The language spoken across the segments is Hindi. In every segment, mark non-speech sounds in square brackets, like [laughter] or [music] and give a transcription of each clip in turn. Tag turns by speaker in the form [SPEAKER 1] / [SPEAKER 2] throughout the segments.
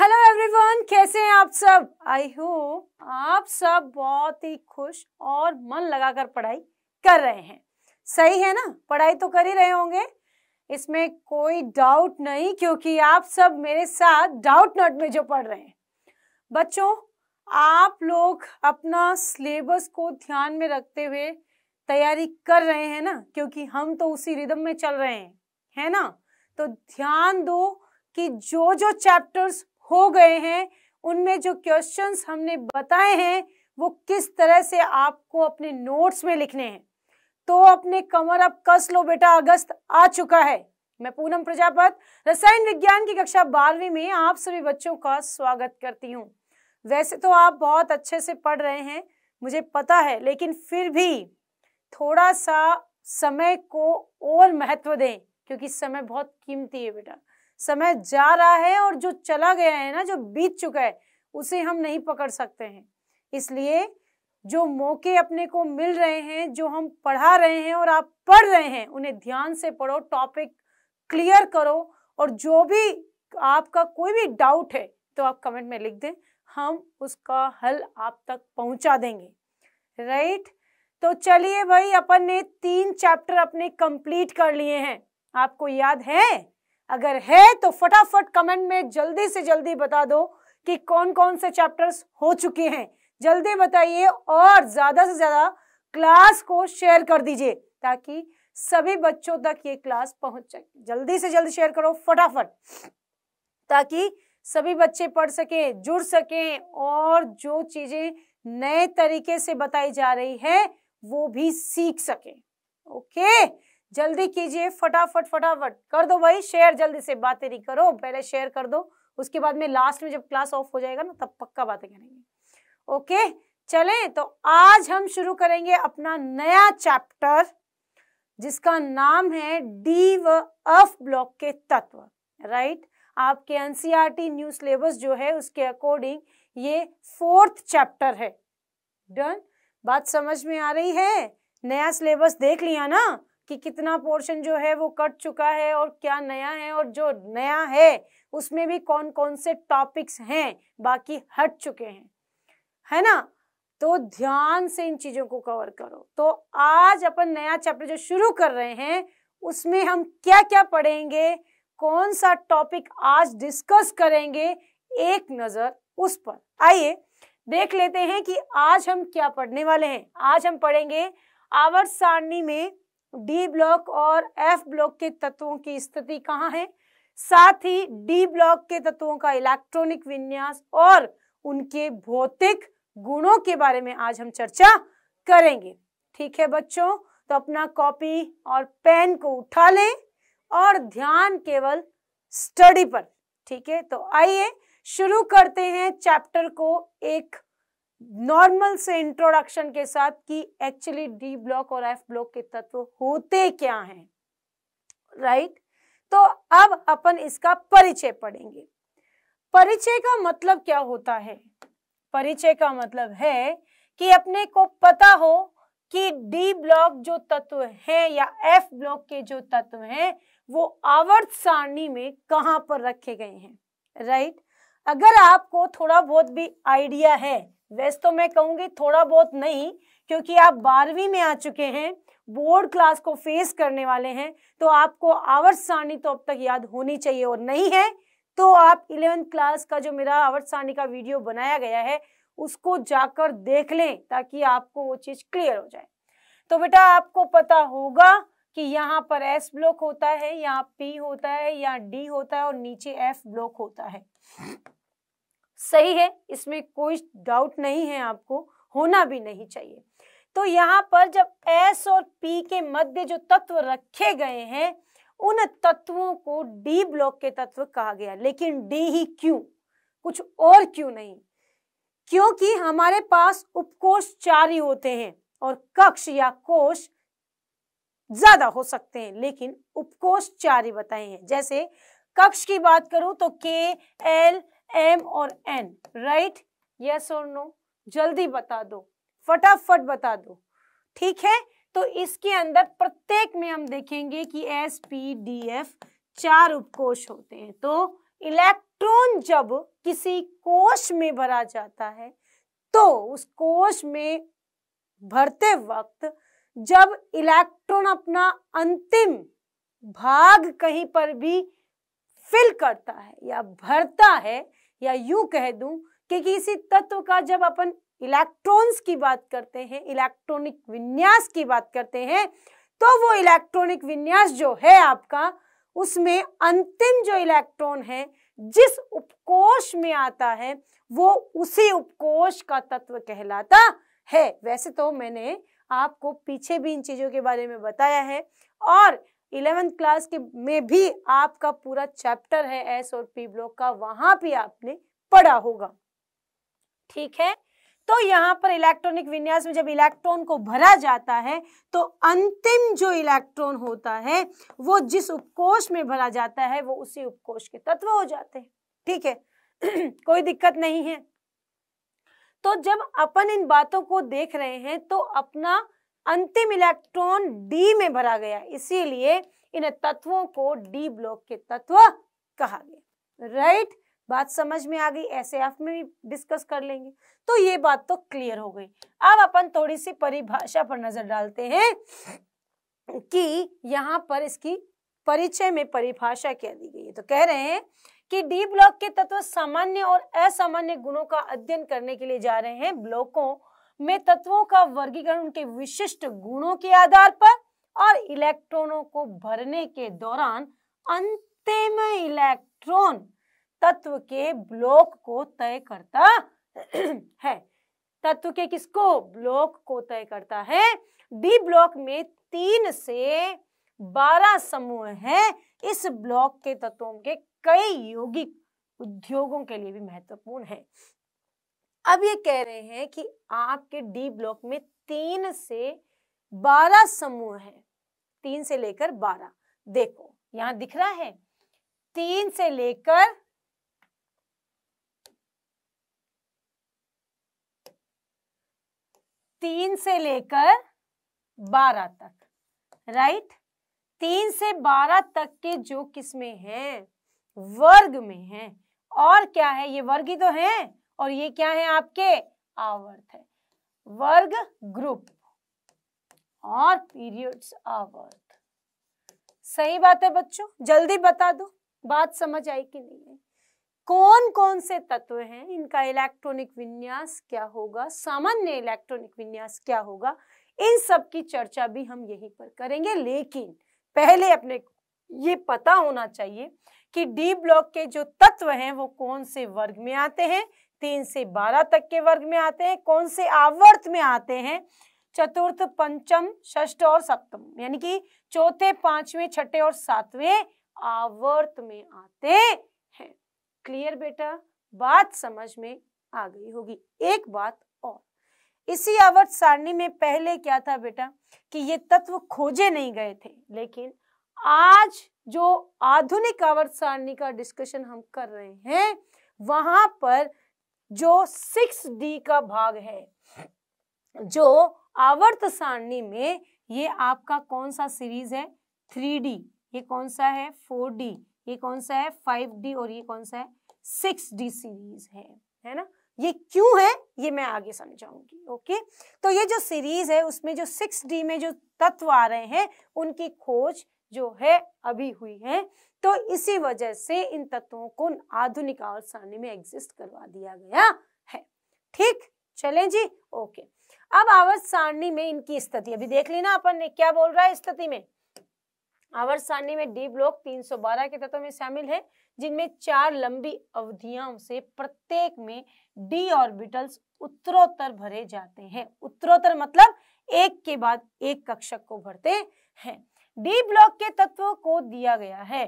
[SPEAKER 1] हेलो एवरीवन कैसे हैं आप सब आई होप आप सब बहुत ही खुश और मन लगाकर पढ़ाई कर रहे हैं सही है ना पढ़ाई तो कर ही रहे होंगे इसमें कोई डाउट नहीं क्योंकि आप सब मेरे साथ डाउट नोट में जो पढ़ रहे हैं बच्चों आप लोग अपना सिलेबस को ध्यान में रखते हुए तैयारी कर रहे हैं ना क्योंकि हम तो उसी रिदम में चल रहे हैं है ना तो ध्यान दो कि जो जो चैप्टर्स हो गए हैं उनमें जो क्वेश्चंस हमने बताए हैं वो किस तरह से आपको अपने नोट्स में लिखने हैं तो अपने कमर अब कस लो बेटा अगस्त आ चुका है मैं पूनम प्रजापत रसायन विज्ञान की कक्षा बारहवीं में आप सभी बच्चों का स्वागत करती हूँ वैसे तो आप बहुत अच्छे से पढ़ रहे हैं मुझे पता है लेकिन फिर भी थोड़ा सा समय को और महत्व दें क्योंकि समय बहुत कीमती है बेटा समय जा रहा है और जो चला गया है ना जो बीत चुका है उसे हम नहीं पकड़ सकते हैं इसलिए जो मौके अपने को मिल रहे हैं जो हम पढ़ा रहे हैं और आप पढ़ रहे हैं उन्हें ध्यान से पढ़ो टॉपिक क्लियर करो और जो भी आपका कोई भी डाउट है तो आप कमेंट में लिख दें हम उसका हल आप तक पहुंचा देंगे राइट तो चलिए भाई अपन ने तीन चैप्टर अपने कंप्लीट कर लिए हैं आपको याद है अगर है तो फटाफट कमेंट में जल्दी से जल्दी बता दो कि कौन कौन से चैप्टर्स हो चुके हैं जल्दी बताइए और ज़्यादा से ज़्यादा क्लास को शेयर कर दीजिए ताकि सभी बच्चों तक ये क्लास पहुंच जाए जल्दी से जल्दी शेयर करो फटाफट ताकि सभी बच्चे पढ़ सके जुड़ सके और जो चीज़ें नए तरीके से बताई जा रही है वो भी सीख सके ओके okay? जल्दी कीजिए फटाफट फटाफट कर दो भाई शेयर जल्दी से बात तेरी करो पहले शेयर कर दो उसके बाद में लास्ट में जब क्लास ऑफ हो जाएगा ना तब पक्का बातें करेंगे ओके चले तो आज हम शुरू करेंगे अपना नया चैप्टर जिसका नाम है डी व अफ ब्लॉक के तत्व राइट आपके एनसीआरटी न्यू सिलेबस जो है उसके अकॉर्डिंग ये फोर्थ चैप्टर है डन बात समझ में आ रही है नया सिलेबस देख लिया ना कि कितना पोर्शन जो है वो कट चुका है और क्या नया है और जो नया है उसमें भी कौन कौन से टॉपिक्स हैं बाकी हट चुके हैं है ना तो ध्यान से इन चीजों को कवर करो तो आज अपन नया चैप्टर जो शुरू कर रहे हैं उसमें हम क्या क्या पढ़ेंगे कौन सा टॉपिक आज डिस्कस करेंगे एक नजर उस पर आइए देख लेते हैं कि आज हम क्या पढ़ने वाले हैं आज हम पढ़ेंगे आवर सारणी में डी ब्लॉक और एफ ब्लॉक के तत्वों की स्थिति कहाँ है साथ ही डी ब्लॉक के तत्वों का इलेक्ट्रॉनिक विन्यास और उनके भौतिक गुणों के बारे में आज हम चर्चा करेंगे ठीक है बच्चों तो अपना कॉपी और पेन को उठा लें और ध्यान केवल स्टडी पर ठीक है तो आइए शुरू करते हैं चैप्टर को एक नॉर्मल से इंट्रोडक्शन के साथ कि एक्चुअली डी ब्लॉक और एफ ब्लॉक के तत्व होते क्या हैं राइट तो अब अपन इसका परिचय पढ़ेंगे परिचय का मतलब क्या होता है परिचय का मतलब है कि अपने को पता हो कि डी ब्लॉक जो तत्व है या एफ ब्लॉक के जो तत्व हैं वो आवर्त सारणी में कहां पर रखे गए हैं राइट अगर आपको थोड़ा बहुत भी आइडिया है वैसे तो मैं कहूंगी थोड़ा बहुत नहीं क्योंकि आप बारहवीं में आ चुके हैं बोर्ड क्लास को फेस करने वाले हैं तो आपको आवर्त सारणी तो अब तक याद होनी चाहिए और नहीं है तो आप इलेवेंथ क्लास का जो मेरा आवर्त सारणी का वीडियो बनाया गया है उसको जाकर देख लें ताकि आपको वो चीज़ क्लियर हो जाए तो बेटा आपको पता होगा कि यहाँ पर एस ब्लॉक होता है यहाँ पी होता है यहाँ डी होता है और नीचे एफ ब्लॉक होता है सही है इसमें कोई डाउट नहीं है आपको होना भी नहीं चाहिए तो यहाँ पर जब एस और पी के मध्य जो तत्व रखे गए हैं उन तत्वों को डी ब्लॉक के तत्व कहा गया लेकिन डी ही क्यों कुछ और क्यों नहीं क्योंकि हमारे पास उपकोष चार ही होते हैं और कक्ष या कोष ज्यादा हो सकते हैं लेकिन उपकोष चार ही बताए हैं जैसे कक्ष की बात करूं तो के एल एम और एन राइट यस और नो जल्दी बता दो फटाफट बता दो ठीक है तो इसके अंदर प्रत्येक में हम देखेंगे कि एस पी डी एफ चार उपकोष होते हैं तो इलेक्ट्रॉन जब किसी कोश में भरा जाता है तो उस कोश में भरते वक्त जब इलेक्ट्रॉन अपना अंतिम भाग कहीं पर भी फिल करता है या भरता है या यू कह दूं कि किसी तत्व का जब अपन इलेक्ट्रॉन्स की बात करते हैं इलेक्ट्रॉनिक विन्यास की बात करते हैं तो वो इलेक्ट्रॉनिक विन्यास जो है आपका उसमें अंतिम जो इलेक्ट्रॉन है जिस उपकोष में आता है वो उसी उपकोश का तत्व कहलाता है वैसे तो मैंने आपको पीछे भी इन चीज़ों के बारे में बताया है और इलेवेंथ क्लास के में भी आपका पूरा चैप्टर है एस और पी ब्लॉक का वहां भी आपने पढ़ा होगा ठीक है तो यहाँ पर इलेक्ट्रॉनिक विन्यास में जब इलेक्ट्रॉन को भरा जाता है तो अंतिम जो इलेक्ट्रॉन होता है वो जिस उपकोष में भरा जाता है वो उसी उपकोष के तत्व हो जाते हैं ठीक है [clears throat] कोई दिक्कत नहीं है तो जब अपन इन बातों को देख रहे हैं तो अपना अंतिम इलेक्ट्रॉन डी में भरा गया इसीलिए इन तत्वों को डी ब्लॉक के तत्व कहा गया राइट बात समझ में आ गई ऐसे एफ में भी डिस्कस कर लेंगे तो ये बात तो क्लियर हो गई अब अपन थोड़ी सी परिभाषा पर नजर डालते हैं कि यहाँ पर इसकी परिचय में परिभाषा क्या दी गई है तो कह रहे हैं कि डी ब्लॉक के तत्व सामान्य और असामान्य गुणों का अध्ययन करने के लिए जा रहे हैं ब्लॉकों में तत्वों का वर्गीकरण उनके विशिष्ट गुणों के आधार पर और इलेक्ट्रॉनों को भरने के दौरान अंतिम इलेक्ट्रॉन तत्व के ब्लॉक को तय करता [clears throat] है तत्व के किसको ब्लॉक को तय करता है डी ब्लॉक में तीन से बारह समूह हैं इस ब्लॉक के तत्वों के कई यौगिक उद्योगों के लिए भी महत्वपूर्ण है अब ये कह रहे हैं कि आपके डी ब्लॉक में तीन से बारह समूह हैं तीन से लेकर बारह देखो यहां दिख रहा है तीन से लेकर तीन से लेकर बारह तक राइट तीन से बारह तक के जो किसमें हैं वर्ग में हैं और क्या है ये वर्ग ही तो हैं और ये क्या है आपके आवर्त है वर्ग ग्रुप और पीरियड्स आवर्त सही बात है बच्चों जल्दी बता दो बात समझ आई कि नहीं है कौन कौन से तत्व हैं इनका इलेक्ट्रॉनिक विन्यास क्या होगा सामान्य इलेक्ट्रॉनिक विन्यास क्या होगा इन सब की चर्चा भी हम यहीं पर करेंगे लेकिन पहले अपने ये पता होना चाहिए कि डी ब्लॉक के जो तत्व हैं वो कौन से वर्ग में आते हैं तीन से बारह तक के वर्ग में आते हैं कौन से आवर्त में आते हैं चतुर्थ पंचम षष्ठ और सप्तम यानी कि चौथे पांचवें छठे और सातवें आवर्त में आते हैं क्लियर बेटा बात समझ में आ गई होगी एक बात और इसी आवर्त सारणी में पहले क्या था बेटा कि ये तत्व खोजे नहीं गए थे लेकिन आज जो आधुनिक आवर्त सारणी का डिस्कशन हम कर रहे हैं वहां पर जो सिक्स डी का भाग है जो आवर्त सारणी में ये आपका कौन सा सीरीज है थ्री डी ये कौन सा है फोर डी ये कौन सा है फाइव डी और ये कौन सा है सिक्स डी सीरीज है है ना ये क्यों है ये मैं आगे समझाऊंगी ओके तो ये जो सीरीज है उसमें जो सिक्स डी में जो तत्व आ रहे हैं उनकी खोज जो है अभी हुई है तो इसी वजह से इन तत्वों को आधुनिक आवर्त सारणी में एग्जिस्ट करवा दिया गया है ठीक चले जी ओके अब आवर्त सारणी में इनकी स्थिति अभी देख लेना अपन ने क्या बोल रहा है स्थिति में आवर्त सारणी में डी ब्लॉक 312 के तत्वों में शामिल है जिनमें चार लंबी अवधियों से प्रत्येक में डी ऑर्बिटल्स उत्तरोत्तर भरे जाते हैं उत्तरोत्तर मतलब एक के बाद एक कक्षक को भरते हैं डी ब्लॉक के तत्वों को दिया गया है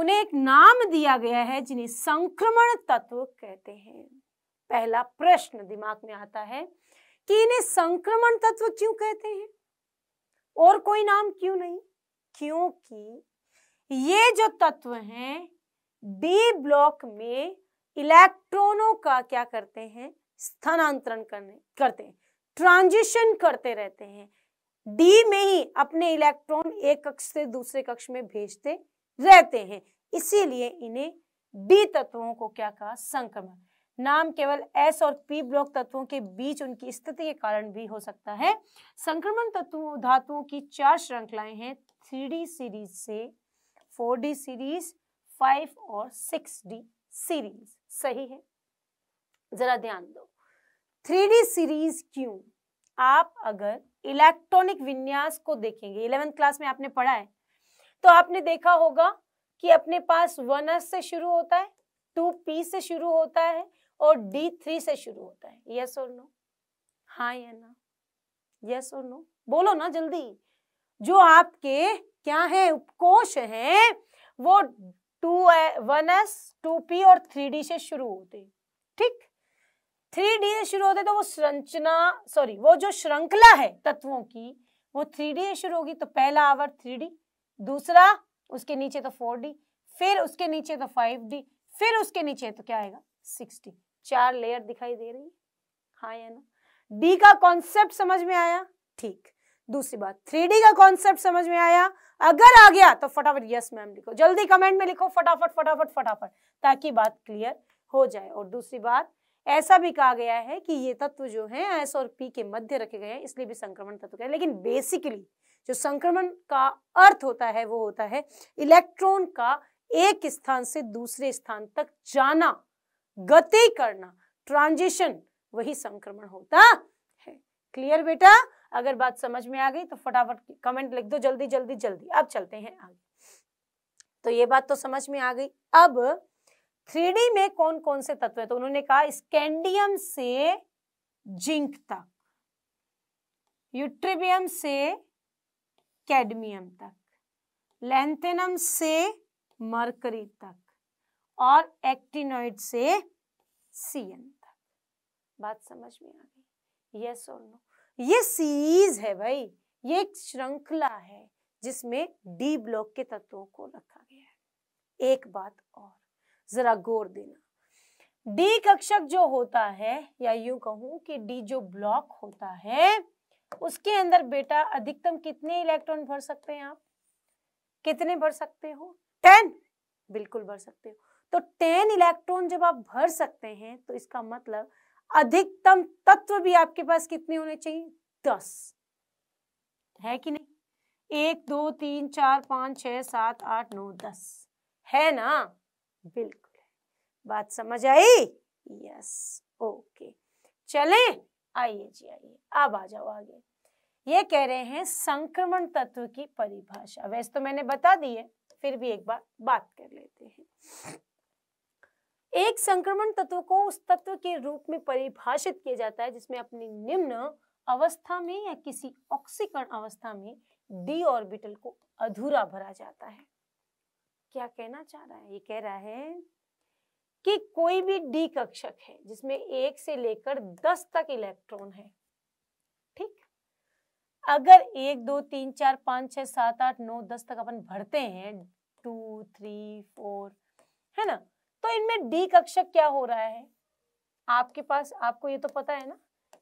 [SPEAKER 1] उन्हें एक नाम दिया गया है जिन्हें संक्रमण तत्व कहते हैं पहला प्रश्न दिमाग में आता है कि इन्हें संक्रमण तत्व क्यों कहते हैं और कोई नाम क्यों नहीं क्योंकि ये जो तत्व हैं डी ब्लॉक में इलेक्ट्रॉनों का क्या करते हैं स्थानांतरण करने करते हैं ट्रांजिशन करते रहते हैं डी में ही अपने इलेक्ट्रॉन एक कक्ष से दूसरे कक्ष में भेजते रहते हैं इसीलिए इन्हें डी तत्वों को क्या कहा संक्रमण नाम केवल एस और पी ब्लॉक तत्वों के बीच उनकी स्थिति के कारण भी हो सकता है संक्रमण तत्वों धातुओं की चार श्रृंखलाएं हैं थ्री सीरीज से फोर डी सीरीज फाइव और सिक्स डी सीरीज सही है जरा ध्यान दो थ्री डी सीरीज क्यों आप अगर इलेक्ट्रॉनिक विन्यास को देखेंगे इलेवेंथ क्लास में आपने पढ़ा है तो आपने देखा होगा कि अपने पास वन एस से शुरू होता है टू पी से शुरू होता है और डी थ्री से शुरू होता है यस और नो हाँ या ना यस और नो बोलो ना जल्दी जो आपके क्या है उपकोष है वो two one S two P और थ्री डी से शुरू होते ठीक थ्री डी से शुरू होते तो वो संरचना सॉरी वो जो श्रृंखला है तत्वों की वो थ्री डी से शुरू होगी तो पहला आवर्त थ्री डी दूसरा उसके नीचे तो फोर डी फिर उसके नीचे तो फाइव डी फिर उसके नीचे तो क्या आएगा सिक्स डी चार लेयर दिखाई दे रही है हाँ या ना डी का कॉन्सेप्ट समझ में आया ठीक दूसरी बात थ्री डी का कॉन्सेप्ट समझ में आया अगर आ गया तो फटाफट यस मैम लिखो जल्दी कमेंट में लिखो फटाफट फटाफट फटाफट ताकि बात क्लियर हो जाए और दूसरी बात ऐसा भी कहा गया है कि ये तत्व जो है एस और पी के मध्य रखे गए हैं इसलिए भी संक्रमण तत्व कहे लेकिन बेसिकली जो संक्रमण का अर्थ होता है वो होता है इलेक्ट्रॉन का एक स्थान से दूसरे स्थान तक जाना गति करना ट्रांजिशन वही संक्रमण होता है क्लियर बेटा अगर बात समझ में आ गई तो फटाफट कमेंट लिख दो जल्दी जल्दी जल्दी अब चलते हैं आगे तो ये बात तो समझ में आ गई अब थ्री में कौन कौन से तत्व है तो उन्होंने कहा स्कैंडियम से जिंक तक यूट्रिबियम से कैडमियम तक लेंथेनम से मरकरी तक और एक्टिनोइड से सीएन तक बात समझ में आ गई यस और नो ये सीरीज है भाई ये एक श्रृंखला है जिसमें डी ब्लॉक के तत्वों को रखा गया है एक बात और जरा गौर देना डी कक्षक जो होता है या यूं कहूं कि डी जो ब्लॉक होता है उसके अंदर बेटा अधिकतम कितने इलेक्ट्रॉन भर सकते हैं आप कितने भर सकते हो टेन बिल्कुल भर सकते हो तो टेन इलेक्ट्रॉन जब आप भर सकते हैं तो इसका मतलब अधिकतम तत्व भी आपके पास कितने होने चाहिए दस है कि नहीं एक दो तीन चार पांच छह सात आठ नौ दस है ना बिल्कुल बात समझ आई यस ओके चले आइए जी आइए अब आ जाओ आगे ये कह रहे हैं संक्रमण तत्व की परिभाषा वैसे तो मैंने बता दी है फिर भी एक बार बात कर लेते हैं एक संक्रमण तत्व को उस तत्व के रूप में परिभाषित किया जाता है जिसमें अपनी निम्न अवस्था में या किसी ऑक्सीकरण अवस्था में डी ऑर्बिटल को अधूरा भरा जाता है क्या कहना चाह रहा है ये कह रहा है कि कोई भी डी कक्षक है जिसमें एक से लेकर दस तक इलेक्ट्रॉन है ठीक अगर एक दो तीन चार पांच छह सात आठ नौ दस तक अपन भरते हैं टू थ्री फोर है ना तो इनमें डी कक्षक क्या हो रहा है आपके पास आपको ये तो पता है ना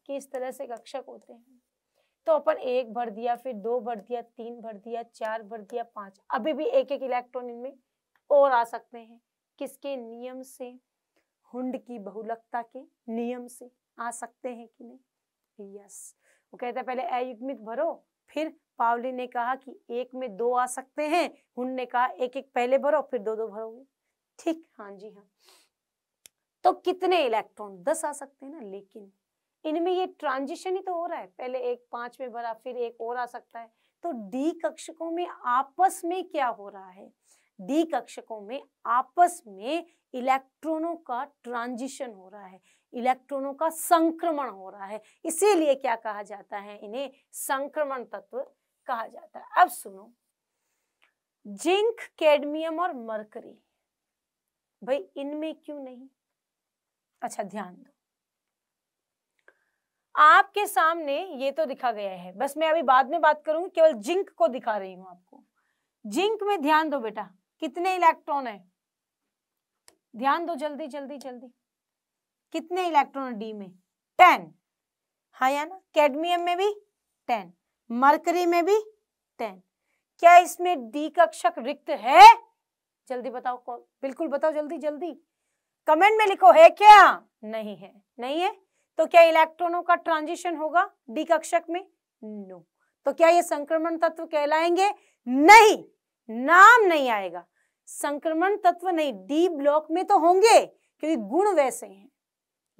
[SPEAKER 1] कि इस तरह से कक्षक होते हैं तो अपन एक भर दिया फिर दो भर दिया तीन भर दिया चार भर दिया पांच अभी भी एक एक इलेक्ट्रॉन इनमें और आ सकते हैं किसके नियम से हुंड की बहुलकता के नियम से आ सकते हैं कि नहीं यस वो कहता पहले अयुग्मित भरो फिर पावली ने कहा कि एक में दो आ सकते हैं हुंड ने कहा एक एक पहले भरो फिर दो दो भरोगे ठीक हाँ जी हाँ तो कितने इलेक्ट्रॉन दस आ सकते हैं ना लेकिन इनमें ये ट्रांजिशन ही तो हो रहा है पहले एक पांच में भरा फिर एक और आ सकता है तो डी कक्षकों में आपस में क्या हो रहा है डी कक्षकों में आपस में इलेक्ट्रॉनों का ट्रांजिशन हो रहा है इलेक्ट्रॉनों का संक्रमण हो रहा है इसीलिए क्या कहा जाता है इन्हें संक्रमण तत्व कहा जाता है अब सुनो जिंक कैडमियम और मरकरी भाई इनमें क्यों नहीं अच्छा ध्यान दो आपके सामने ये तो दिखा गया है बस मैं अभी बाद में बात करूंगी केवल जिंक को दिखा रही हूं आपको जिंक में ध्यान दो बेटा कितने इलेक्ट्रॉन है ध्यान दो जल्दी जल्दी जल्दी कितने इलेक्ट्रॉन डी में टेन हाँ या ना कैडमियम में भी टेन मरकरी में भी टेन क्या इसमें डी कक्षक रिक्त है जल्दी बताओ कौन बिल्कुल बताओ जल्दी जल्दी कमेंट में लिखो है क्या नहीं है नहीं है तो क्या इलेक्ट्रॉनों का ट्रांजिशन होगा डी कक्षक में नो तो क्या ये संक्रमण तत्व कहलाएंगे नहीं नाम नहीं आएगा संक्रमण तत्व नहीं डी ब्लॉक में तो होंगे क्योंकि गुण वैसे हैं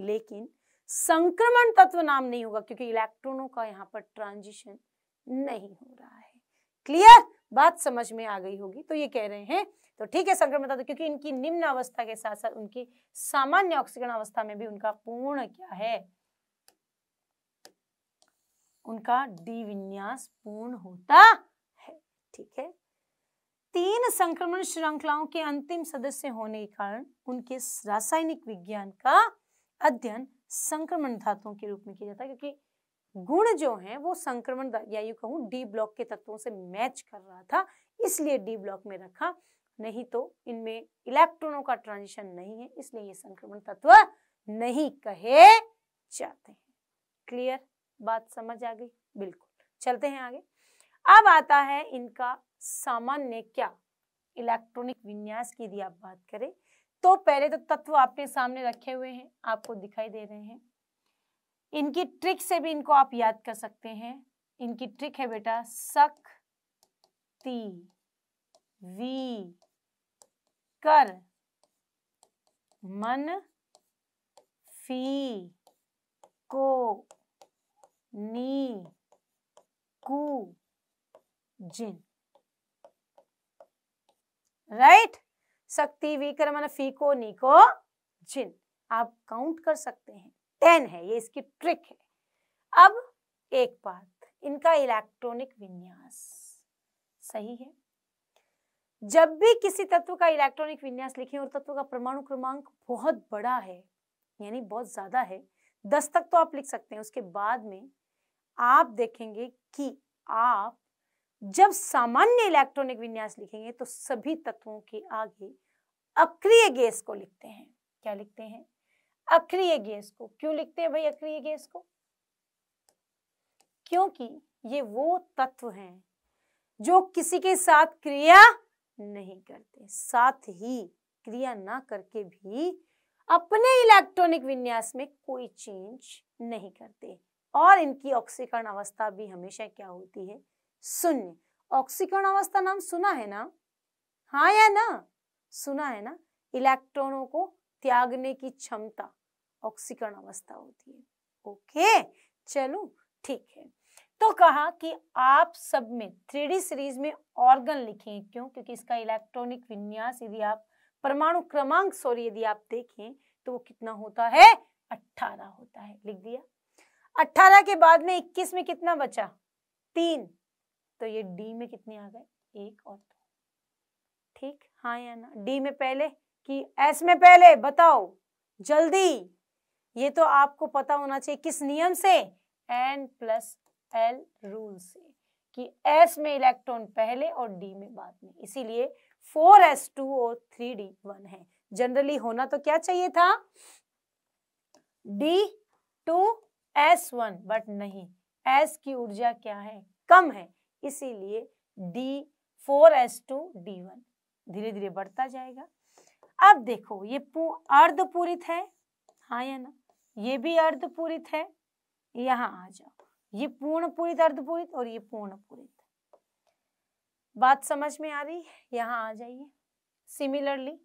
[SPEAKER 1] लेकिन संक्रमण तत्व नाम नहीं होगा क्योंकि इलेक्ट्रॉनों का यहाँ पर ट्रांजिशन नहीं हो रहा है क्लियर बात समझ में आ गई होगी तो ये कह रहे हैं तो ठीक है संक्रमण तो क्योंकि इनकी निम्न अवस्था के साथ साथ उनकी सामान्य ऑक्सीकरण अवस्था में भी उनका पूर्ण क्या है उनका डी विन्यास पूर्ण होता है ठीक है तीन संक्रमण श्रृंखलाओं के अंतिम सदस्य होने के कारण उनके रासायनिक विज्ञान का अध्ययन संक्रमण धातुओं के रूप में किया जाता है क्योंकि गुण जो है वो संक्रमण या यू कहूं डी ब्लॉक के तत्वों से मैच कर रहा था इसलिए डी ब्लॉक में रखा नहीं तो इनमें इलेक्ट्रॉनों का ट्रांजिशन नहीं है इसलिए ये संक्रमण तत्व नहीं कहे जाते हैं क्लियर बात समझ आ गई बिल्कुल चलते हैं आगे अब आता है इनका सामान्य क्या इलेक्ट्रॉनिक विन्यास की यदि आप बात करें तो पहले तो तत्व आपके सामने रखे हुए हैं आपको दिखाई दे रहे हैं इनकी ट्रिक से भी इनको आप याद कर सकते हैं इनकी ट्रिक है बेटा सक ती वी कर मन फी को नी कु जिन राइट शक्ति मन फी को नी को जिन आप काउंट कर सकते हैं टेन है ये इसकी ट्रिक है अब एक बात इनका इलेक्ट्रॉनिक विन्यास सही है जब भी किसी तत्व का इलेक्ट्रॉनिक विन्यास लिखें और तत्व का परमाणु क्रमांक बहुत बड़ा है यानी बहुत ज़्यादा है दस तक तो आप लिख सकते हैं उसके बाद में आप देखेंगे कि आप जब सामान्य इलेक्ट्रॉनिक विन्यास लिखेंगे तो सभी तत्वों के आगे अक्रिय गैस को लिखते हैं क्या लिखते हैं अक्रिय गैस को क्यों लिखते हैं भाई अक्रिय गैस को क्योंकि ये वो तत्व हैं जो किसी के साथ क्रिया नहीं करते साथ ही क्रिया ना करके भी अपने इलेक्ट्रॉनिक विन्यास में कोई चेंज नहीं करते और इनकी ऑक्सीकरण अवस्था भी हमेशा क्या होती है शून्य ऑक्सीकरण अवस्था नाम सुना है ना हाँ या ना सुना है ना इलेक्ट्रॉनों को त्यागने की क्षमता ऑक्सीकरण अवस्था होती है ओके चलो ठीक है तो कहा कि आप सब में थ्री सीरीज में ऑर्गन लिखें क्यों क्योंकि इसका इलेक्ट्रॉनिक विन्यास यदि आप परमाणु क्रमांक सॉरी यदि आप देखें तो वो कितना होता है अट्ठारह होता है लिख दिया अट्ठारह के बाद में इक्कीस में कितना बचा तीन तो ये डी में कितने आ गए एक और दो ठीक हाँ या ना डी में पहले कि एस में पहले बताओ जल्दी ये तो आपको पता होना चाहिए किस नियम से एन प्लस एल रूल से कि एस में इलेक्ट्रॉन पहले और डी में बाद में इसीलिए फोर एस टू और थ्री डी वन है जनरली होना तो क्या चाहिए था D two S one but नहीं एस की ऊर्जा क्या है कम है इसीलिए D four S two D one धीरे धीरे बढ़ता जाएगा अब देखो ये अर्धपूरित है हाँ या ना ये भी अर्धपूरित है यहाँ आ जाओ ये पूर्ण पूरित अर्धपूरित और ये पूर्ण पूरित बात समझ में आ रही है यहाँ आ जाइए सिमिलरली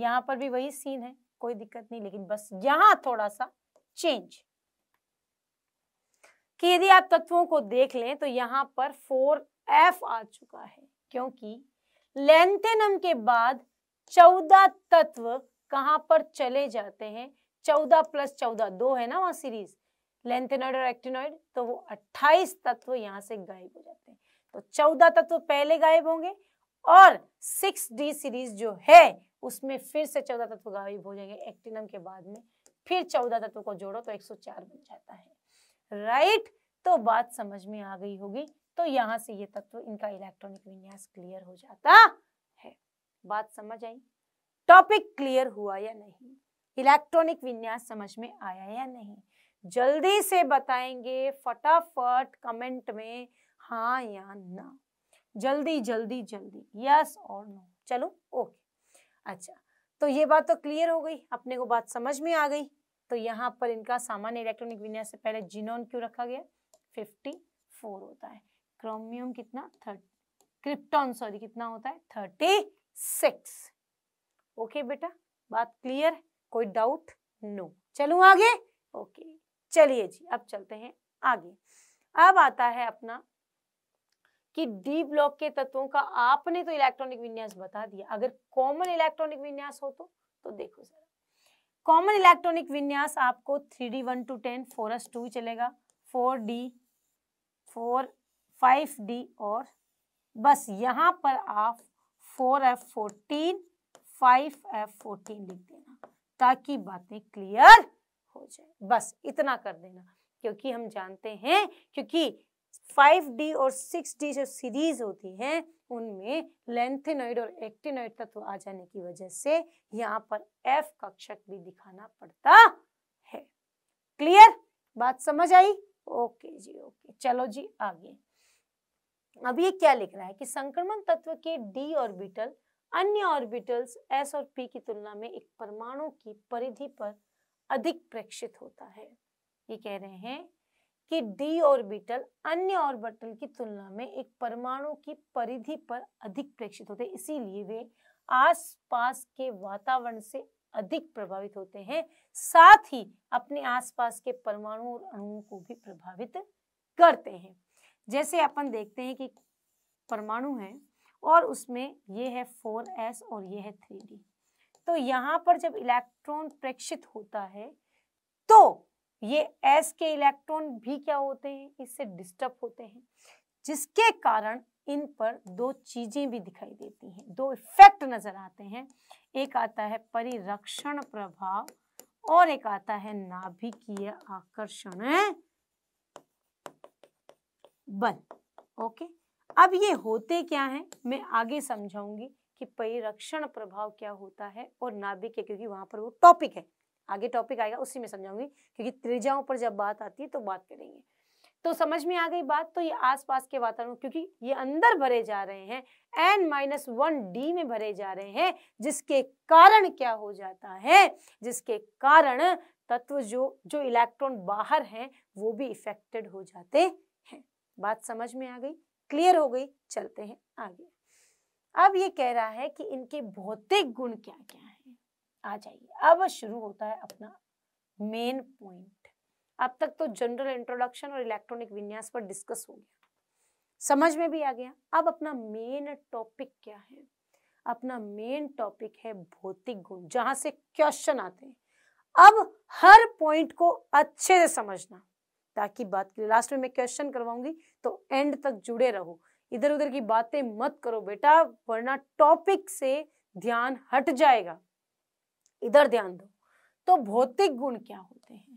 [SPEAKER 1] यहाँ पर भी वही सीन है कोई दिक्कत नहीं लेकिन बस यहाँ थोड़ा सा चेंज कि यदि आप तत्वों को देख लें तो यहाँ पर फोर एफ आ चुका है क्योंकि लेंथेनम के बाद चौदह तत्व कहाँ पर चले जाते हैं चौदह प्लस चौदह दो है ना वहां सीरीज लेंथेनॉइड और एक्टिनॉइड तो वो 28 तत्व यहाँ से गायब हो जाते हैं तो 14 तत्व पहले गायब होंगे और 6D सीरीज जो है उसमें फिर से 14 तत्व गायब हो जाएंगे एक्टिनम के बाद में फिर 14 तत्व को जोड़ो तो 104 बन जाता है राइट तो बात समझ में आ गई होगी तो यहाँ से ये तत्व इनका इलेक्ट्रॉनिक विन्यास क्लियर हो जाता है बात समझ आई टॉपिक क्लियर हुआ या नहीं इलेक्ट्रॉनिक विन्यास समझ में आया या नहीं जल्दी से बताएंगे फटाफट कमेंट में हाँ या ना जल्दी जल्दी जल्दी यस और नो चलो ओके अच्छा तो ये बात तो क्लियर हो गई अपने को बात समझ में आ गई तो यहाँ पर इनका सामान्य इलेक्ट्रॉनिक विन्यास से पहले जीनोन क्यों रखा गया फिफ्टी फोर होता है क्रोमियम कितना थर्टी क्रिप्टॉन सॉरी कितना होता है थर्टी सिक्स ओके बेटा बात क्लियर कोई डाउट नो चलू आगे ओके okay. चलिए जी अब चलते हैं आगे अब आता है अपना कि डी ब्लॉक के तत्वों का आपने तो इलेक्ट्रॉनिक विन्यास बता दिया अगर कॉमन इलेक्ट्रॉनिक विन्यास हो तो तो देखो जरा कॉमन इलेक्ट्रॉनिक विन्यास आपको three D one two ten four S two चलेगा four D four five D और बस यहाँ पर आप four F fourteen five F fourteen लिख देना ताकि बातें क्लियर हो जाए बस इतना कर देना क्योंकि हम जानते हैं क्योंकि 5D और 6D जो सीरीज होती है उनमें लेंथेनॉइड और एक्टिनॉइड तत्व आ जाने की वजह से यहाँ पर F कक्षक भी दिखाना पड़ता है क्लियर बात समझ आई ओके जी ओके चलो जी आगे अब ये क्या लिख रहा है कि संक्रमण तत्व के D ऑर्बिटल अन्य ऑर्बिटल्स S और P की तुलना में एक परमाणु की परिधि पर अधिक प्रेक्षित होता है ये कह रहे हैं कि डी ऑर्बिटल अन्य ऑर्बिटल की तुलना में एक परमाणु की परिधि पर अधिक प्रेक्षित होते हैं इसीलिए वे आसपास के वातावरण से अधिक प्रभावित होते हैं साथ ही अपने आसपास के परमाणु और अणुओं को भी प्रभावित करते हैं जैसे अपन देखते हैं कि परमाणु है और उसमें ये है 4s और ये है 3d तो यहाँ पर जब इलेक्ट्रॉन प्रेक्षित होता है तो ये एस के इलेक्ट्रॉन भी क्या होते हैं इससे डिस्टर्ब होते हैं जिसके कारण इन पर दो चीजें भी दिखाई देती हैं दो इफेक्ट नजर आते हैं एक आता है परिरक्षण प्रभाव और एक आता है नाभिकीय आकर्षण बल ओके अब ये होते क्या हैं मैं आगे समझाऊंगी कि परिरक्षण प्रभाव क्या होता है और नाभिक है क्योंकि वहां पर वो टॉपिक है आगे टॉपिक आएगा उसी में समझाऊंगी क्योंकि त्रिजाओं पर जब बात आती है तो बात करेंगे तो समझ में आ गई बात तो ये आसपास के वातावरण क्योंकि ये अंदर भरे जा रहे हैं एन माइनस वन डी में भरे जा रहे हैं जिसके कारण क्या हो जाता है जिसके कारण तत्व जो जो इलेक्ट्रॉन बाहर हैं वो भी इफेक्टेड हो जाते हैं बात समझ में आ गई क्लियर हो गई चलते हैं आगे अब ये कह रहा है कि इनके भौतिक गुण क्या क्या हैं आ जाइए अब शुरू होता है अपना मेन पॉइंट अब तक तो जनरल इंट्रोडक्शन और इलेक्ट्रॉनिक विन्यास पर डिस्कस हो गया समझ में भी आ गया अब अपना मेन टॉपिक क्या है अपना मेन टॉपिक है भौतिक गुण जहां से क्वेश्चन आते हैं अब हर पॉइंट को अच्छे से समझना ताकि बात के लास्ट में मैं क्वेश्चन करवाऊंगी तो एंड तक जुड़े रहो इधर उधर की बातें मत करो बेटा वरना टॉपिक से ध्यान हट जाएगा इधर ध्यान दो तो भौतिक गुण क्या होते हैं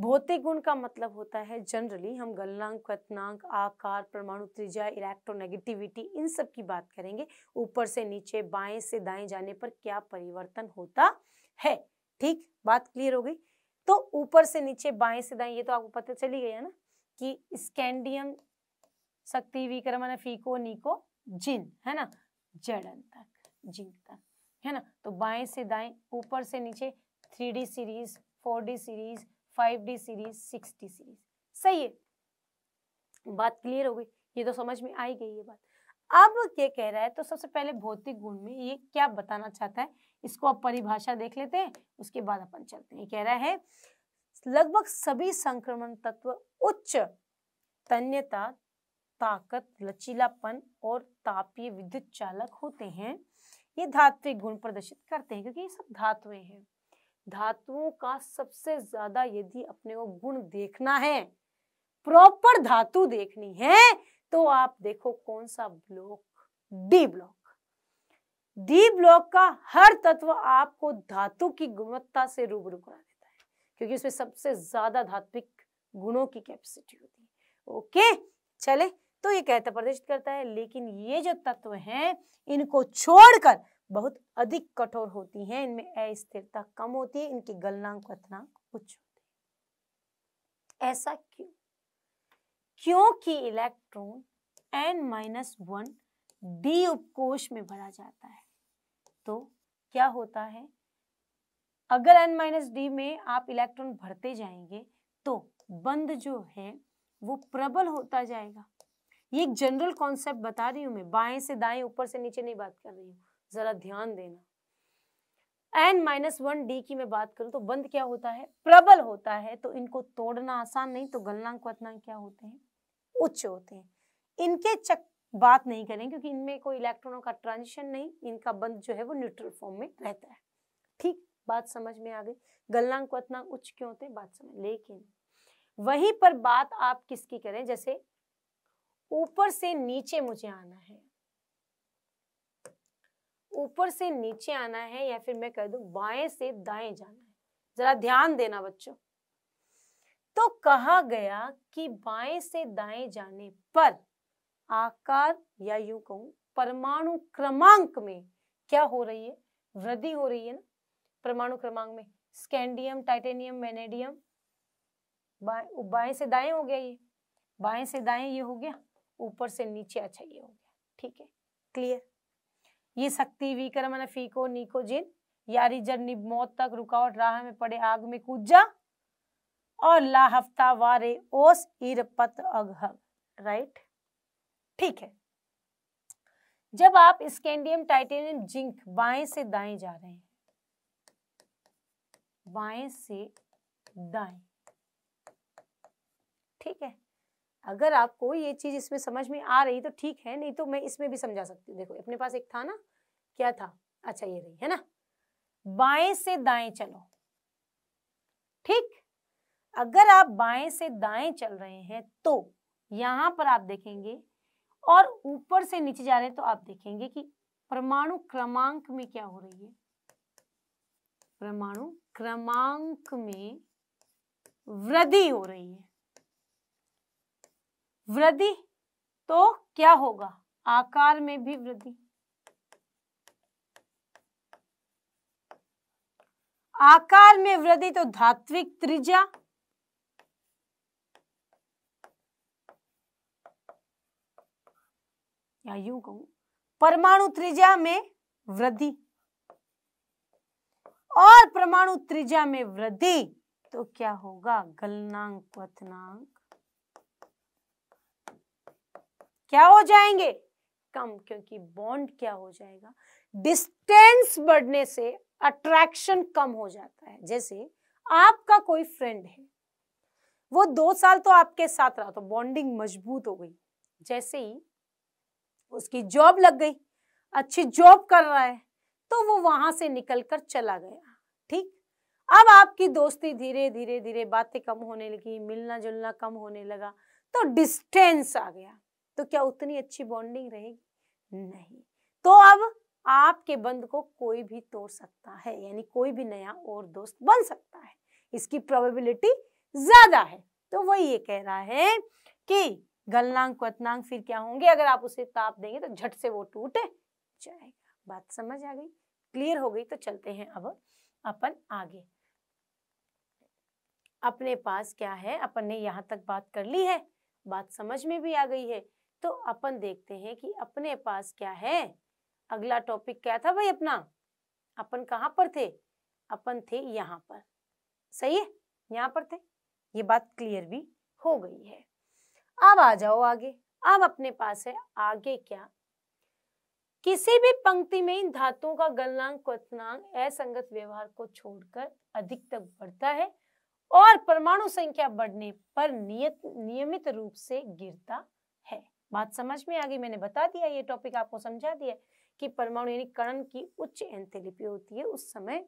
[SPEAKER 1] भौतिक गुण का मतलब होता है जनरली हम गलनांक कथनांक आकार परमाणु त्रिज्या इलेक्ट्रोनेगेटिविटी इन सब की बात करेंगे ऊपर से नीचे बाएं से दाएं जाने पर क्या परिवर्तन होता है ठीक बात क्लियर हो गई तो ऊपर से नीचे बाएं से दाएं ये तो आपको पता चली गई है ना कि स्कैंडियम शक्ति विक्रमण फीको निको जिन है ना जड़न तक जिंक तक है ना तो बाएं से दाएं ऊपर से नीचे three D series four D series five D series six D series सही है बात क्लियर हो गई ये तो समझ में आई गई ये बात अब ये कह रहा है तो सबसे पहले भौतिक गुण में ये क्या बताना चाहता है इसको आप परिभाषा देख लेते हैं उसके बाद अपन चलते हैं कह रहा है लगभग सभी संक्रमण तत्व उच्च तन्यता ताकत लचीलापन और तापीय विद्युत चालक होते हैं ये धात्विक गुण प्रदर्शित करते हैं क्योंकि ये सब धातुएं हैं धातुओं का सबसे ज्यादा यदि अपने को गुण देखना है प्रॉपर धातु देखनी है तो आप देखो कौन सा block D block D block का हर तत्व आपको धातु की गुणवत्ता से रूबरू करा देता है क्योंकि इसमें सबसे ज्यादा धात्विक गुणों की कैपेसिटी होती है ओके चले तो ये कहते प्रदर्शित करता है लेकिन ये जो तत्व हैं इनको छोड़कर बहुत अधिक कठोर होती हैं इनमें अस्थिरता कम होती है इनकी गलनांक कथनांक उच्च होती है ऐसा क्यों क्योंकि electron N minus one D उपकोष में भरा जाता है तो क्या होता है अगर एन माइनस डी में आप इलेक्ट्रॉन भरते जाएंगे तो बंद जो है वो प्रबल होता जाएगा ये एक जनरल कॉन्सेप्ट बता रही हूँ मैं बाएं से दाएं ऊपर से नीचे नहीं बात कर रही हूँ जरा ध्यान देना एन माइनस वन डी की मैं बात करूँ तो बंद क्या होता है प्रबल होता है तो इनको तोड़ना आसान नहीं तो गलनांक वतनांक क्या होते हैं उच्च होते हैं इनके चक बात नहीं करें क्योंकि इनमें कोई इलेक्ट्रॉनों का ट्रांजिशन नहीं इनका बंद जो है वो न्यूट्रल फॉर्म में रहता है ठीक बात समझ में आ गई गलनांक वतनांक उच्च क्यों होते हैं बात समझ लेकिन वहीं पर बात आप किसकी करें जैसे ऊपर से नीचे मुझे आना है ऊपर से नीचे आना है या फिर मैं कह दू बाएं से दाएं जाना है जरा ध्यान देना बच्चों तो कहा गया कि बाएं से दाएं जाने पर आकार या यूं कहूं परमाणु क्रमांक में क्या हो रही है वृद्धि हो रही है ना परमाणु क्रमांक में स्कैंडियम टाइटेनियम मैनेडियम बाएं से दाएं हो गया ये बाएं से दाएं ये हो गया ऊपर से नीचे अच्छा ये हो गया ठीक है क्लियर ये शक्ति विक्रम फीको निको जिन यारी जर निब मौत तक रुकावट राह में पड़े आग में कूद जा और ला हफ्ता वारे ओस इरपत अघग राइट ठीक है जब आप स्कैंडियम टाइटेनियम जिंक बाएं से दाएं जा रहे हैं बाएं से दाएं ठीक है अगर आपको ये चीज़ इसमें समझ में आ रही तो ठीक है नहीं तो मैं इसमें भी समझा सकती हूँ देखो अपने पास एक था ना क्या था अच्छा ये रही है ना बाएं से दाएं चलो ठीक अगर आप बाएं से दाएं चल रहे हैं तो यहां पर आप देखेंगे और ऊपर से नीचे जा रहे हैं तो आप देखेंगे कि परमाणु क्रमांक में क्या हो रही है परमाणु क्रमांक में वृद्धि हो रही है वृद्धि तो क्या होगा आकार में भी वृद्धि आकार में वृद्धि तो धात्विक त्रिज्या या यूं कहूं परमाणु त्रिज्या में वृद्धि और परमाणु त्रिज्या में वृद्धि तो क्या होगा गलनांक पथनांक क्या हो जाएंगे कम क्योंकि बॉन्ड क्या हो जाएगा डिस्टेंस बढ़ने से अट्रैक्शन कम हो जाता है जैसे आपका कोई फ्रेंड है वो दो साल तो आपके साथ रहा तो बॉन्डिंग मजबूत हो गई जैसे ही उसकी जॉब लग गई अच्छी जॉब कर रहा है तो वो वहां से निकल कर चला गया ठीक अब आपकी दोस्ती धीरे धीरे धीरे बातें कम होने लगी मिलना जुलना कम होने लगा तो डिस्टेंस आ गया तो क्या उतनी अच्छी बॉन्डिंग रहेगी नहीं तो अब आपके बंद को कोई भी तोड़ सकता है यानी कोई भी नया और दोस्त बन सकता है इसकी प्रोबेबिलिटी ज्यादा है तो वही ये कह रहा है कि गलनांग क्वतनांग फिर क्या होंगे अगर आप उसे ताप देंगे तो झट से वो टूट जाएगा बात समझ आ गई क्लियर हो गई तो चलते हैं अब अपन आगे अपने पास क्या है अपन ने यहां तक बात कर ली है बात समझ में भी आ गई है तो अपन देखते हैं कि अपने पास क्या है अगला टॉपिक क्या था भाई अपना अपन कहाँ पर थे अपन थे यहाँ पर सही है यहाँ पर थे ये बात क्लियर भी हो गई है अब आ जाओ आगे अब अपने पास है आगे क्या किसी भी पंक्ति में इन धातुओं का गलनांक क्वनांक असंगत व्यवहार को छोड़कर अधिक तक बढ़ता है और परमाणु संख्या बढ़ने पर नियत नियमित रूप से गिरता बात समझ में आ गई मैंने बता दिया ये टॉपिक आपको समझा दिया कि परमाणु यानी कणन की उच्च एंथेलिपी होती है उस समय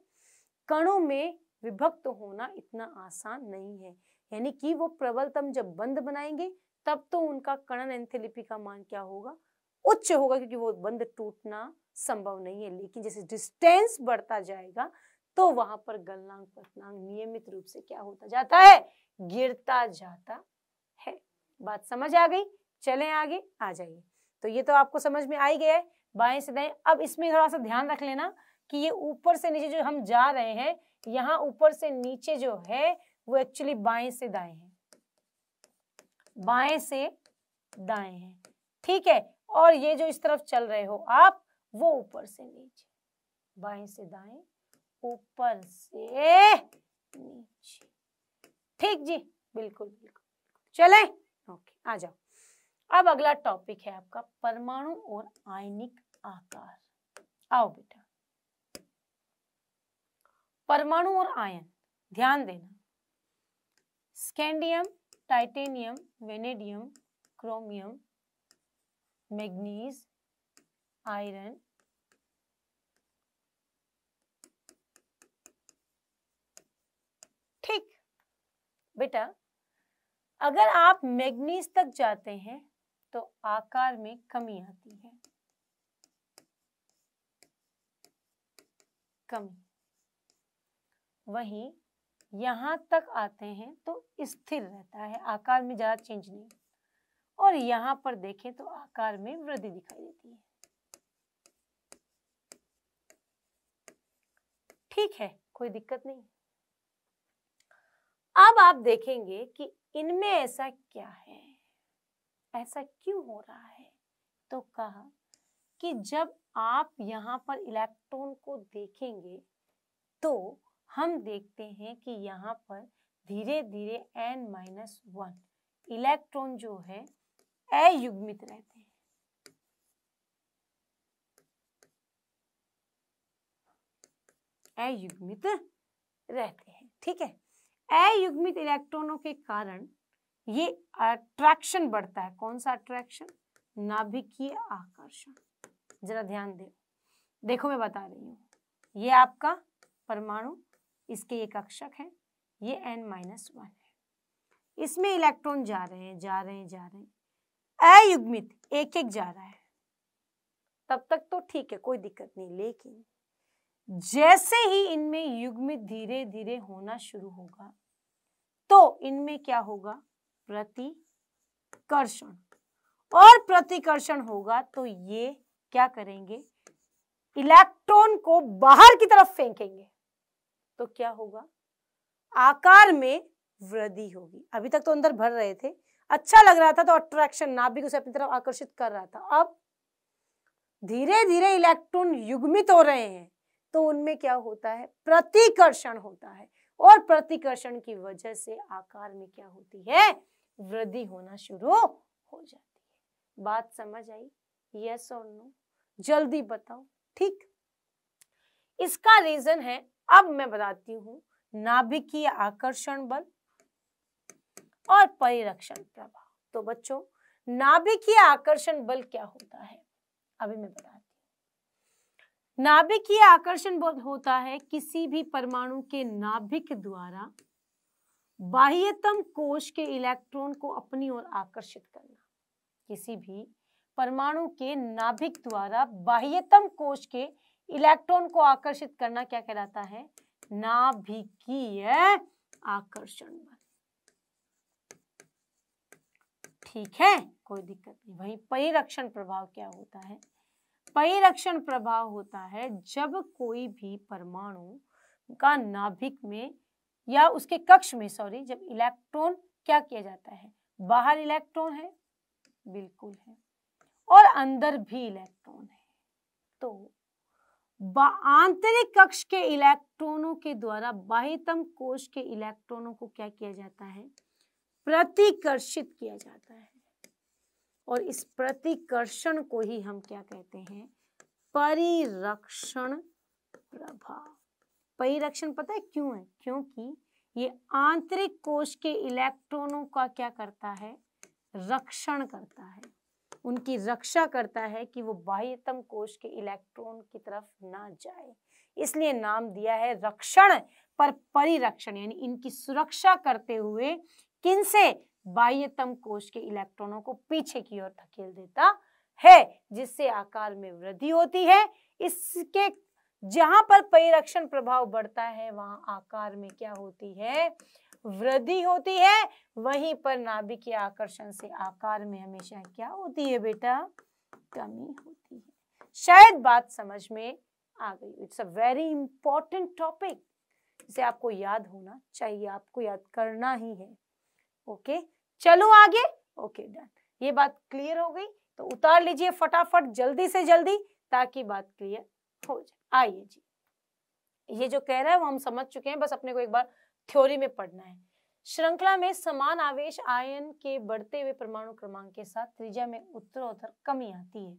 [SPEAKER 1] कणों में विभक्त होना इतना आसान नहीं है यानी कि वो प्रबलतम जब बंद बनाएंगे तब तो उनका कणन एंथेलिपी का मान क्या होगा उच्च होगा क्योंकि वो बंद टूटना संभव नहीं है लेकिन जैसे डिस्टेंस बढ़ता जाएगा तो वहां पर गलनांग पतनांग नियमित रूप से क्या होता जाता है गिरता जाता है बात समझ आ गई चले आगे आ जाइए तो ये तो आपको समझ में आ ही गया है बाएं से दाएं अब इसमें थोड़ा सा ध्यान रख लेना कि ये ऊपर से नीचे जो हम जा रहे हैं यहाँ ऊपर से नीचे जो है वो एक्चुअली बाएं से दाएं है बाएं से दाएं है ठीक है और ये जो इस तरफ चल रहे हो आप वो ऊपर से नीचे बाएं से दाएं ऊपर से नीचे ठीक जी बिल्कुल बिल्कुल चले ओके आ जाओ अब अगला टॉपिक है आपका परमाणु और आयनिक आकार आओ बेटा परमाणु और आयन ध्यान देना scandium titanium vanadium chromium manganese iron ठीक बेटा अगर आप मैग्नीज तक जाते हैं तो आकार में कमी आती है कमी वहीं यहां तक आते हैं तो स्थिर रहता है आकार में ज़्यादा चेंज नहीं और यहां पर देखें तो आकार में वृद्धि दिखाई देती है ठीक है कोई दिक्कत नहीं अब आप देखेंगे कि इनमें ऐसा क्या है ऐसा क्यों हो रहा है तो कहा कि जब आप यहाँ पर इलेक्ट्रॉन को देखेंगे तो हम देखते हैं कि यहाँ पर धीरे धीरे एन माइनस वन इलेक्ट्रॉन जो है अयुग्मित रहते हैं अयुग्मित रहते हैं ठीक है अयुग्मित इलेक्ट्रॉनों के कारण ये अट्रैक्शन बढ़ता है कौन सा अट्रैक्शन नाभिकीय आकर्षण जरा ध्यान दे देखो मैं बता रही हूँ ये आपका परमाणु इसके ये कक्षक है ये एन माइनस वन है इसमें इलेक्ट्रॉन जा रहे हैं जा रहे हैं जा रहे हैं अयुग्मित एक एक जा रहा है तब तक तो ठीक है कोई दिक्कत नहीं लेकिन जैसे ही इनमें युग्मित धीरे धीरे होना शुरू होगा तो इनमें क्या होगा प्रतिकर्षण और प्रतिकर्षण होगा तो ये क्या करेंगे इलेक्ट्रॉन को बाहर की तरफ फेंकेंगे तो क्या होगा आकार में वृद्धि होगी अभी तक तो अंदर भर रहे थे अच्छा लग रहा था तो अट्रैक्शन नाभिक उसे अपनी तरफ आकर्षित कर रहा था अब धीरे धीरे इलेक्ट्रॉन युग्मित हो रहे हैं तो उनमें क्या होता है प्रतिकर्षण होता है और प्रतिकर्षण की वजह से आकार में क्या होती है वृद्धि होना शुरू हो जाती है बात समझ आई यस और नो जल्दी बताओ ठीक इसका रीजन है अब मैं बताती हूँ नाभिकीय आकर्षण बल और परिरक्षण प्रभाव तो बच्चों नाभिकीय आकर्षण बल क्या होता है अभी मैं बता नाभिकीय आकर्षण बल होता है किसी भी परमाणु के नाभिक द्वारा बाह्यतम कोश के इलेक्ट्रॉन को अपनी ओर आकर्षित करना किसी भी परमाणु के नाभिक द्वारा बाह्यतम कोश के इलेक्ट्रॉन को आकर्षित करना क्या कहलाता है नाभिकीय आकर्षण बल ठीक है कोई दिक्कत नहीं वही परिरक्षण प्रभाव क्या होता है परिरक्षण प्रभाव होता है जब कोई भी परमाणु का नाभिक में या उसके कक्ष में सॉरी जब इलेक्ट्रॉन क्या किया जाता है बाहर इलेक्ट्रॉन है बिल्कुल है और अंदर भी इलेक्ट्रॉन है तो आंतरिक कक्ष के इलेक्ट्रॉनों के द्वारा बाह्यतम कोश के इलेक्ट्रॉनों को क्या किया जाता है प्रतिकर्षित किया जाता है और इस प्रतिकर्षण को ही हम क्या कहते हैं परिरक्षण प्रभाव परिरक्षण पता है क्यों है क्योंकि ये आंतरिक कोष के इलेक्ट्रॉनों का क्या करता है रक्षण करता है उनकी रक्षा करता है कि वो बाह्यतम कोष के इलेक्ट्रॉन की तरफ ना जाए इसलिए नाम दिया है रक्षण पर परिरक्षण यानी इनकी सुरक्षा करते हुए किनसे बाह्यतम कोश के इलेक्ट्रॉनों को पीछे की ओर धकेल देता है जिससे आकार में वृद्धि होती है इसके जहां पर परिरक्षण प्रभाव बढ़ता है वहां आकार में क्या होती है वृद्धि होती है वहीं पर नाभिक के आकर्षण से आकार में हमेशा क्या होती है बेटा कमी होती है शायद बात समझ में आ गई it's a very important topic इसे आपको याद होना चाहिए आपको याद करना ही है ओके चलो आगे ओके डन ये बात क्लियर हो गई तो उतार लीजिए फटाफट जल्दी से जल्दी ताकि बात क्लियर हो जाए आइए जी ये जो कह रहा है वो हम समझ चुके हैं बस अपने को एक बार थ्योरी में पढ़ना है श्रृंखला में समान आवेश आयन के बढ़ते हुए परमाणु क्रमांक के साथ त्रिज्या में उत्तरोत्तर कमी आती है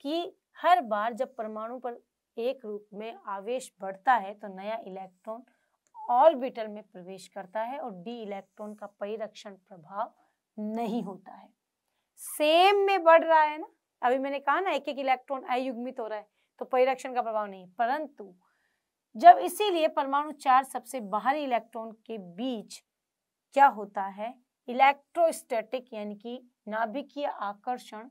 [SPEAKER 1] कि हर बार जब परमाणु पर एक रूप में आवेश बढ़ता है तो नया इलेक्ट्रॉन ऑर्बिटल में प्रवेश करता है और डी इलेक्ट्रॉन का परिरक्षण प्रभाव नहीं होता है सेम में बढ़ रहा है ना अभी मैंने कहा ना एक एक इलेक्ट्रॉन अयुग्मित हो रहा है तो परिरक्षण का प्रभाव नहीं परंतु जब इसीलिए परमाणु चार सबसे बाहरी इलेक्ट्रॉन के बीच क्या होता है इलेक्ट्रोस्टैटिक यानी कि नाभिकीय आकर्षण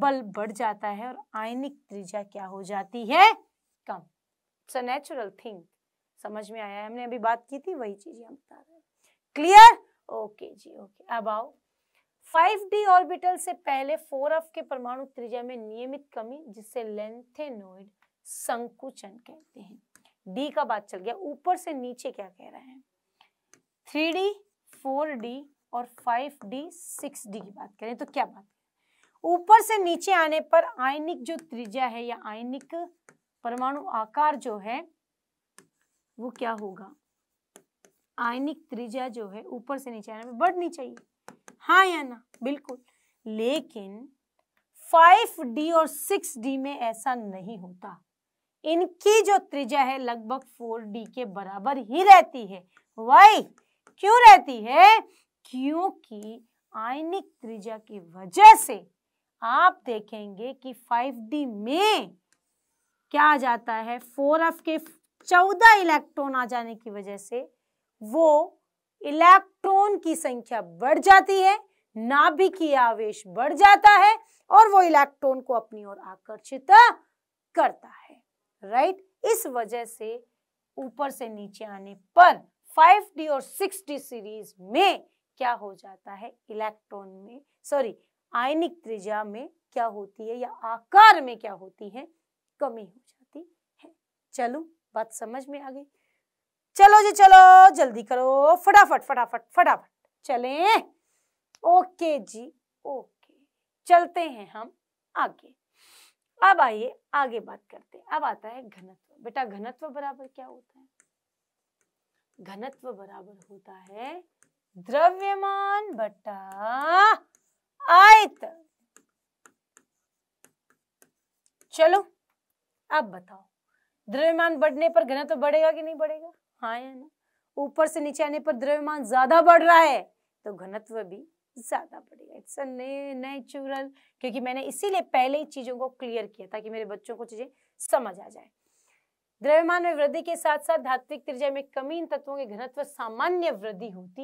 [SPEAKER 1] बल बढ़ जाता है और आयनिक त्रिज्या क्या हो जाती है कम इट्स अ नेचुरल थिंग समझ में आया हमने अभी बात की थी वही चीज हम बता रहे हैं क्लियर ओके जी ओके अब आओ 5d ऑर्बिटल से पहले 4f के परमाणु त्रिज्या में नियमित कमी जिसे लेंथेनोइड संकुचन कहते हैं d का बात चल गया ऊपर से नीचे क्या कह रहा है 3d 4d और 5d 6d की बात करें तो क्या बात ऊपर से नीचे आने पर आयनिक जो त्रिज्या है या आयनिक परमाणु आकार जो है वो क्या होगा आयनिक त्रिज्या जो है ऊपर से नीचे आने में बढ़नी चाहिए हाँ या ना बिल्कुल लेकिन फाइव डी और सिक्स डी में ऐसा नहीं होता इनकी जो त्रिज्या है लगभग फोर डी के बराबर ही रहती है वाई क्यों रहती है क्योंकि आयनिक त्रिज्या की वजह से आप देखेंगे कि 5D में क्या आ जाता है 4F के चौदह इलेक्ट्रॉन आ जाने की वजह से वो इलेक्ट्रॉन की संख्या बढ़ जाती है नाभिकीय आवेश बढ़ जाता है और वो इलेक्ट्रॉन को अपनी ओर आकर्षित करता है राइट इस वजह से ऊपर से नीचे आने पर 5d और 6d सीरीज में क्या हो जाता है इलेक्ट्रॉन में सॉरी आयनिक त्रिज्या में क्या होती है या आकार में क्या होती है कमी हो जाती है चलो बात समझ में आ गई चलो जी चलो जल्दी करो फटाफट फटाफट फटाफट चले ओके जी ओके चलते हैं हम आगे अब आइए आगे बात करते हैं अब आता है घनत्व बेटा घनत्व बराबर क्या होता है घनत्व बराबर होता है द्रव्यमान बटा आयत चलो अब बताओ द्रव्यमान बढ़ने पर घनत्व तो बढ़ेगा कि नहीं बढ़ेगा हाँ या ना ऊपर से नीचे आने पर द्रव्यमान ज्यादा बढ़ रहा है तो घनत्व भी ज्यादा बढ़ेगा इट्स नेचुरल क्योंकि मैंने इसीलिए पहले ही चीजों को क्लियर किया ताकि मेरे बच्चों को चीजें समझ आ जाए द्रव्यमान में वृद्धि के साथ साथ धात्विक त्रिज्या में कमी इन तत्वों के घनत्व सामान्य वृद्धि होती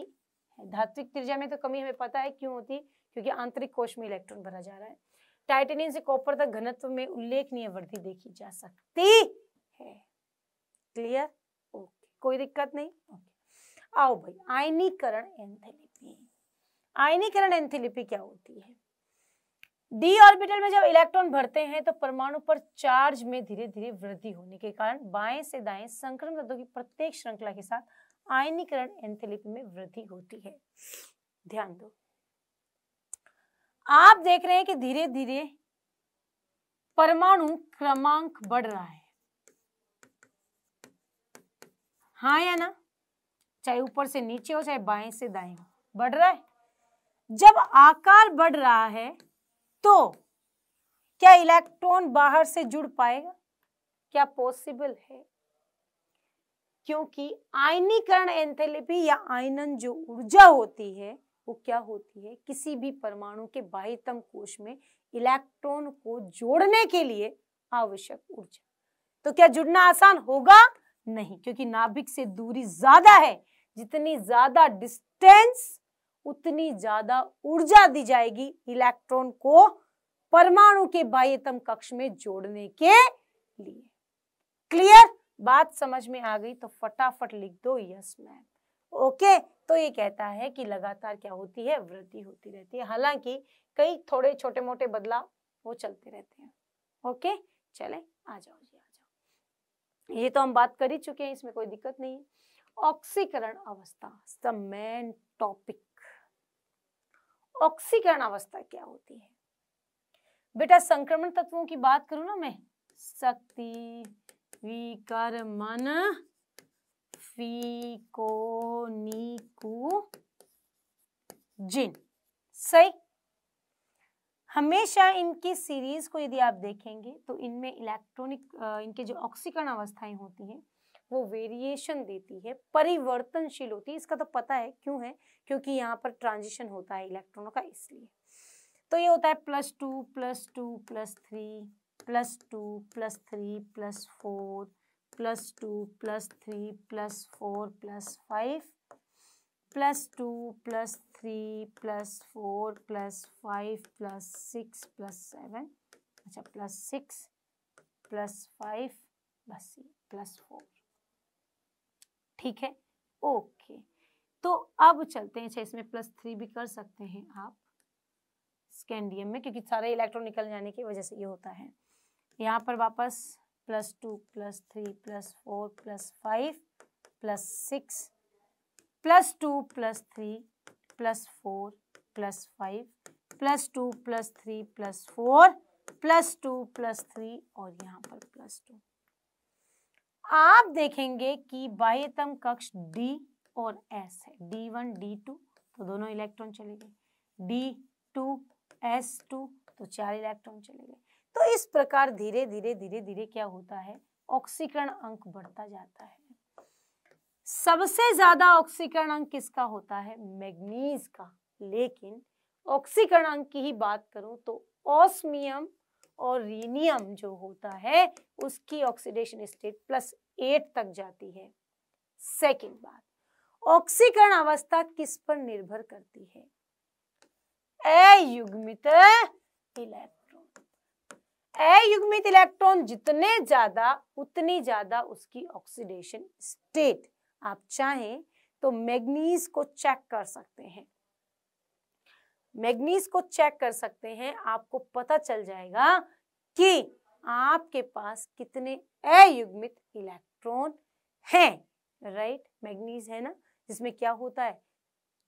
[SPEAKER 1] है धात्विक त्रिज्या में तो कमी हमें पता है क्यों होती है क्योंकि आंतरिक कोश में इलेक्ट्रॉन भरा जा रहा है टाइटेनियम से कॉपर तक घनत्व में उल्लेखनीय वृद्धि देखी जा सकती है क्लियर ओके कोई दिक्कत नहीं ओके आओ भाई आयनीकरण एंथेलिपी आयनीकरण एंथेलिपी क्या होती है डी ऑर्बिटल में जब इलेक्ट्रॉन भरते हैं तो परमाणु पर चार्ज में धीरे धीरे वृद्धि होने के कारण बाएं से दाएं संक्रमण तत्वों की प्रत्येक श्रृंखला के साथ आयनीकरण एंथेलिपी में वृद्धि होती है ध्यान दो आप देख रहे हैं कि धीरे धीरे परमाणु क्रमांक बढ़ रहा है हाँ या ना चाहे ऊपर से नीचे हो चाहे बाएं से दाएं हो बढ़ रहा है जब आकार बढ़ रहा है तो क्या इलेक्ट्रॉन बाहर से जुड़ पाएगा क्या पॉसिबल है क्योंकि आयनीकरण एंथेलिपी या आयनन जो ऊर्जा होती है वो क्या होती है किसी भी परमाणु के बाह्यतम कोश में इलेक्ट्रॉन को जोड़ने के लिए आवश्यक ऊर्जा तो क्या जुड़ना आसान होगा नहीं क्योंकि नाभिक से दूरी ज्यादा है जितनी ज्यादा डिस्टेंस उतनी ज्यादा ऊर्जा दी जाएगी इलेक्ट्रॉन को परमाणु के बाह्यतम कक्ष में जोड़ने के लिए क्लियर बात समझ में आ गई तो फटाफट लिख दो यस मैम ओके तो ये कहता है कि लगातार क्या होती है वृद्धि होती रहती है हालांकि कई थोड़े छोटे मोटे बदलाव वो चलते रहते हैं ओके चले आ जाओ ये तो हम बात कर ही चुके हैं इसमें कोई दिक्कत नहीं है ऑक्सीकरण अवस्था द मेन टॉपिक ऑक्सीकरण अवस्था क्या होती है बेटा संक्रमण तत्वों की बात करूं ना मैं शक्ति विकर्मन फीकोनिकू जिन सही हमेशा इनकी सीरीज को यदि आप देखेंगे तो इनमें इलेक्ट्रॉनिक इनके जो ऑक्सीकरण अवस्थाएं होती हैं वो वेरिएशन देती है परिवर्तनशील होती है इसका तो पता है क्यों है क्योंकि यहाँ पर ट्रांजिशन होता है इलेक्ट्रॉनों का इसलिए तो ये होता है plus two plus two plus three plus two plus three plus four plus two plus three plus four plus five plus two plus three plus four plus five plus six plus seven अच्छा प्लस सिक्स प्लस फाइव बस ये प्लस फोर ठीक है ओके तो अब चलते हैं अच्छा इसमें प्लस थ्री भी कर सकते हैं आप स्कैंडियम में क्योंकि सारे इलेक्ट्रॉन निकल जाने की वजह से ये होता है यहाँ पर वापस plus two plus three plus four plus five plus six plus two plus three plus four plus five plus two plus three plus four plus two plus three और यहाँ पर प्लस टू आप देखेंगे कि बाह्यतम कक्ष D और S है D1 D2 तो दोनों इलेक्ट्रॉन चले गए D2 S2 तो चार इलेक्ट्रॉन चले गए तो इस प्रकार धीरे धीरे धीरे धीरे क्या होता है ऑक्सीकरण अंक बढ़ता जाता है सबसे ज्यादा ऑक्सीकरण अंक किसका होता है मैग्नीज का लेकिन ऑक्सीकरण अंक की ही बात करूं तो ऑस्मियम और रीनियम जो होता है उसकी ऑक्सीडेशन स्टेट प्लस एट तक जाती है सेकंड बात ऑक्सीकरण अवस्था किस पर निर्भर करती है अयुग्मित इलेक्ट्रॉन अयुग्मित इलेक्ट्रॉन जितने ज्यादा उतनी ज्यादा उसकी ऑक्सीडेशन स्टेट आप चाहें तो मैग्नीज को चेक कर सकते हैं मैग्नीज को चेक कर सकते हैं आपको पता चल जाएगा कि आपके पास कितने अयुग्मित इलेक्ट्रॉन हैं राइट मैग्नीज है ना जिसमें क्या होता है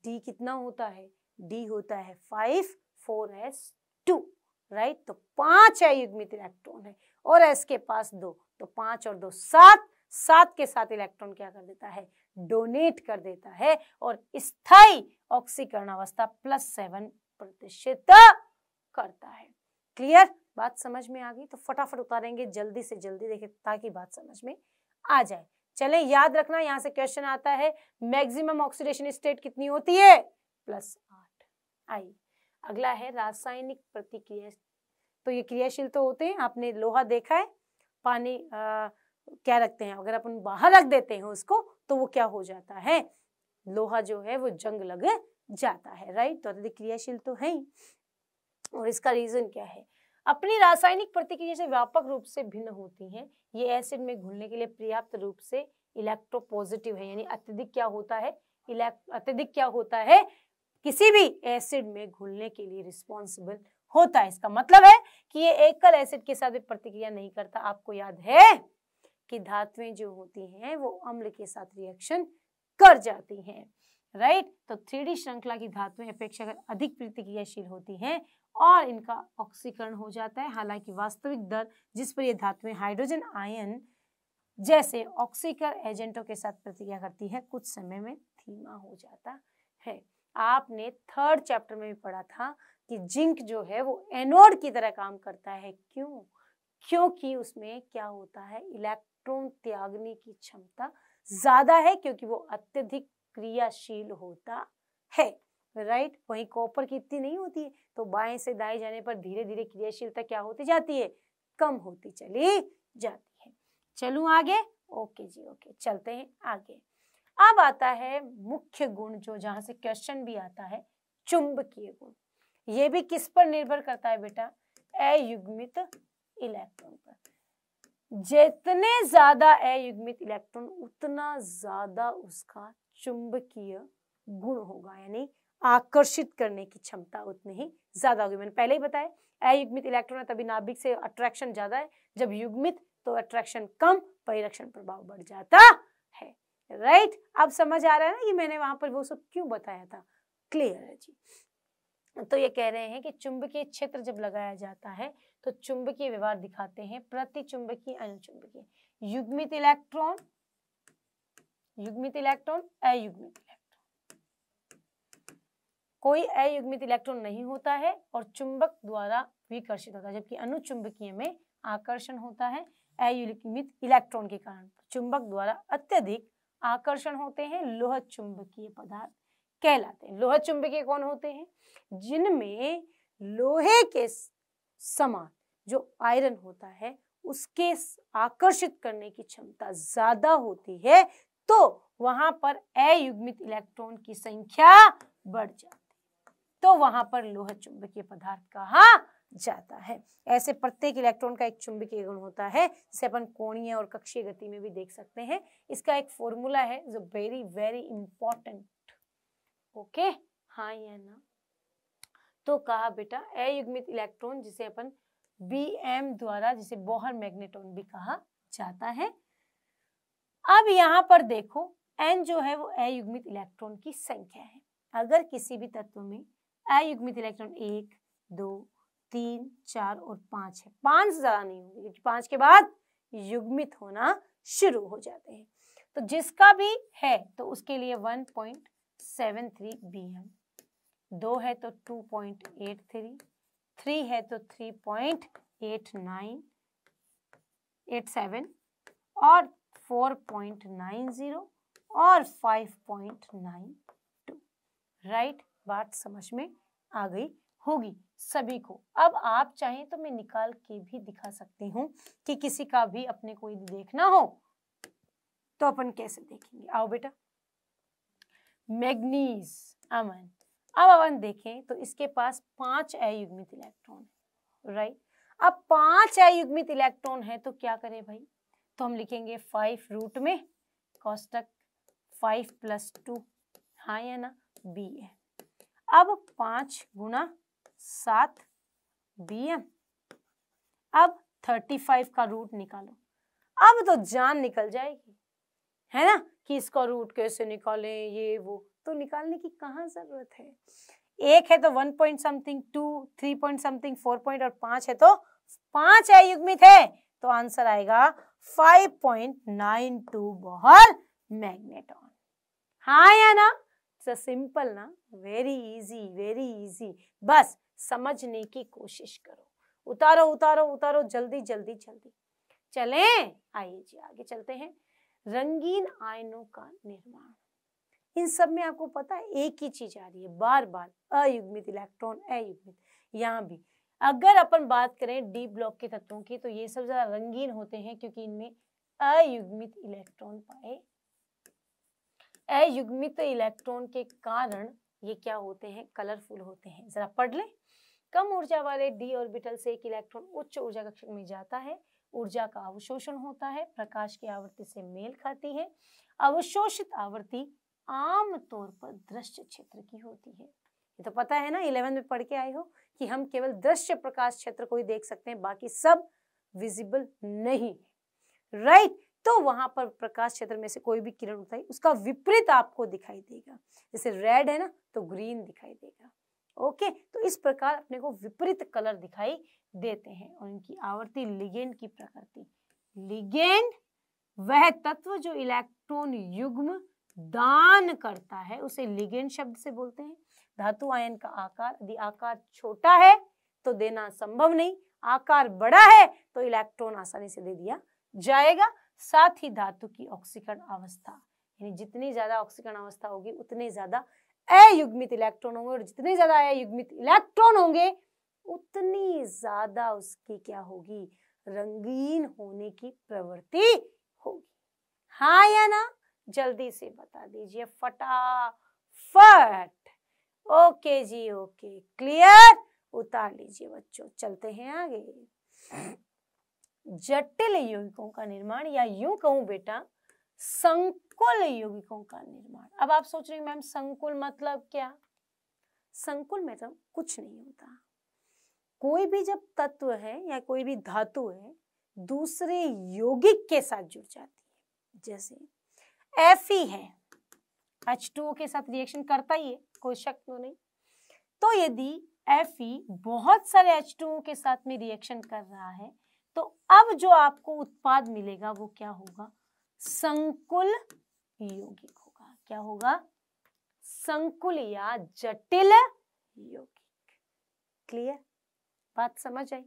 [SPEAKER 1] डी कितना होता है डी होता है five four S two right तो पांच अयुग्मित इलेक्ट्रॉन है और एस के पास दो तो पांच और दो सात साथ के साथ इलेक्ट्रॉन क्या कर देता है डोनेट कर देता है और स्थाई ऑक्सीकरण अवस्था प्लस सेवन प्रतिशत करता है क्लियर बात समझ में आ गई तो फटाफट उतारेंगे जल्दी से जल्दी देखे ताकि बात समझ में आ जाए चले याद रखना यहां से क्वेश्चन आता है मैक्सिमम ऑक्सीडेशन स्टेट कितनी होती है प्लस आठ आई अगला है रासायनिक प्रतिक्रिया तो ये क्रियाशील तो होते हैं आपने लोहा देखा है पानी आ, क्या रखते हैं अगर अपन बाहर रख देते हैं उसको तो वो क्या हो जाता है लोहा जो है वो जंग लग जाता है राइट तो अत्यधिक क्रियाशील तो है ही और इसका रीजन क्या है अपनी रासायनिक प्रतिक्रिया से व्यापक रूप से भिन्न होती हैं ये एसिड में घुलने के लिए पर्याप्त रूप से इलेक्ट्रोपॉजिटिव है यानी अत्यधिक क्या होता है अत्यधिक क्या होता है किसी भी एसिड में घुलने के लिए रिस्पॉन्सिबल होता है इसका मतलब है कि ये एकल एसिड के साथ प्रतिक्रिया नहीं करता आपको याद है की धातुएं जो होती हैं वो अम्ल के साथ रिएक्शन कर जाती हैं राइट तो थ्री श्रृंखला की धातुएं अपेक्षा अधिक प्रतिक्रियाशील होती हैं और इनका ऑक्सीकरण हो जाता है हालांकि वास्तविक दर जिस पर ये धातुएं हाइड्रोजन आयन जैसे ऑक्सीकर एजेंटों के साथ प्रतिक्रिया करती है कुछ समय में धीमा हो जाता है आपने थर्ड चैप्टर में भी पढ़ा था कि जिंक जो है वो एनोड की तरह काम करता है क्यों क्योंकि उसमें क्या होता है इलेक्ट्रो इलेक्ट्रॉन त्यागने की क्षमता ज्यादा है क्योंकि वो अत्यधिक क्रियाशील होता है राइट वही कॉपर की इतनी नहीं होती तो बाएं से दाएं जाने पर धीरे धीरे क्रियाशीलता क्या होती जाती है कम होती चली जाती है चलूं आगे ओके जी ओके चलते हैं आगे अब आता है मुख्य गुण जो जहां से क्वेश्चन भी आता है चुंबकीय गुण ये भी किस पर निर्भर करता है बेटा अयुग्मित इलेक्ट्रॉन पर जितने ज्यादा अयुग्मित इलेक्ट्रॉन उतना ज्यादा उसका चुंबकीय गुण होगा यानी आकर्षित करने की क्षमता उतनी ही ज्यादा होगी मैंने पहले ही बताया अयुग्मित इलेक्ट्रॉन है तभी नाभिक से अट्रैक्शन ज्यादा है जब युग्मित तो अट्रैक्शन कम परिरक्षण प्रभाव बढ़ जाता है राइट अब समझ आ रहा है ना कि मैंने वहां पर वो सब क्यों बताया था क्लियर है जी तो ये कह रहे हैं कि चुंबकीय क्षेत्र जब लगाया जाता है तो चुंबकीय व्यवहार दिखाते हैं प्रति प्रतिचुंबकीय अनुचुंबकीय युग्मित इलेक्ट्रॉन युग्मित इलेक्ट्रॉन अयुग्मित इलेक्ट्रॉन कोई अयुग्मित इलेक्ट्रॉन नहीं होता है और चुंबक द्वारा विकर्षित होता है जबकि अनुचुंबकीय में आकर्षण होता है अयुग्मित इलेक्ट्रॉन के कारण चुंबक द्वारा अत्यधिक आकर्षण होते हैं लोह चुंबकीय पदार्थ कहलाते हैं लोह चुंबकीय कौन होते हैं जिनमें लोहे के समान जो आयरन होता है उसके आकर्षित करने की क्षमता ज्यादा होती है तो वहां पर अयुग्मित इलेक्ट्रॉन की संख्या बढ़ जाती तो वहां पर लोह चुंबकीय पदार्थ कहा जाता है ऐसे प्रत्येक इलेक्ट्रॉन का एक चुंबकीय गुण होता है जिसे अपन कोणीय और कक्षीय गति में भी देख सकते हैं इसका एक फॉर्मूला है जो वेरी वेरी इंपॉर्टेंट ओके हाँ या ना तो कहा बेटा अयुग्मित इलेक्ट्रॉन जिसे अपन बी एम द्वारा जिसे बोहर मैग्नेट्रॉन भी कहा जाता है अब यहाँ पर देखो एन जो है वो अयुग्मित इलेक्ट्रॉन की संख्या है अगर किसी भी तत्व में अयुग्मित इलेक्ट्रॉन एक दो तीन चार और पांच है पांच ज्यादा नहीं होंगे क्योंकि पांच के बाद युग्मित होना शुरू हो जाते हैं तो जिसका भी है तो उसके लिए one point seven three B M दो है तो two point eight three three है तो three point eight nine eight seven और फोर पॉइंट नाइन ज़ीरो और five point nine two right बात समझ में आ गई होगी सभी को अब आप चाहें तो मैं निकाल के भी दिखा सकती हूँ कि किसी का भी अपने कोई देखना हो तो अपन कैसे देखेंगे आओ बेटा मैग्नीज अमन अब अपन देखें तो इसके पास पांच अयुग्मित इलेक्ट्रॉन है राइट अब पांच अयुग्मित इलेक्ट्रॉन है तो क्या करें भाई तो हम लिखेंगे फाइव रूट में कॉस्टक फाइव प्लस टू हाँ या ना बी है अब पांच गुना सात बी एम अब थर्टी फाइव का रूट निकालो अब तो जान निकल जाएगी है ना कि इसका रूट कैसे निकालें ये वो तो निकालने की कहाँ ज़रूरत है एक है तो one point something two three point something four point और पांच है तो पांच है युग्मित है तो आंसर आएगा five point nine two Bohr magneton हा या ना इट्स सिंपल ना वेरी इजी वेरी इजी बस समझने की कोशिश करो उतारो उतारो उतारो जल्दी जल्दी जल्दी चलें आइए जी आगे चलते हैं रंगीन आयनों का निर्माण इन सब में आपको पता है एक ही चीज आ रही है बार बार अयुग्मित इलेक्ट्रॉन अयुग्मित यहाँ भी अगर अपन बात करें डी ब्लॉक के तत्वों की तो ये सब ज्यादा रंगीन होते हैं क्योंकि इनमें अयुग्मित इलेक्ट्रॉन पाए अयुग्मित इलेक्ट्रॉन के कारण ये क्या होते हैं कलरफुल होते हैं ज़रा पढ़ लें कम ऊर्जा वाले डी ऑर्बिटल से एक इलेक्ट्रॉन उच्च ऊर्जा कक्षक में जाता है ऊर्जा का अवशोषण होता है प्रकाश की आवृत्ति से मेल खाती है अवशोषित आवृत्ति आम तौर पर दृश्य क्षेत्र की होती है ये तो पता है ना इलेवन में पढ़ के आए हो कि हम केवल दृश्य प्रकाश क्षेत्र को ही देख सकते हैं बाकी सब विजिबल नहीं है राइट right? तो वहां पर प्रकाश क्षेत्र में से कोई भी किरण उठाई उसका विपरीत आपको दिखाई देगा जैसे रेड है ना तो ग्रीन दिखाई देगा ओके तो इस प्रकार अपने को विपरीत कलर दिखाई देते हैं और इनकी आवृत्ति लिगेंड की प्रकृति लिगेंड वह तत्व जो इलेक्ट्रॉन युग्म दान करता है उसे लिगेंड शब्द से बोलते हैं धातु आयन का आकार यदि आकार छोटा है तो देना संभव नहीं आकार बड़ा है तो इलेक्ट्रॉन आसानी से दे दिया जाएगा साथ ही धातु की ऑक्सीकरण अवस्था यानी जितनी ज्यादा ऑक्सीकरण अवस्था होगी उतने ज्यादा अयुग्मित इलेक्ट्रॉन होंगे और जितने ज्यादा अयुग्मित इलेक्ट्रॉन होंगे उतनी ज्यादा उसकी क्या होगी रंगीन होने की प्रवृत्ति होगी हाँ या ना जल्दी से बता दीजिए फटाफट ओके जी ओके क्लियर उतार लीजिए बच्चों चलते हैं आगे जटिल यौगिकों का निर्माण या यूं कहूं बेटा संकुल यौगिकों का निर्माण अब आप सोच रहे हैं मैम संकुल मतलब क्या संकुल मतलब कुछ नहीं होता कोई भी जब तत्व है या कोई भी धातु है दूसरे यौगिक के साथ जुड़ जाती है जैसे ऐसी है एच टू के साथ रिएक्शन करता ही है कोई शक तो नहीं तो यदि एफ बहुत सारे एच टू के साथ में रिएक्शन कर रहा है तो अब जो आपको उत्पाद मिलेगा वो क्या होगा संकुल यौगिक होगा क्या होगा संकुल या जटिल यौगिक क्लियर बात समझ आई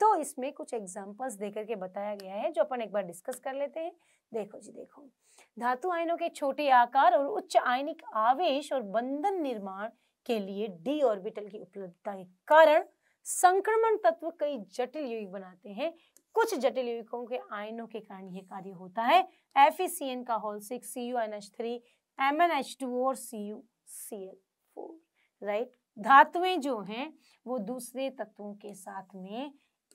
[SPEAKER 1] तो इसमें कुछ एग्जांपल्स देकर के बताया गया है जो अपन एक बार डिस्कस कर लेते हैं देखो जी देखो धातु आयनों के छोटे आकार और उच्च आयनिक आवेश और बंधन निर्माण के लिए डी ऑर्बिटल की उपलब्धता के कारण संक्रमण तत्व कई जटिल युग बनाते हैं कुछ जटिल युगों के आयनों के कारण यह कार्य होता है एफ e का होल six C U N H three M N H two और C U C L four right धातुएं जो हैं वो दूसरे तत्वों के साथ में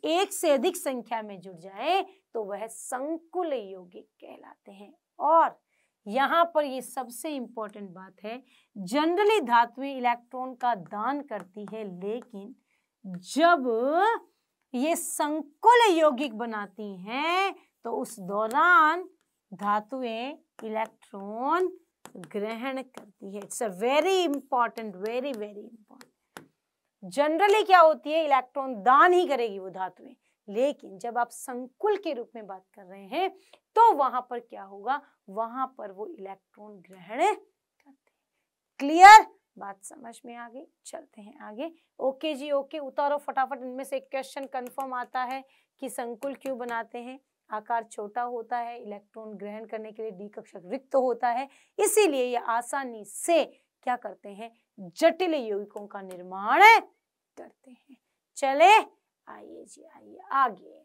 [SPEAKER 1] एक से अधिक संख्या में जुड़ जाएं तो वह संकुल यौगिक कहलाते हैं और यहाँ पर ये सबसे इम्पोर्टेंट बात है जनरली धातुएं इलेक्ट्रॉन का दान करती है लेकिन जब ये संकुल यौगिक बनाती हैं तो उस दौरान धातुएं इलेक्ट्रॉन ग्रहण करती है it's a very important very very important generally क्या होती है इलेक्ट्रॉन दान ही करेगी वो धातुएं लेकिन जब आप संकुल के रूप में बात कर रहे हैं तो वहां पर क्या होगा वहां पर वो इलेक्ट्रॉन ग्रहण करते क्लियर बात समझ में आ गई चलते हैं आगे ओके जी ओके उतारो फटाफट इनमें से एक क्वेश्चन कंफर्म आता है कि संकुल क्यों बनाते हैं आकार छोटा होता है इलेक्ट्रॉन ग्रहण करने के लिए डी कक्षक रिक्त होता है इसीलिए ये आसानी से क्या करते हैं जटिल यौगिकों का निर्माण करते हैं चले आइए जी आइए आगे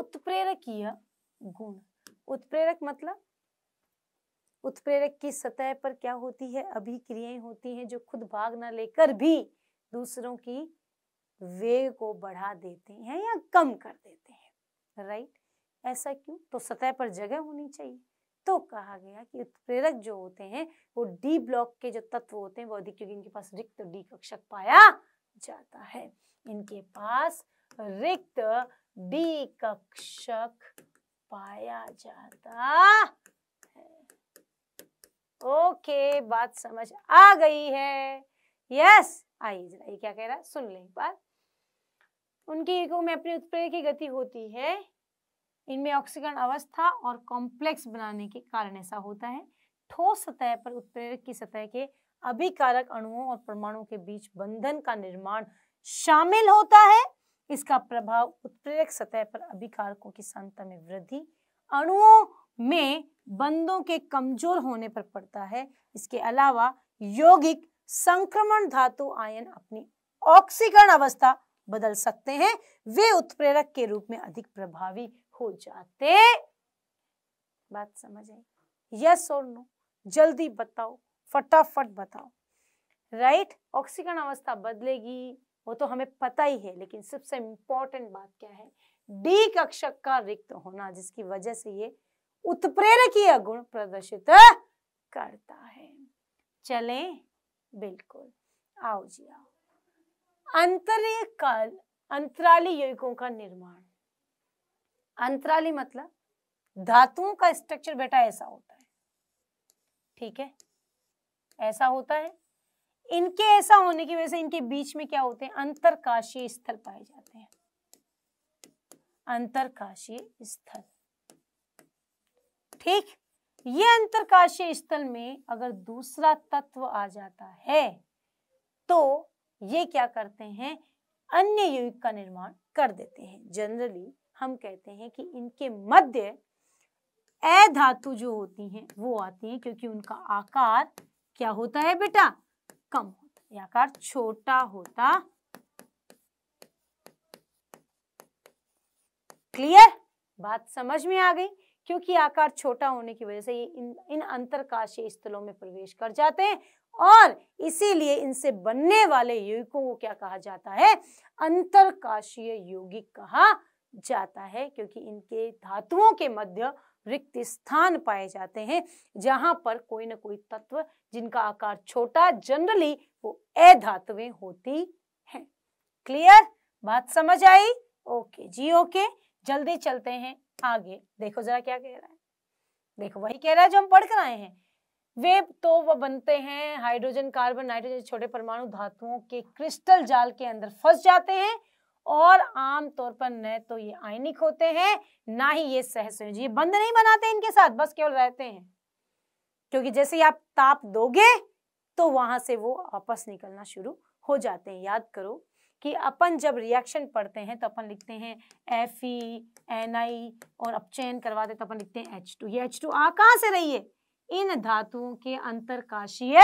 [SPEAKER 1] उत्प्रेरकीय गुण उत्प्रेरक मतलब उत्प्रेरक की सतह पर क्या होती है अभिक्रियाएं होती हैं जो खुद भाग न लेकर भी दूसरों की वेग को बढ़ा देते हैं या कम कर देते हैं राइट ऐसा क्यों तो सतह पर जगह होनी चाहिए तो कहा गया कि उत्प्रेरक जो होते हैं वो डी ब्लॉक के जो तत्व होते हैं वो अधिक क्योंकि इनके पास रिक्त डी कक्षक पाया जाता है इनके पास रिक्त डी कक्षक पाया जाता है ओके बात समझ आ गई है यस आइए जरा ये क्या कह रहा है सुन लें एक बार उनकी को में अपने उत्प्रेरक की गति होती है इनमें ऑक्सीकरण अवस्था और कॉम्प्लेक्स बनाने के कारण ऐसा होता है ठोस सतह पर उत्प्रेरक की सतह के अभिकारक अणुओं और परमाणुओं के बीच बंधन का निर्माण शामिल होता है इसका प्रभाव उत्प्रेरक सतह पर अभिकारकों की सांद्रता में वृद्धि अणुओं में बंधों के कमजोर होने पर पड़ता है इसके अलावा यौगिक संक्रमण धातु आयन अपनी ऑक्सीकरण अवस्था बदल सकते हैं वे उत्प्रेरक के रूप में अधिक प्रभावी हो जाते बात समझ आई यस और नो जल्दी बताओ फटाफट बताओ राइट ऑक्सीकरण अवस्था बदलेगी वो तो हमें पता ही है लेकिन सबसे इंपॉर्टेंट बात क्या है डी कक्षक का रिक्त होना जिसकी वजह से ये उत्प्रेरकीय गुण प्रदर्शित करता है चले बिल्कुल आओ जी आओ अंतरिय काल अंतराली यौगिकों का निर्माण अंतराली मतलब धातुओं का स्ट्रक्चर बेटा ऐसा होता है ठीक है ऐसा होता है इनके ऐसा होने की वजह से इनके बीच में क्या होते हैं अंतरकाशीय स्थल पाए जाते हैं अंतरकाशीय स्थल ठीक ये अंतरकाशीय स्थल में अगर दूसरा तत्व आ जाता है तो ये क्या करते हैं अन्य युग का निर्माण कर देते हैं जनरली हम कहते हैं कि इनके मध्य ए धातु जो होती हैं वो आती हैं क्योंकि उनका आकार क्या होता है बेटा कम होता है आकार छोटा होता क्लियर बात समझ में आ गई क्योंकि आकार छोटा होने की वजह से ये इन इन अंतरकाशीय स्थलों में प्रवेश कर जाते हैं और इसीलिए इनसे बनने वाले यौगिकों को क्या कहा जाता है अंतरकाशीय यौगिक कहा जाता है क्योंकि इनके धातुओं के मध्य रिक्त स्थान पाए जाते हैं जहां पर कोई ना कोई तत्व जिनका आकार छोटा जनरली वो अधातुएं होती हैं क्लियर बात समझ आई ओके जी ओके जल्दी चलते हैं आगे देखो जरा क्या कह रहा है देखो वही कह रहा है जो हम पढ़ कर आए हैं वे तो वह बनते हैं हाइड्रोजन कार्बन नाइट्रोजन छोटे परमाणु धातुओं के क्रिस्टल जाल के अंदर फंस जाते हैं और आमतौर पर न तो ये आयनिक होते हैं ना ही ये सहसंयोजी ये बंद नहीं बनाते इनके साथ बस केवल रहते हैं क्योंकि जैसे ही आप ताप दोगे तो वहां से वो आपस निकलना शुरू हो जाते हैं याद करो कि अपन जब रिएक्शन पढ़ते हैं तो अपन लिखते हैं एफ ई एन आई और अब चैन करवाते तो अपन लिखते हैं एच टू ये एच टू आ कहा से रही है इन धातुओं के अंतर काशीय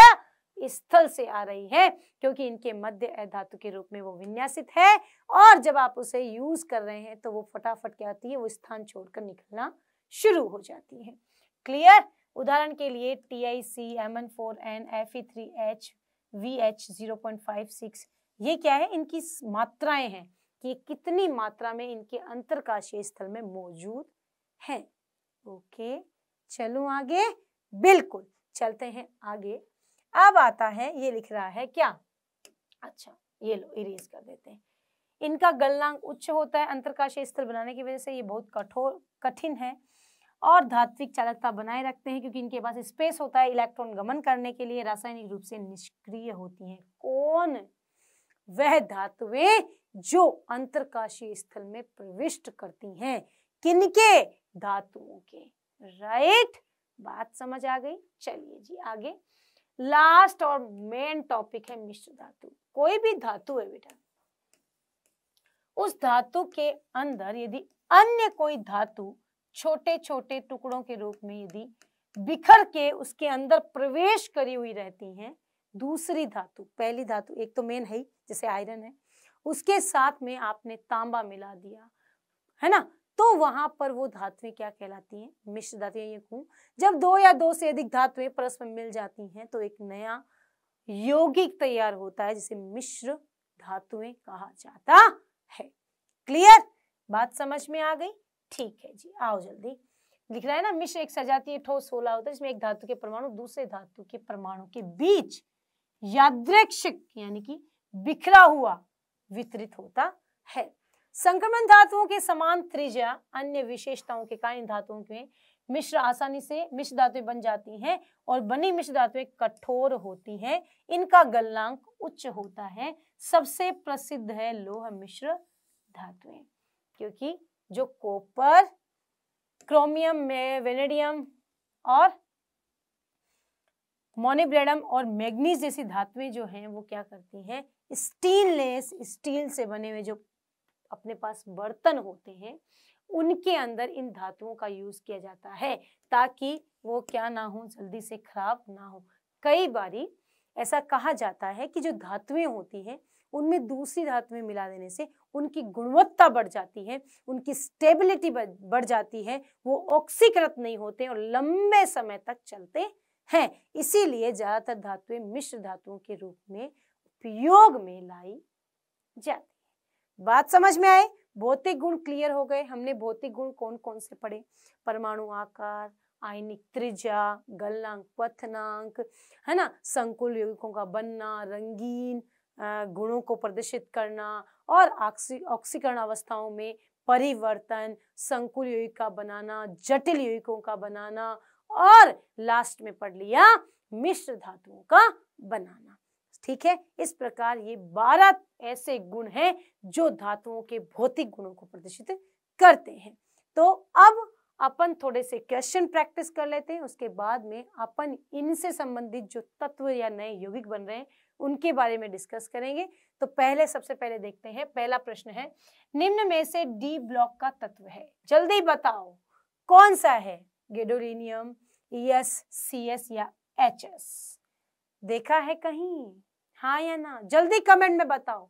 [SPEAKER 1] स्थल से आ रही है क्योंकि इनके मध्य धातु के रूप में वो विन्यासित है और जब आप उसे यूज कर रहे हैं तो वो फटाफट क्या आती है वो स्थान छोड़कर निकलना शुरू हो जाती है क्लियर उदाहरण के लिए T I C M N four N F E three H V H zero point five six ये क्या है इनकी मात्राएं हैं कि कितनी मात्रा में इनके अंतरकाशीय स्थल में मौजूद हैं ओके चलो आगे बिल्कुल चलते हैं आगे अब आता है ये लिख रहा है क्या अच्छा ये लो इरेज कर देते हैं इनका गलनांक उच्च होता है अंतरकाशीय स्थल बनाने की वजह से ये बहुत कठोर कठिन है और धात्विक चालकता बनाए रखते हैं क्योंकि इनके पास स्पेस होता है इलेक्ट्रॉन गमन करने के लिए रासायनिक रूप से निष्क्रिय होती हैं कौन वह धातुए जो अंतरकाशीय स्थल में प्रविष्ट करती हैं किनके धातुओं के राइट बात समझ आ गई चलिए जी आगे लास्ट और मेन टॉपिक है मिश्र धातु कोई भी धातु है बेटा उस धातु के अंदर यदि अन्य कोई धातु छोटे छोटे टुकड़ों के रूप में यदि बिखर के उसके अंदर प्रवेश करी हुई रहती हैं दूसरी धातु पहली धातु एक तो मेन है ही जैसे आयरन है उसके साथ में आपने तांबा मिला दिया है ना तो वहां पर वो धातुएं क्या कहलाती हैं मिश्र धातुएं ये कहूँ जब दो या दो से अधिक धातुएं परस्पर मिल जाती हैं तो एक नया यौगिक तैयार होता है जिसे मिश्र धातुएं कहा जाता है क्लियर बात समझ में आ गई ठीक है जी आओ जल्दी लिख रहा है ना मिश्र एक सजातीय ठोस सोलह होता है जिसमें एक धातु के परमाणु दूसरे धातु के परमाणु के बीच यादृक्षिक यानी कि बिखरा हुआ वितरित होता है संक्रमण धातुओं के समान त्रिज्या अन्य विशेषताओं के कारण धातुओं के मिश्र आसानी से मिश्र धातुएं बन जाती हैं और बनी मिश्र धातुएं कठोर होती हैं इनका गलनांक उच्च होता है सबसे प्रसिद्ध है लोह मिश्र धातुएं क्योंकि जो कॉपर क्रोमियम वेनेडियम और मोनिब्लेडम और मैग्नीज जैसी धातुएं जो हैं वो क्या करती हैं स्टीनलेस स्टील से बने हुए जो अपने पास बर्तन होते हैं उनके अंदर इन धातुओं का यूज किया जाता है ताकि वो क्या ना हो जल्दी से खराब ना हो कई बारी ऐसा कहा जाता है कि जो धातुएं होती हैं उनमें दूसरी धातुएं मिला देने से उनकी गुणवत्ता बढ़ जाती है उनकी स्टेबिलिटी बढ़ जाती है वो ऑक्सीकृत नहीं होते और लंबे समय तक चलते हैं इसीलिए ज़्यादातर धातुएं मिश्र धातुओं के रूप में उपयोग में लाई जाती बात समझ में आए भौतिक गुण क्लियर हो गए हमने भौतिक गुण कौन कौन से पढ़े परमाणु आकार आयनिक त्रिज्या गलनांक पथनांक है ना संकुल यौगिकों का बनना रंगीन गुणों को प्रदर्शित करना और ऑक्सीकरण अवस्थाओं में परिवर्तन संकुल यौगिक का बनाना जटिल यौगिकों का बनाना और लास्ट में पढ़ लिया मिश्र धातुओं का बनाना ठीक है इस प्रकार ये बारह ऐसे गुण हैं जो धातुओं के भौतिक गुणों को प्रदर्शित करते हैं तो अब अपन थोड़े से क्वेश्चन प्रैक्टिस कर लेते हैं उसके बाद में अपन इनसे संबंधित जो तत्व या नए यौगिक बन रहे हैं उनके बारे में डिस्कस करेंगे तो पहले सबसे पहले देखते हैं पहला प्रश्न है निम्न में से डी ब्लॉक का तत्व है जल्दी बताओ कौन सा है गेडोलिनियम एस सी एस या एच एस देखा है कहीं हाँ या ना जल्दी कमेंट में बताओ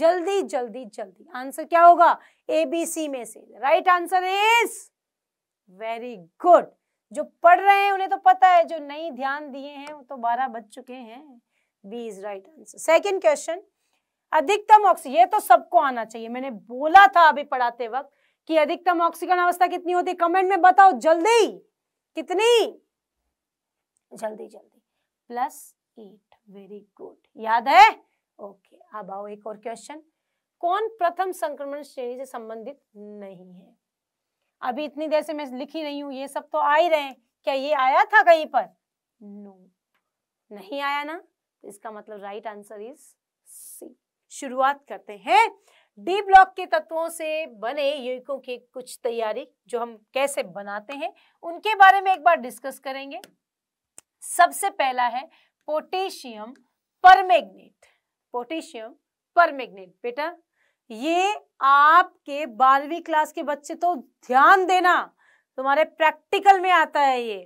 [SPEAKER 1] जल्दी जल्दी जल्दी आंसर क्या होगा ए बी सी में से right answer is very good जो पढ़ रहे हैं उन्हें तो पता है जो नहीं ध्यान दिए हैं वो तो बारह बज चुके हैं B is right answer second question अधिकतम ऑक्सीजन ये तो सबको आना चाहिए मैंने बोला था अभी पढ़ाते वक्त कि अधिकतम ऑक्सीजन अवस्था कितनी होती है कमेंट में बताओ जल्दी कितनी जल्दी जल्दी plus eight e. Very good याद है ओके okay, अब आओ एक और क्वेश्चन कौन प्रथम संक्रमण श्रेणी से संबंधित नहीं है अभी इतनी देर से मैं लिखी रही हूँ ये सब तो आ ही रहे क्या ये आया था कहीं पर नो no. नहीं आया ना तो इसका मतलब राइट आंसर इज सी शुरुआत करते हैं डी ब्लॉक के तत्वों से बने यूनिकों की कुछ तैयारी जो हम कैसे बनाते हैं उनके बारे में एक बार डिस्कस करेंगे सबसे पहला है पोटेशियम परमैग्नेट पोटेशियम परमैग्नेट बेटा ये आपके बारहवीं क्लास के बच्चे तो ध्यान देना तुम्हारे प्रैक्टिकल में आता है ये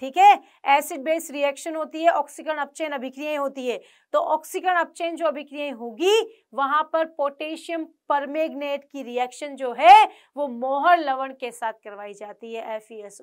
[SPEAKER 1] ठीक है एसिड बेस रिएक्शन होती है ऑक्सीकरण अपचयन अभिक्रियाएं होती है तो ऑक्सीकरण अपचयन जो अभिक्रियाएं होगी वहां पर पोटेशियम परमेग्नेट की रिएक्शन जो है वो मोहर लवण के साथ करवाई जाती है एफ एस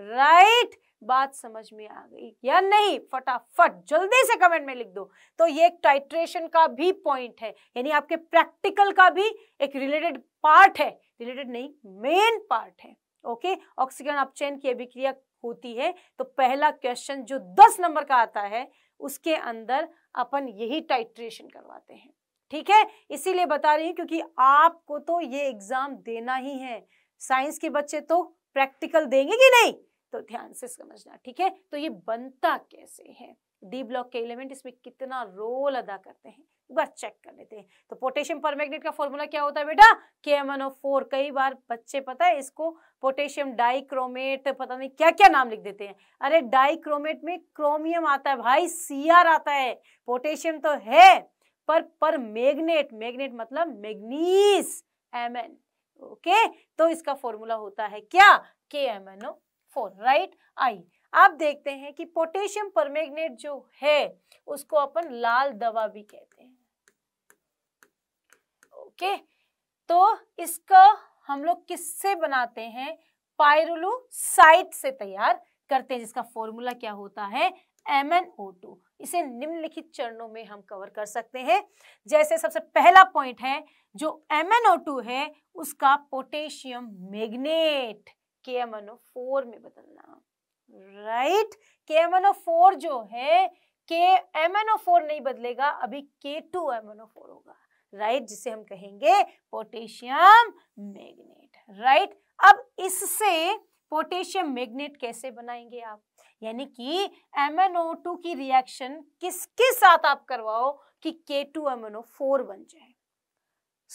[SPEAKER 1] राइट बात समझ में आ गई या नहीं फटाफट जल्दी से कमेंट में लिख दो तो ये एक टाइट्रेशन का भी पॉइंट है यानी आपके प्रैक्टिकल का भी एक रिलेटेड पार्ट है रिलेटेड नहीं मेन पार्ट है ओके ऑक्सीजन अपचयन की अभिक्रिया होती है तो पहला क्वेश्चन जो दस नंबर का आता है उसके अंदर अपन यही टाइट्रेशन करवाते हैं ठीक है इसीलिए बता रही हूँ क्योंकि आपको तो ये एग्जाम देना ही है साइंस के बच्चे तो प्रैक्टिकल देंगे कि नहीं तो ध्यान से समझना ठीक है तो ये बनता कैसे है डी ब्लॉक के एलिमेंट इसमें कितना रोल अदा करते हैं एक बार चेक कर लेते हैं तो पोटेशियम परमैग्नेट का फॉर्मूला क्या होता है बेटा के एम कई बार बच्चे पता है इसको पोटेशियम डाइक्रोमेट पता नहीं क्या क्या नाम लिख देते हैं अरे डाइक्रोमेट में क्रोमियम आता है भाई सी आता है पोटेशियम तो है पर पर मैग्नेट मैग्नेट मतलब मैग्नीज एम ओके तो इसका फॉर्मूला होता है क्या के एम फोर राइट आई आप देखते हैं कि पोटेशियम परमैग्नेट जो है उसको अपन लाल दवा भी कहते हैं ओके तो इसका हम लोग किससे बनाते हैं पायरुलट से तैयार करते हैं जिसका फॉर्मूला क्या होता है टू इसे निम्नलिखित चरणों में हम कवर कर सकते हैं जैसे सबसे पहला पॉइंट है जो टू है उसका potassium magnet K M N O four में बदलना राइट के एम एन ओ फोर जो है के एम एन ओ फोर नहीं बदलेगा अभी K two M N O four होगा राइट जिसे हम कहेंगे पोटेशियम मैग्नेट राइट अब इससे पोटेशियम मैग्नेट कैसे बनाएंगे आप यानी कि एम एन ओ टू की रिएक्शन किसके साथ आप करवाओ कि K two M N O four बन जाए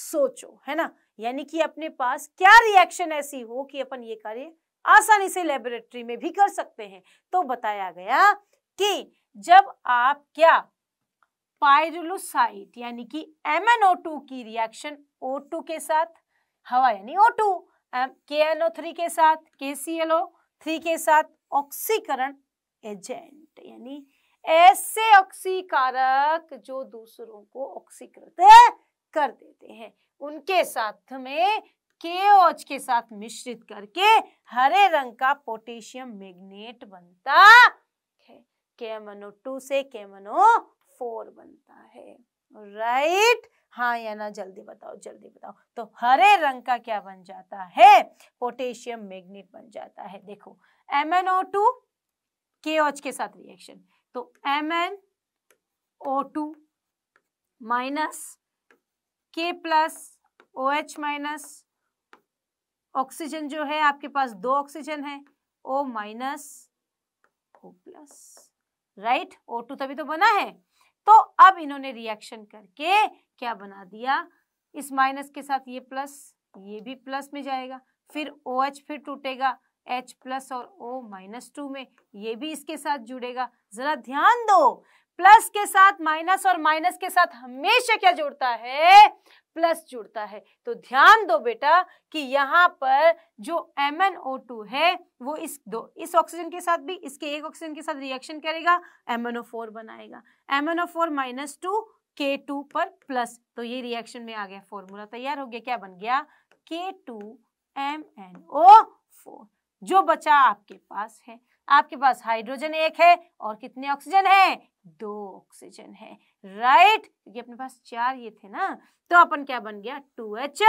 [SPEAKER 1] सोचो है ना यानी कि अपने पास क्या रिएक्शन ऐसी हो कि अपन ये कार्य आसानी से लेबोरेटरी में भी कर सकते हैं तो बताया गया कि जब आप क्या पायरुलोसाइट यानी कि MnO2 की रिएक्शन O2 के साथ हवा यानी O2 KNO3 के साथ KClO3 के साथ ऑक्सीकरण एजेंट यानी ऐसे ऑक्सीकारक जो दूसरों को ऑक्सीकृत कर देते हैं उनके साथ में के ओच के साथ मिश्रित करके हरे रंग का पोटेशियम मैग्नेट बनता है केमनो टू से केमनो फोर बनता है राइट हाँ या ना जल्दी बताओ जल्दी बताओ तो हरे रंग का क्या बन जाता है पोटेशियम मैग्नेट बन जाता है देखो M N O two K ओच के साथ रिएक्शन तो M N O two minus K plus O H minus oxygen जो है आपके पास दो ऑक्सीजन है O minus O plus right O two तभी तो बना है तो अब इन्होंने रिएक्शन करके क्या बना दिया इस माइनस के साथ ये प्लस ये भी प्लस में जाएगा फिर ओ एच फिर टूटेगा एच प्लस और ओ माइनस टू में ये भी इसके साथ जुड़ेगा जरा ध्यान दो प्लस के साथ माइनस और माइनस के साथ हमेशा क्या जुड़ता है प्लस जुड़ता है तो ध्यान दो बेटा कि यहाँ पर जो MnO2 है वो इस दो इस ऑक्सीजन के साथ भी इसके एक ऑक्सीजन के साथ रिएक्शन करेगा MnO4 बनाएगा MnO4 minus two K two पर प्लस तो ये रिएक्शन में आ गया फॉर्मूला तैयार हो गया क्या बन गया K two M N O four जो बचा आपके पास है आपके पास हाइड्रोजन एक है और कितने ऑक्सीजन है दो ऑक्सीजन है राइट क्योंकि अपने पास चार ये थे ना तो अपन क्या बन गया टू एच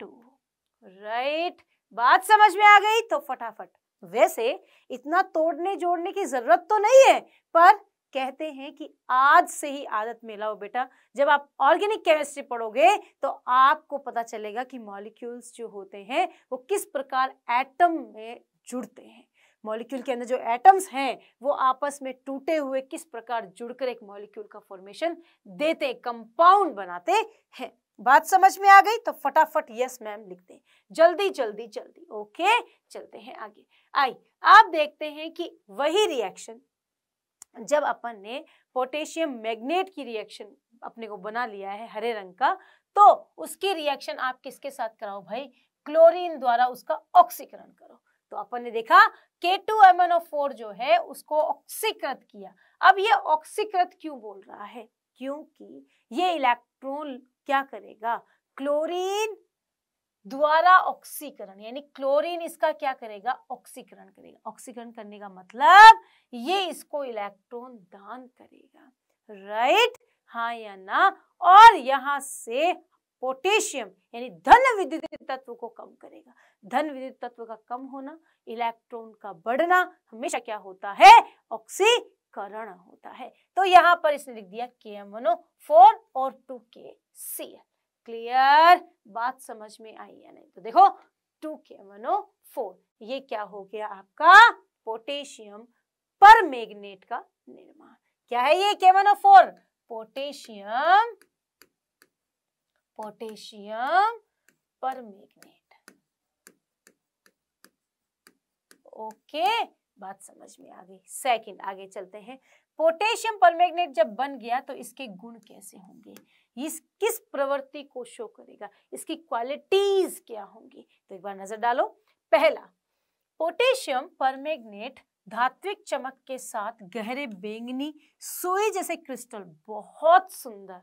[SPEAKER 1] टू राइट बात समझ में आ गई तो फटाफट वैसे इतना तोड़ने जोड़ने की जरूरत तो नहीं है पर कहते हैं कि आज से ही आदत में लाओ बेटा जब आप ऑर्गेनिक केमिस्ट्री पढ़ोगे तो आपको पता चलेगा कि मॉलिक्यूल्स जो होते हैं वो किस प्रकार एटम में जुड़ते हैं मॉलिक्यूल के अंदर जो एटम्स हैं वो आपस में टूटे हुए किस प्रकार जुड़कर एक मॉलिक्यूल का फॉर्मेशन देते कंपाउंड बनाते हैं बात समझ में आ गई तो फटाफट यस मैम लिख दें जल्दी जल्दी जल्दी ओके चलते हैं आगे आई आप देखते हैं कि वही रिएक्शन जब अपन ने पोटेशियम मैग्नेट की रिएक्शन अपने को बना लिया है हरे रंग का तो उसकी रिएक्शन आप किसके साथ कराओ भाई क्लोरीन द्वारा उसका ऑक्सीकरण करो तो अपन ने देखा के टू एम एन फोर जो है उसको ऑक्सीकृत किया अब ये ऑक्सीकृत क्यों बोल रहा है क्योंकि ये इलेक्ट्रॉन क्या करेगा क्लोरीन द्वारा ऑक्सीकरण यानी क्लोरीन इसका क्या करेगा ऑक्सीकरण करेगा ऑक्सीकरण करने का मतलब ये इसको इलेक्ट्रॉन दान करेगा राइट हाँ या ना और यहां से पोटेशियम यानी धन विद्युत तत्व को कम करेगा धन विद्युत तत्व का कम होना इलेक्ट्रॉन का बढ़ना हमेशा क्या होता है ऑक्सीकरण होता है तो यहाँ पर इसने लिख दिया के एम वनो फोर और टू के सी क्लियर बात समझ में आई या नहीं तो देखो टू के वनो फोर ये क्या हो गया आपका पोटेशियम पर मैग्नेट का निर्माण क्या है ये के वनो four potassium potassium magnet okay बात समझ में आ गई सेकंड आगे चलते हैं पोटेशियम पर जब बन गया तो इसके गुण कैसे होंगे इस किस प्रवृत्ति को शो करेगा इसकी क्वालिटीज क्या होंगी तो एक बार नजर डालो पहला पोटेशियम पर धात्विक चमक के साथ गहरे बेंगनी सुई जैसे क्रिस्टल बहुत सुंदर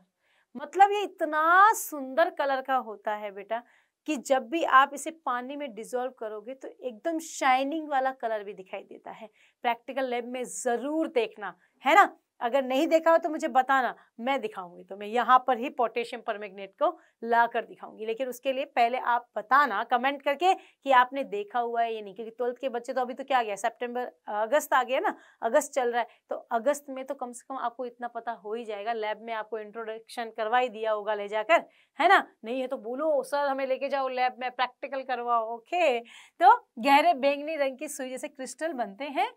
[SPEAKER 1] मतलब ये इतना सुंदर कलर का होता है बेटा कि जब भी आप इसे पानी में डिजोल्व करोगे तो एकदम शाइनिंग वाला कलर भी दिखाई देता है प्रैक्टिकल लैब में ज़रूर देखना है ना अगर नहीं देखा हो तो मुझे बताना मैं दिखाऊंगी तो मैं यहाँ पर ही पोटेशियम परमैग्नेट को ला कर दिखाऊंगी लेकिन उसके लिए पहले आप बताना कमेंट करके कि आपने देखा हुआ है या नहीं क्योंकि ट्वेल्थ के बच्चे तो अभी तो क्या आ गया सेप्टेम्बर अगस्त आ गया ना अगस्त चल रहा है तो अगस्त में तो कम से कम आपको इतना पता हो ही जाएगा लैब में आपको इंट्रोडक्शन करवा ही दिया होगा ले जाकर है ना नहीं है तो बोलो सर हमें लेके जाओ लैब में प्रैक्टिकल करवाओ ओके तो गहरे बैंगनी रंग की सुई जैसे क्रिस्टल बनते हैं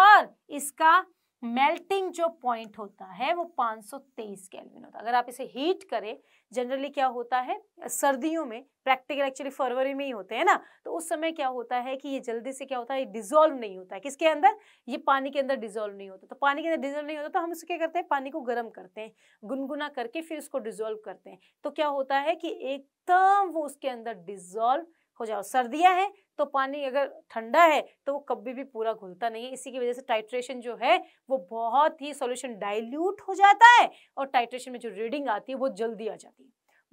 [SPEAKER 1] और इसका मेल्टिंग जो पॉइंट होता है वो 523 केल्विन होता है अगर आप इसे हीट करें जनरली क्या होता है सर्दियों में प्रैक्टिकल एक्चुअली फरवरी में ही होते हैं ना तो उस समय क्या होता है कि ये जल्दी से क्या होता है डिजोल्व नहीं होता है किसके अंदर ये पानी के अंदर डिजोल्व नहीं होता तो पानी के अंदर डिजोल्व नहीं होता तो हम उसे क्या करते हैं पानी को गर्म करते हैं गुनगुना करके फिर उसको डिजोल्व करते हैं तो क्या होता है कि एकदम वो उसके अंदर डिजोल्व हो जाओ सर्दियाँ हैं तो पानी अगर ठंडा है तो वो कभी भी पूरा घुलता नहीं है इसी की वजह से टाइट्रेशन जो है वो बहुत ही सॉल्यूशन डाइल्यूट हो जाता है और टाइट्रेशन में जो रीडिंग आती है वो जल्दी आ जाती है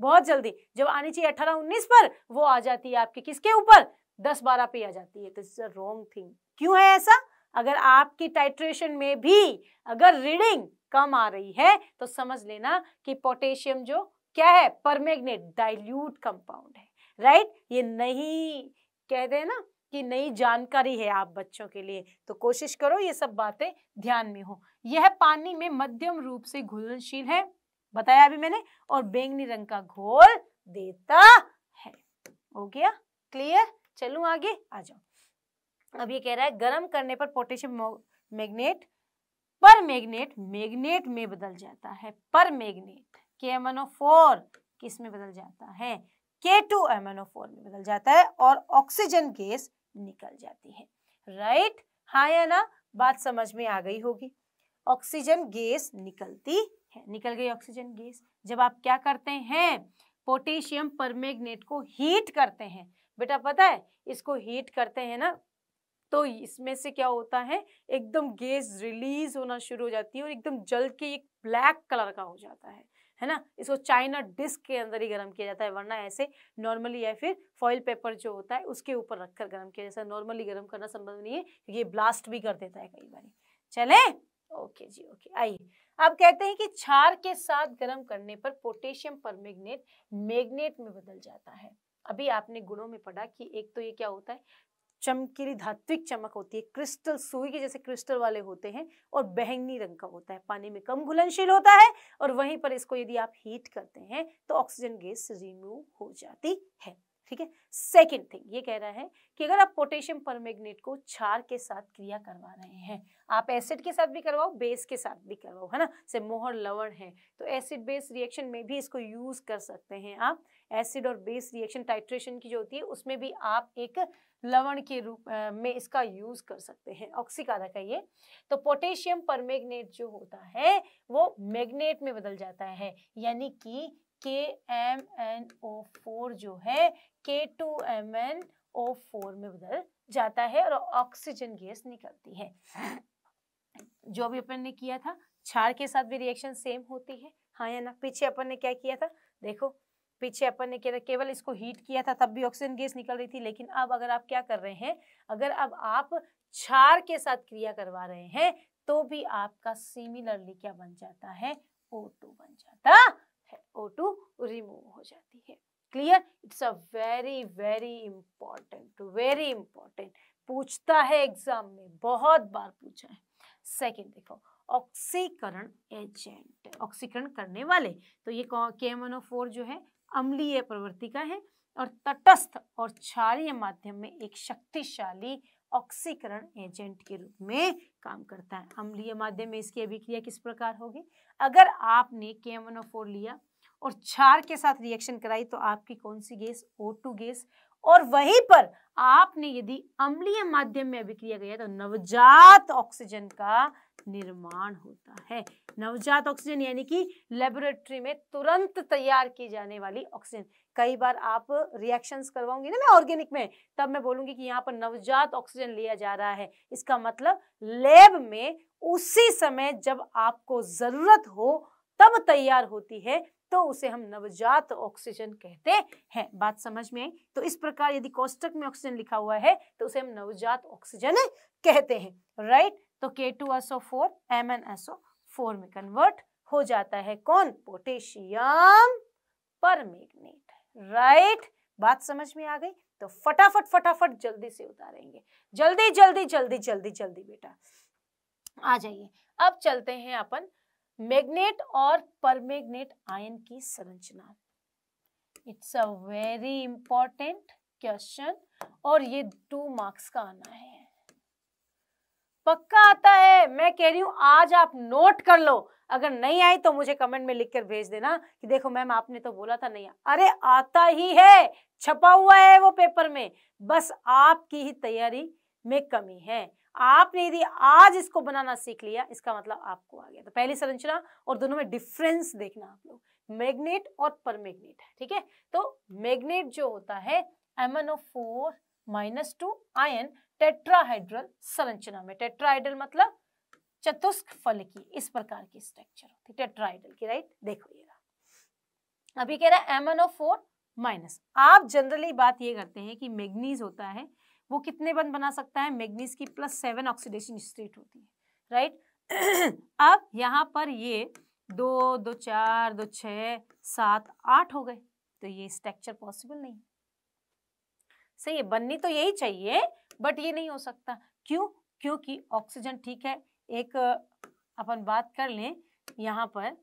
[SPEAKER 1] बहुत जल्दी जब आनी चाहिए अठारह उन्नीस पर वो आ जाती है आपके किसके ऊपर दस बारह पे आ जाती है तो इट्स अ रॉन्ग थिंग क्यों है ऐसा अगर आपकी टाइट्रेशन में भी अगर रीडिंग कम आ रही है तो समझ लेना कि पोटेशियम जो क्या है परमेग्नेट डाइल्यूट कंपाउंड है राइट ये नहीं कह दे ना कि नई जानकारी है आप बच्चों के लिए तो कोशिश करो ये सब बातें ध्यान में हो यह पानी में मध्यम रूप से घुलनशील है बताया अभी मैंने और बैंगनी रंग का घोल देता है हो गया क्लियर चलू आगे आ जाओ अब ये कह रहा है गर्म करने पर पोटेशियम मैग्नेट पर मैग्नेट मैग्नेट में बदल जाता है पर मैग्नेट के एमनो फोर किस में बदल जाता है के टू एम एन एमेनोफोर में बदल जाता है और ऑक्सीजन गैस निकल जाती है राइट हाँ या ना बात समझ में आ गई होगी ऑक्सीजन गैस निकलती है निकल गई ऑक्सीजन गैस जब आप क्या करते हैं पोटेशियम परमैग्नेट को हीट करते हैं बेटा पता है इसको हीट करते हैं ना तो इसमें से क्या होता है एकदम गैस रिलीज होना शुरू हो जाती है और एकदम जल के एक ब्लैक कलर का हो जाता है है ना इसको चाइना डिस्क के अंदर ही गर्म किया जाता है वरना ऐसे नॉर्मली या फिर फॉइल पेपर जो होता है उसके ऊपर रखकर गर्म किया जाता है नॉर्मली गर्म करना संभव नहीं है क्योंकि ये ब्लास्ट भी कर देता है कई बार चले ओके जी ओके आइए अब कहते हैं कि छार के साथ गर्म करने पर पोटेशियम पर मैग्नेट में बदल जाता है अभी आपने गुणों में पढ़ा कि एक तो ये क्या होता है चमकीली धात्विक चमक होती है क्रिस्टल सुई के जैसे क्रिस्टल वाले होते हैं और बहंगनी रंग का होता है पानी में कम घुलनशील होता है और वहीं पर इसको यदि आप हीट करते हैं तो ऑक्सीजन गैस रिमूव हो जाती है ठीक है सेकेंड थिंग ये कह रहा है कि अगर आप पोटेशियम परमैग्नेट को क्षार के साथ क्रिया करवा रहे हैं आप एसिड के साथ भी करवाओ बेस के साथ भी करवाओ है ना से मोहर लवण है तो एसिड बेस रिएक्शन में भी इसको यूज कर सकते हैं आप एसिड और बेस रिएक्शन टाइट्रेशन की जो होती है उसमें भी आप एक लवण के रूप में इसका यूज कर सकते हैं ऑक्सीकारक है ये तो पोटेशियम परमैग्नेट जो होता है वो मैग्नेट में बदल जाता है यानी कि के एम एन ओ फोर जो है K two M N O four में बदल जाता है और ऑक्सीजन गैस निकलती है जो भी अपन ने किया था क्षार के साथ भी रिएक्शन सेम होती है हाँ या ना पीछे अपन ने क्या किया था देखो पीछे अपन ने केवल इसको हीट किया था तब भी ऑक्सीजन गैस निकल रही थी लेकिन अब अगर आप क्या कर रहे हैं अगर अब आप क्षार के साथ क्रिया करवा रहे हैं तो भी आपका सिमिलरली क्या बन जाता है ओ टू बन जाता है ओ टू रिमूव हो जाती है clear it's a very very important very important पूछता है एग्जाम में बहुत बार पूछा है सेकेंड देखो ऑक्सीकरण एजेंट ऑक्सीकरण करने वाले तो ये के एम एन ओ फोर जो है अम्लीय प्रवृत्ति का है और तटस्थ और क्षारीय माध्यम में एक शक्तिशाली ऑक्सीकरण एजेंट के रूप में काम करता है अम्लीय माध्यम में इसकी अभिक्रिया किस प्रकार होगी अगर आपने के लिया और क्षार के साथ रिएक्शन कराई तो आपकी कौन सी गैस ओ टू गैस और वहीं पर आपने यदि अम्लीय माध्यम में अभिक्रिया किया तो नवजात ऑक्सीजन का निर्माण होता है नवजात ऑक्सीजन यानी कि लेबोरेटरी में तुरंत तैयार की जाने वाली ऑक्सीजन कई बार आप रिएक्शंस करवाऊंगी ना मैं ऑर्गेनिक में तब मैं बोलूंगी कि यहाँ पर नवजात ऑक्सीजन लिया जा रहा है इसका मतलब लैब में उसी समय जब आपको जरूरत हो तब तैयार होती है तो उसे हम नवजात ऑक्सीजन कहते हैं बात समझ में आई तो इस प्रकार यदि कोष्टक में ऑक्सीजन लिखा हुआ है तो उसे हम नवजात ऑक्सीजन कहते हैं राइट तो K two S O four M N S O four में कन्वर्ट हो जाता है कौन पोटेशियम पर मैग्नेट राइट बात समझ में आ गई तो फटाफट फटाफट जल्दी से उतारेंगे जल्दी जल्दी जल्दी जल्दी जल्दी बेटा आ जाइए अब चलते हैं अपन मैग्नेट और परमैग्नेट आयन की संरचना it's a very important question और ये टू मार्क्स का आना है पक्का आता है मैं कह रही हूं आज आप नोट कर लो अगर नहीं आई तो मुझे कमेंट में लिखकर भेज देना कि देखो मैम आपने तो बोला था नहीं अरे आता ही है छपा हुआ है वो पेपर में बस आपकी ही तैयारी में कमी है आपने यदि आज इसको बनाना सीख लिया इसका मतलब आपको आ गया तो पहली संरचना और दोनों में डिफरेंस देखना आप लोग मैग्नेट और परमैग्नेट ठीक है तो मैग्नेट जो होता है N O four minus two ion tetrahedral संरचना में टेट्राहाइड्रल मतलब चतुष्क फल की इस प्रकार की स्ट्रक्चर होती है टेट्राहाइड्रल की राइट देखो अभी कह रहा है एन ओ फोर माइनस आप जनरली बात ये करते हैं कि मैग्नीज होता है वो कितने बंद बना सकता है मैग्नीज की प्लस सेवन ऑक्सीडेशन स्टेट होती है राइट [clears throat] अब यहाँ पर ये दो दो चार दो छ सात आठ हो गए तो ये स्ट्रक्चर पॉसिबल नहीं सही है बननी तो यही चाहिए बट ये नहीं हो सकता क्यों क्योंकि ऑक्सीजन ठीक है एक अपन बात कर लें यहाँ पर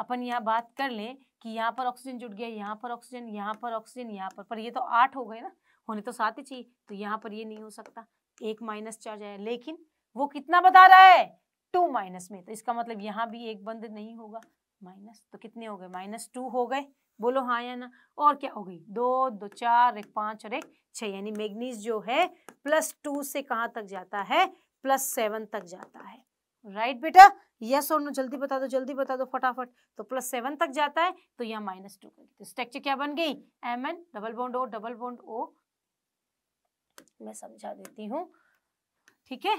[SPEAKER 1] अपन यहाँ बात कर लें कि यहाँ पर ऑक्सीजन जुट गया यहाँ पर ऑक्सीजन यहाँ पर ऑक्सीजन यहाँ पर पर ये तो आठ हो गए ना होने तो सात ही चाहिए तो यहाँ पर ये नहीं हो सकता एक माइनस चार्ज आया लेकिन वो कितना बता रहा है टू माइनस में तो इसका मतलब यहाँ भी एक बंद नहीं होगा माइनस तो कितने हो गए माइनस टू हो गए बोलो हाँ या ना और क्या हो गई दो दो चार एक पाँच और एक छः यानी मैग्नीज जो है प्लस टू से कहाँ तक जाता है प्लस सेवन तक जाता है राइट right, बेटा यस और नो जल्दी बता दो जल्दी बता दो फटाफट तो प्लस सेवन तक जाता है तो यहाँ माइनस टू कर तो स्ट्रक्चर क्या बन गई M N double bond O double bond O मैं समझा देती हूँ ठीक है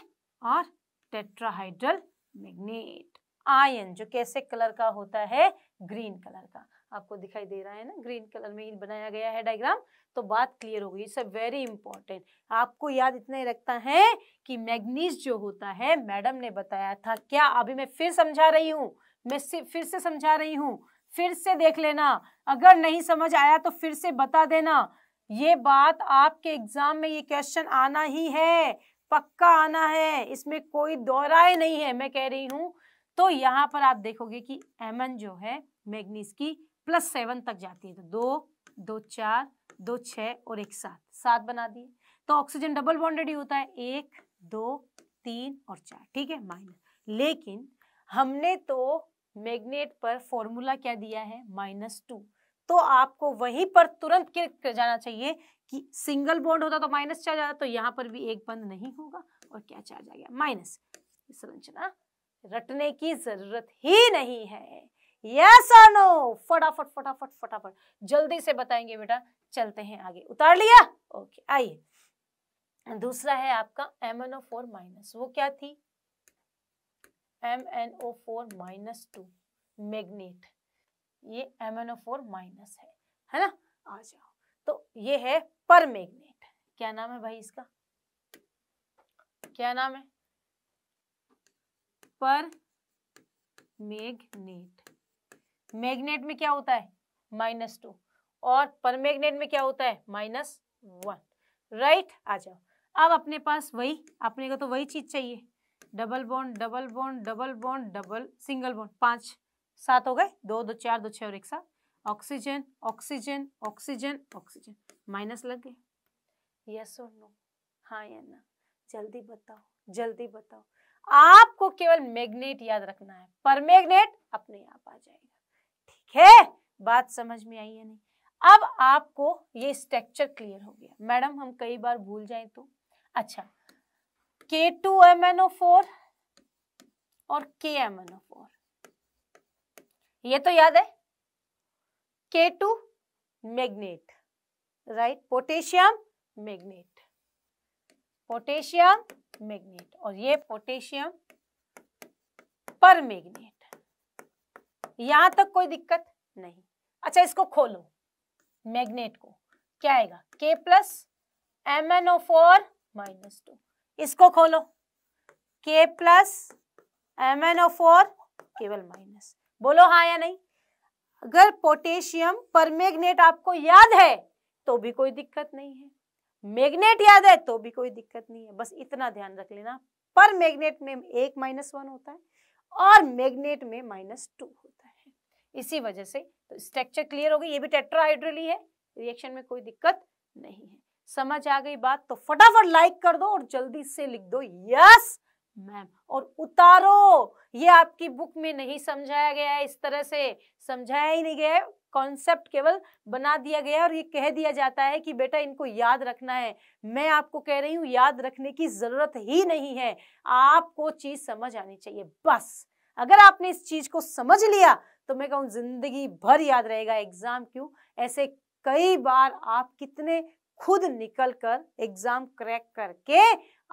[SPEAKER 1] और टेट्राहाइड्रल मैग्नेट आयन जो कैसे कलर का होता है ग्रीन कलर का आपको दिखाई दे रहा है ना ग्रीन कलर में बनाया गया है डायग्राम तो बात क्लियर हो गई इट्स अ वेरी इंपॉर्टेंट आपको याद इतना ही रखता है कि मैग्नीज जो होता है मैडम ने बताया था क्या अभी मैं फिर समझा रही हूँ मैं फिर से समझा रही हूँ फिर से देख लेना अगर नहीं समझ आया तो फिर से बता देना ये बात आपके एग्जाम में ये क्वेश्चन आना ही है पक्का आना है इसमें कोई दोहराए नहीं है मैं कह रही हूँ तो यहाँ पर आप देखोगे कि एमन जो है मैग्नीज की प्लस सेवन तक जाती है तो दो दो चार दो छ और एक सात सात बना दिए तो ऑक्सीजन डबल बॉन्डेड ही होता है एक दो तीन और चार ठीक है माइनस लेकिन हमने तो मैग्नेट पर फॉर्मूला क्या दिया है माइनस टू तो आपको वहीं पर तुरंत कर जाना चाहिए कि सिंगल बॉन्ड होता तो माइनस चार आता तो यहाँ पर भी एक बंद नहीं होगा और क्या चार्ज आ गया माइनस संरचना रटने की जरूरत ही नहीं है यस और नो फटाफट फटाफट फटाफट जल्दी से बताएंगे बेटा चलते हैं आगे उतार लिया ओके आइए दूसरा है आपका M N O four minus वो क्या थी M N O four minus two magnet ये M N O four minus है है ना आ जाओ तो ये है पर मैग्नेट क्या नाम है भाई इसका क्या नाम है पर मैग्नेट मैग्नेट में क्या होता है माइनस टू और पर मैग्नेट में क्या होता है माइनस वन राइट आ जाओ अब अपने पास वही अपने को तो वही चीज चाहिए double bond double bond double bond double single bond पांच सात हो गए दो दो चार दो छः और एक साथ oxygen oxygen oxygen oxygen minus लग गए यस और नो हाँ या ना जल्दी बताओ जल्दी बताओ आपको केवल मैग्नेट याद रखना है पर मैग्नेट अपने आप आ जाएगा है बात समझ में आई है नहीं अब आपको ये स्ट्रक्चर क्लियर हो गया मैडम हम कई बार भूल जाए तो अच्छा K two M N O four और K M N O four ये तो याद है K two magnet right potassium magnet potassium magnet और ये पोटेशियम पर मैग्नेट यहां तक कोई दिक्कत नहीं अच्छा इसको खोलो मैग्नेट को क्या आएगा K plus M N O four minus two इसको खोलो K plus M N O four केवल माइनस बोलो हाँ या नहीं अगर पोटेशियम पर मैग्नेट आपको याद है तो भी कोई दिक्कत नहीं है मैग्नेट याद है तो भी कोई दिक्कत नहीं है बस इतना ध्यान रख लेना पर मैग्नेट में एक माइनस वन होता है और मैग्नेट में माइनस टू होता है इसी वजह से तो स्ट्रक्चर क्लियर हो गई ये भी टेट्राहाइड्रली है रिएक्शन में कोई दिक्कत नहीं है समझ आ गई बात तो फटाफट लाइक कर दो और जल्दी से लिख दो यस मैम और उतारो ये आपकी बुक में नहीं समझाया गया है इस तरह से समझाया ही नहीं गया है कॉन्सेप्ट केवल बना दिया गया और ये कह दिया जाता है कि बेटा इनको याद रखना है मैं आपको कह रही हूँ याद रखने की ज़रूरत ही नहीं है आपको चीज़ समझ आनी चाहिए बस अगर आपने इस चीज़ को समझ लिया तो मैं कहूँ जिंदगी भर याद रहेगा एग्ज़ाम क्यों ऐसे कई बार आप कितने खुद निकल कर एग्ज़ाम क्रैक करके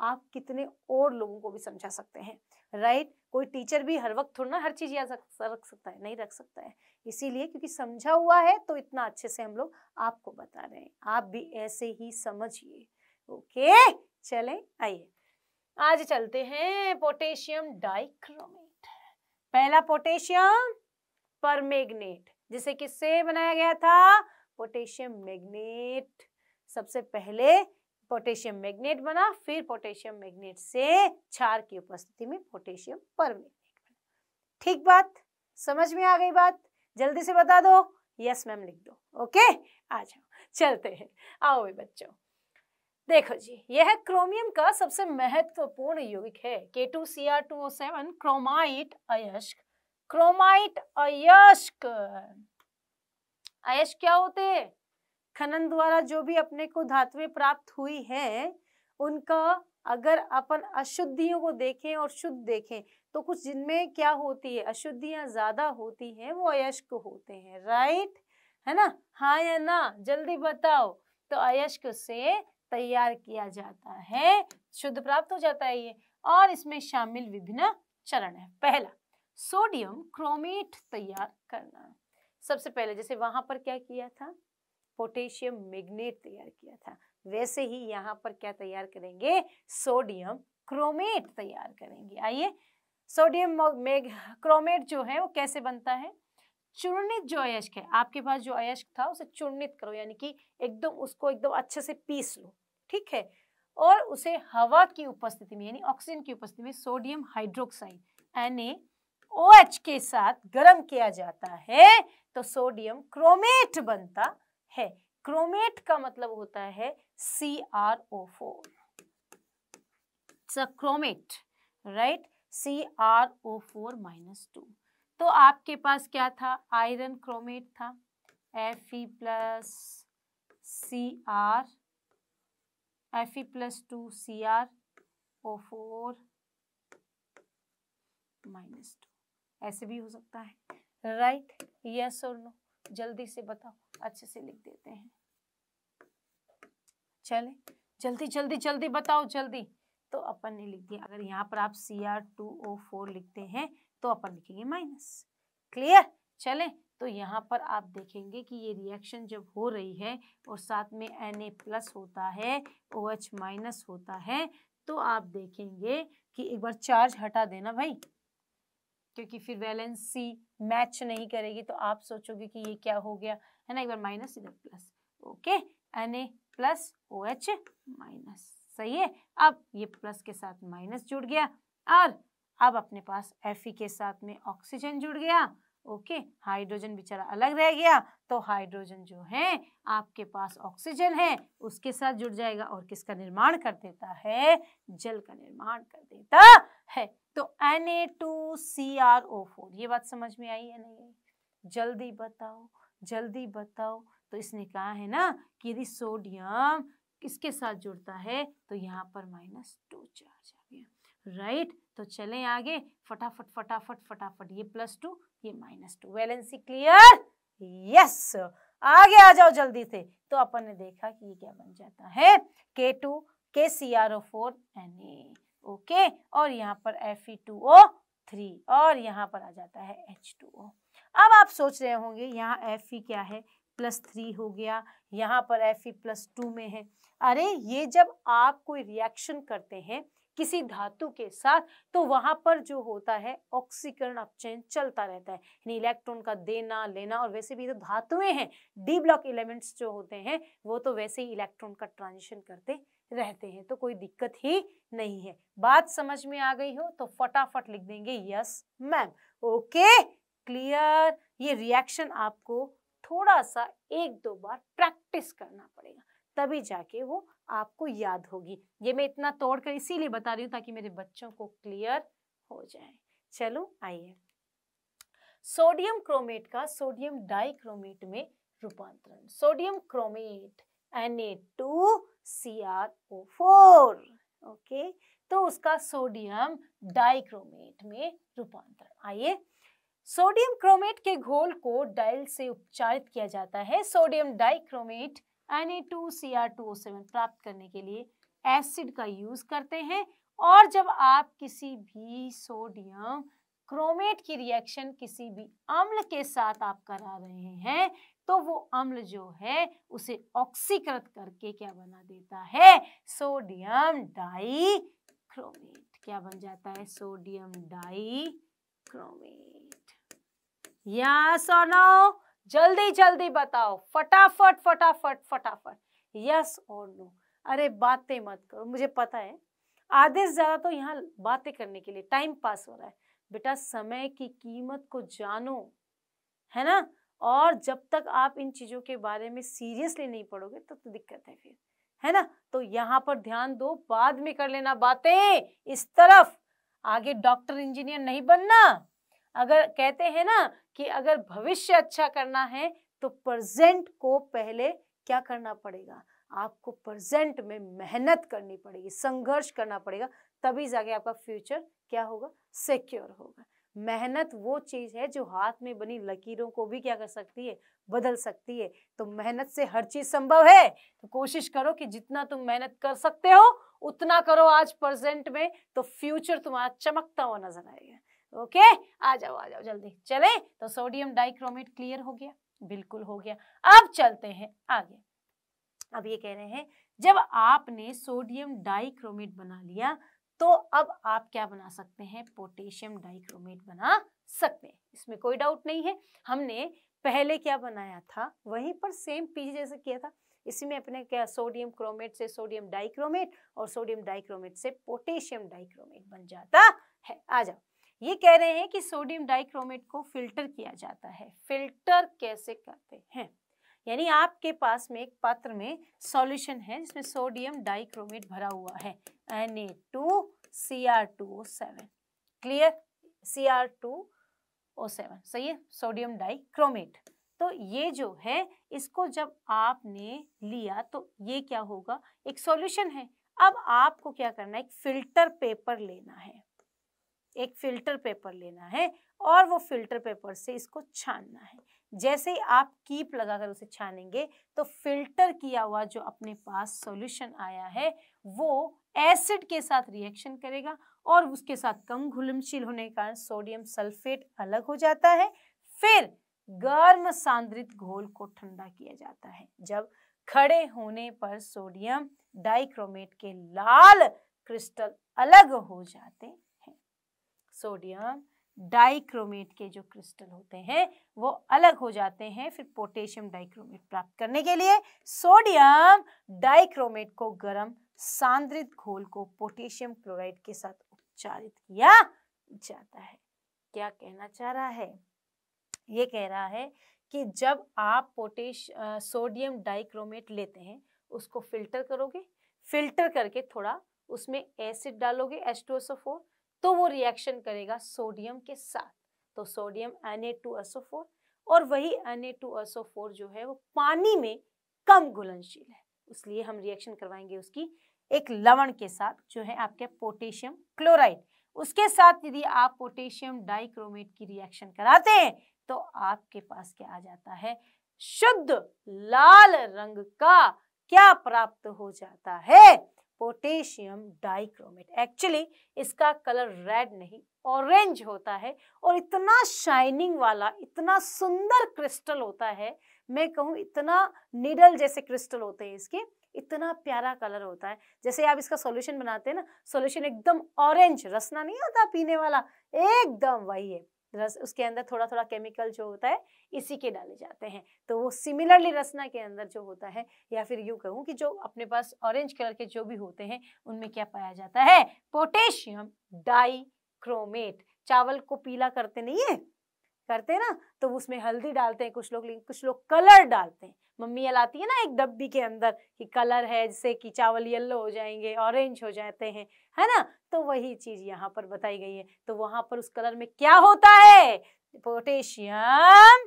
[SPEAKER 1] आप कितने और लोगों को भी समझा सकते हैं राइट right? कोई टीचर भी हर वक्त थोड़ा ना हर चीज़ याद रख सकता है नहीं रख सकता है इसीलिए क्योंकि समझा हुआ है तो इतना अच्छे से हम लोग आपको बता रहे हैं आप भी ऐसे ही समझिए ओके चले आइए आज चलते हैं पोटेशियम डाइक्रोमेट पहला पोटेशियम परमेगनेट जिसे किससे बनाया गया था पोटेशियम मैग्नेट सबसे पहले पोटेशियम मैग्नेट बना फिर पोटेशियम मैग्नेट से क्षार की उपस्थिति में पोटेशियम परमैग्नेट बना ठीक बात समझ में आ गई बात जल्दी से बता दो यस मैम लिख दो ओके आ जाओ चलते हैं आओ भी बच्चों देखो जी यह क्रोमियम का सबसे महत्वपूर्ण यौगिक है K two C R two O seven chromite अयस्क क्रोमाइट अयस्क अयस्क क्या होते हैं खनन द्वारा जो भी अपने को धातुएं प्राप्त हुई है उनका अगर अपन अशुद्धियों को देखें और शुद्ध देखें तो कुछ जिनमें क्या होती है अशुद्धियां ज्यादा होती हैं वो अयस्क होते हैं राइट है ना हाँ या ना जल्दी बताओ तो अयस्क से तैयार किया जाता है शुद्ध प्राप्त हो जाता है ये और इसमें शामिल विभिन्न चरण है पहला सोडियम क्रोमेट तैयार करना सबसे पहले जैसे वहां पर क्या किया था पोटेशियम मैग्नेट तैयार किया था वैसे ही यहाँ पर क्या तैयार करेंगे सोडियम क्रोमेट तैयार करेंगे आइए सोडियम क्रोमेट जो है वो कैसे बनता है चूर्णित जो अयस्क है आपके पास जो अयस्क था उसे चूर्णित करो यानी कि एकदम उसको एकदम अच्छे से पीस लो ठीक है और उसे हवा की उपस्थिति में यानी ऑक्सीजन की उपस्थिति में sodium hydroxide N O OH के साथ गर्म किया जाता है तो सोडियम क्रोमेट बनता है क्रोमेट का मतलब होता है C R O four chromate right C R O four minus two तो आपके पास क्या था आयरन क्रोमेट था F E plus C R F E plus two C R O four minus two ऐसे भी हो सकता है राइट यस और नो जल्दी से बताओ अच्छे से लिख देते हैं चले जल्दी जल्दी जल्दी बताओ जल्दी तो अपन ने लिख दिया अगर यहाँ पर आप C R two O four लिखते हैं तो अपन लिखेंगे माइनस क्लियर चले तो यहाँ पर आप देखेंगे कि ये रिएक्शन जब हो रही है और साथ में एन ए प्लस होता है ओ एच माइनस होता है तो आप देखेंगे कि एक बार चार्ज हटा देना भाई क्योंकि फिर वैलेंस सी मैच नहीं करेगी तो आप सोचोगे कि ये क्या हो गया है ना एक बार माइनस इधर plus okay N A plus O H minus सही है अब ये प्लस के साथ माइनस जुड़ गया और अब अपने पास एफ के साथ में ऑक्सीजन जुड़ गया ओके हाइड्रोजन बेचारा अलग रह गया तो हाइड्रोजन जो है आपके पास ऑक्सीजन है उसके साथ जुड़ जाएगा और किसका निर्माण कर देता है जल का निर्माण कर देता है तो Na2CrO4 ये बात समझ में आई है नहीं जल्दी बताओ जल्दी बताओ तो इसने कहा है ना कि यदि सोडियम किसके साथ जुड़ता है तो यहाँ पर माइनस टू चार्ज आ गया राइट तो चलें आगे फटाफट फटाफट फटाफट ये प्लस टू ये minus two valency clear yes आगे आ जाओ जल्दी से तो अपन ने देखा कि ये क्या बन जाता है K two K C R O four N A okay और यहाँ पर F E two O three और यहाँ पर आ जाता है एच टू ओ अब आप सोच रहे होंगे यहाँ एफ ई e क्या है प्लस थ्री हो गया यहाँ पर एफ ई प्लस टू में है अरे ये जब आप कोई रिएक्शन करते हैं किसी धातु के साथ तो वहां पर जो होता है ऑक्सीकरण अपचयन चलता रहता है यानी इलेक्ट्रॉन का देना लेना और वैसे भी तो धातुएं हैं डी ब्लॉक एलिमेंट्स जो होते हैं वो तो वैसे ही इलेक्ट्रॉन का ट्रांजिशन करते रहते हैं तो कोई दिक्कत ही नहीं है बात समझ में आ गई हो तो फटाफट लिख देंगे यस मैम ओके क्लियर ये रिएक्शन आपको थोड़ा सा एक दो बार प्रैक्टिस करना पड़ेगा तभी जाके वो आपको याद होगी ये मैं इतना तोड़ कर इसीलिए बता रही हूँ ताकि मेरे बच्चों को क्लियर हो जाए चलो आइए सोडियम क्रोमेट का सोडियम डाइक्रोमेट में रूपांतरण सोडियम क्रोमेट फोर ओके तो उसका सोडियम डाइक्रोमेट में रूपांतरण आइए सोडियम क्रोमेट के घोल को डाइल से उपचारित किया जाता है सोडियम डाइक्रोमेट एन प्राप्त करने के लिए एसिड का यूज करते हैं और जब आप किसी भी सोडियम क्रोमेट की रिएक्शन किसी भी अम्ल के साथ आप करा रहे हैं तो वो अम्ल जो है उसे ऑक्सीकृत करके क्या बना देता है सोडियम डाई क्रोमेट क्या बन जाता है सोडियम डाई क्रोमेट यस और नो जल्दी जल्दी बताओ फटाफट फटाफट फटाफट यस और नो अरे बातें मत करो मुझे पता है आधे से ज़्यादा तो यहाँ बातें करने के लिए टाइम पास हो रहा है बेटा समय की कीमत को जानो है ना और जब तक आप इन चीज़ों के बारे में सीरियसली नहीं पढ़ोगे तब तो, तो दिक्कत है फिर है ना तो यहाँ पर ध्यान दो बाद में कर लेना बातें इस तरफ आगे डॉक्टर इंजीनियर नहीं बनना अगर कहते हैं ना कि अगर भविष्य अच्छा करना है तो प्रेजेंट को पहले क्या करना पड़ेगा आपको प्रेजेंट में मेहनत करनी पड़ेगी संघर्ष करना पड़ेगा तभी जाके आपका फ्यूचर क्या होगा सिक्योर होगा मेहनत वो चीज़ है जो हाथ में बनी लकीरों को भी क्या कर सकती है बदल सकती है तो मेहनत से हर चीज़ संभव है तो कोशिश करो कि जितना तुम मेहनत कर सकते हो उतना करो आज प्रेजेंट में तो फ्यूचर तुम्हारा चमकता हुआ नजर आएगा ओके आ जाओ आ जाओ जल्दी चले तो सोडियम डाइक्रोमेट क्लियर हो गया बिल्कुल हो गया अब चलते हैं आगे अब ये कह रहे हैं जब आपने सोडियम डाइक्रोमेट बना लिया तो अब आप क्या बना सकते हैं पोटेशियम डाइक्रोमेट बना सकते हैं इसमें कोई डाउट नहीं है हमने पहले क्या बनाया था वहीं पर सेम पीछे जैसे किया था इसी में अपने क्या सोडियम क्रोमेट से सोडियम डाइक्रोमेट और सोडियम डाइक्रोमेट से पोटेशियम डाइक्रोमेट बन जाता है आ जाओ ये कह रहे हैं कि सोडियम डाइक्रोमेट को फिल्टर किया जाता है फिल्टर कैसे करते हैं यानी आपके पास में एक पात्र में सॉल्यूशन है जिसमें सोडियम डाइक्रोमेट भरा हुआ है N A two C R two O seven clear C R two O seven सही है सोडियम डाइक्रोमेट तो ये जो है इसको जब आपने लिया तो ये क्या होगा एक सॉल्यूशन है अब आपको क्या करना है एक फिल्टर पेपर लेना है एक फ़िल्टर पेपर लेना है और वो फ़िल्टर पेपर से इसको छानना है जैसे ही आप कीप लगाकर उसे छानेंगे तो फिल्टर किया हुआ जो अपने पास सॉल्यूशन आया है वो एसिड के साथ रिएक्शन करेगा और उसके साथ कम घुलनशील होने के कारण सोडियम सल्फेट अलग हो जाता है फिर गर्म सांद्रित घोल को ठंडा किया जाता है जब खड़े होने पर सोडियम डाइक्रोमेट के लाल क्रिस्टल अलग हो जाते सोडियम डाइक्रोमेट के जो क्रिस्टल होते हैं वो अलग हो जाते हैं फिर पोटेशियम डाइक्रोमेट प्राप्त करने के लिए सोडियम डाइक्रोमेट को गर्म सांद्रित घोल को पोटेशियम क्लोराइड के साथ उपचारित किया जाता है क्या कहना चाह रहा है ये कह रहा है कि जब आप पोटेश सोडियम डाइक्रोमेट लेते हैं उसको फिल्टर करोगे फिल्टर करके थोड़ा उसमें एसिड डालोगे एच तो वो रिएक्शन करेगा सोडियम के साथ तो सोडियम फोर और वही फोर जो है वो पानी में कम घुलनशील है इसलिए हम रिएक्शन करवाएंगे उसकी एक लवण के साथ जो है आपके पोटेशियम क्लोराइड उसके साथ यदि आप पोटेशियम डाइक्रोमेट की रिएक्शन कराते हैं तो आपके पास क्या आ जाता है शुद्ध लाल रंग का क्या प्राप्त हो जाता है पोटेशियम डाइक्रोमेट एक्चुअली इसका कलर रेड नहीं ऑरेंज होता है और इतना शाइनिंग वाला इतना सुंदर क्रिस्टल होता है मैं कहूँ इतना निडल जैसे क्रिस्टल होते हैं इसके इतना प्यारा कलर होता है जैसे आप इसका सॉल्यूशन बनाते हैं ना सॉल्यूशन एकदम ऑरेंज रसना नहीं आता पीने वाला एकदम वही है रस उसके अंदर थोड़ा थोड़ा केमिकल जो होता है इसी के डाले जाते हैं तो वो सिमिलरली रसना के अंदर जो होता है या फिर यूँ कहूँ कि जो अपने पास ऑरेंज कलर के जो भी होते हैं उनमें क्या पाया जाता है पोटेशियम डाइक्रोमेट चावल को पीला करते नहीं है करते हैं ना तो उसमें हल्दी डालते हैं कुछ लोग कुछ लोग कलर डालते हैं मम्मी लाती है ना एक डब्बी के अंदर कि कलर है जिससे कि चावल येल्लो हो जाएंगे ऑरेंज हो जाते हैं है ना तो वही चीज यहाँ पर बताई गई है तो वहां पर उस कलर में क्या होता है पोटेशियम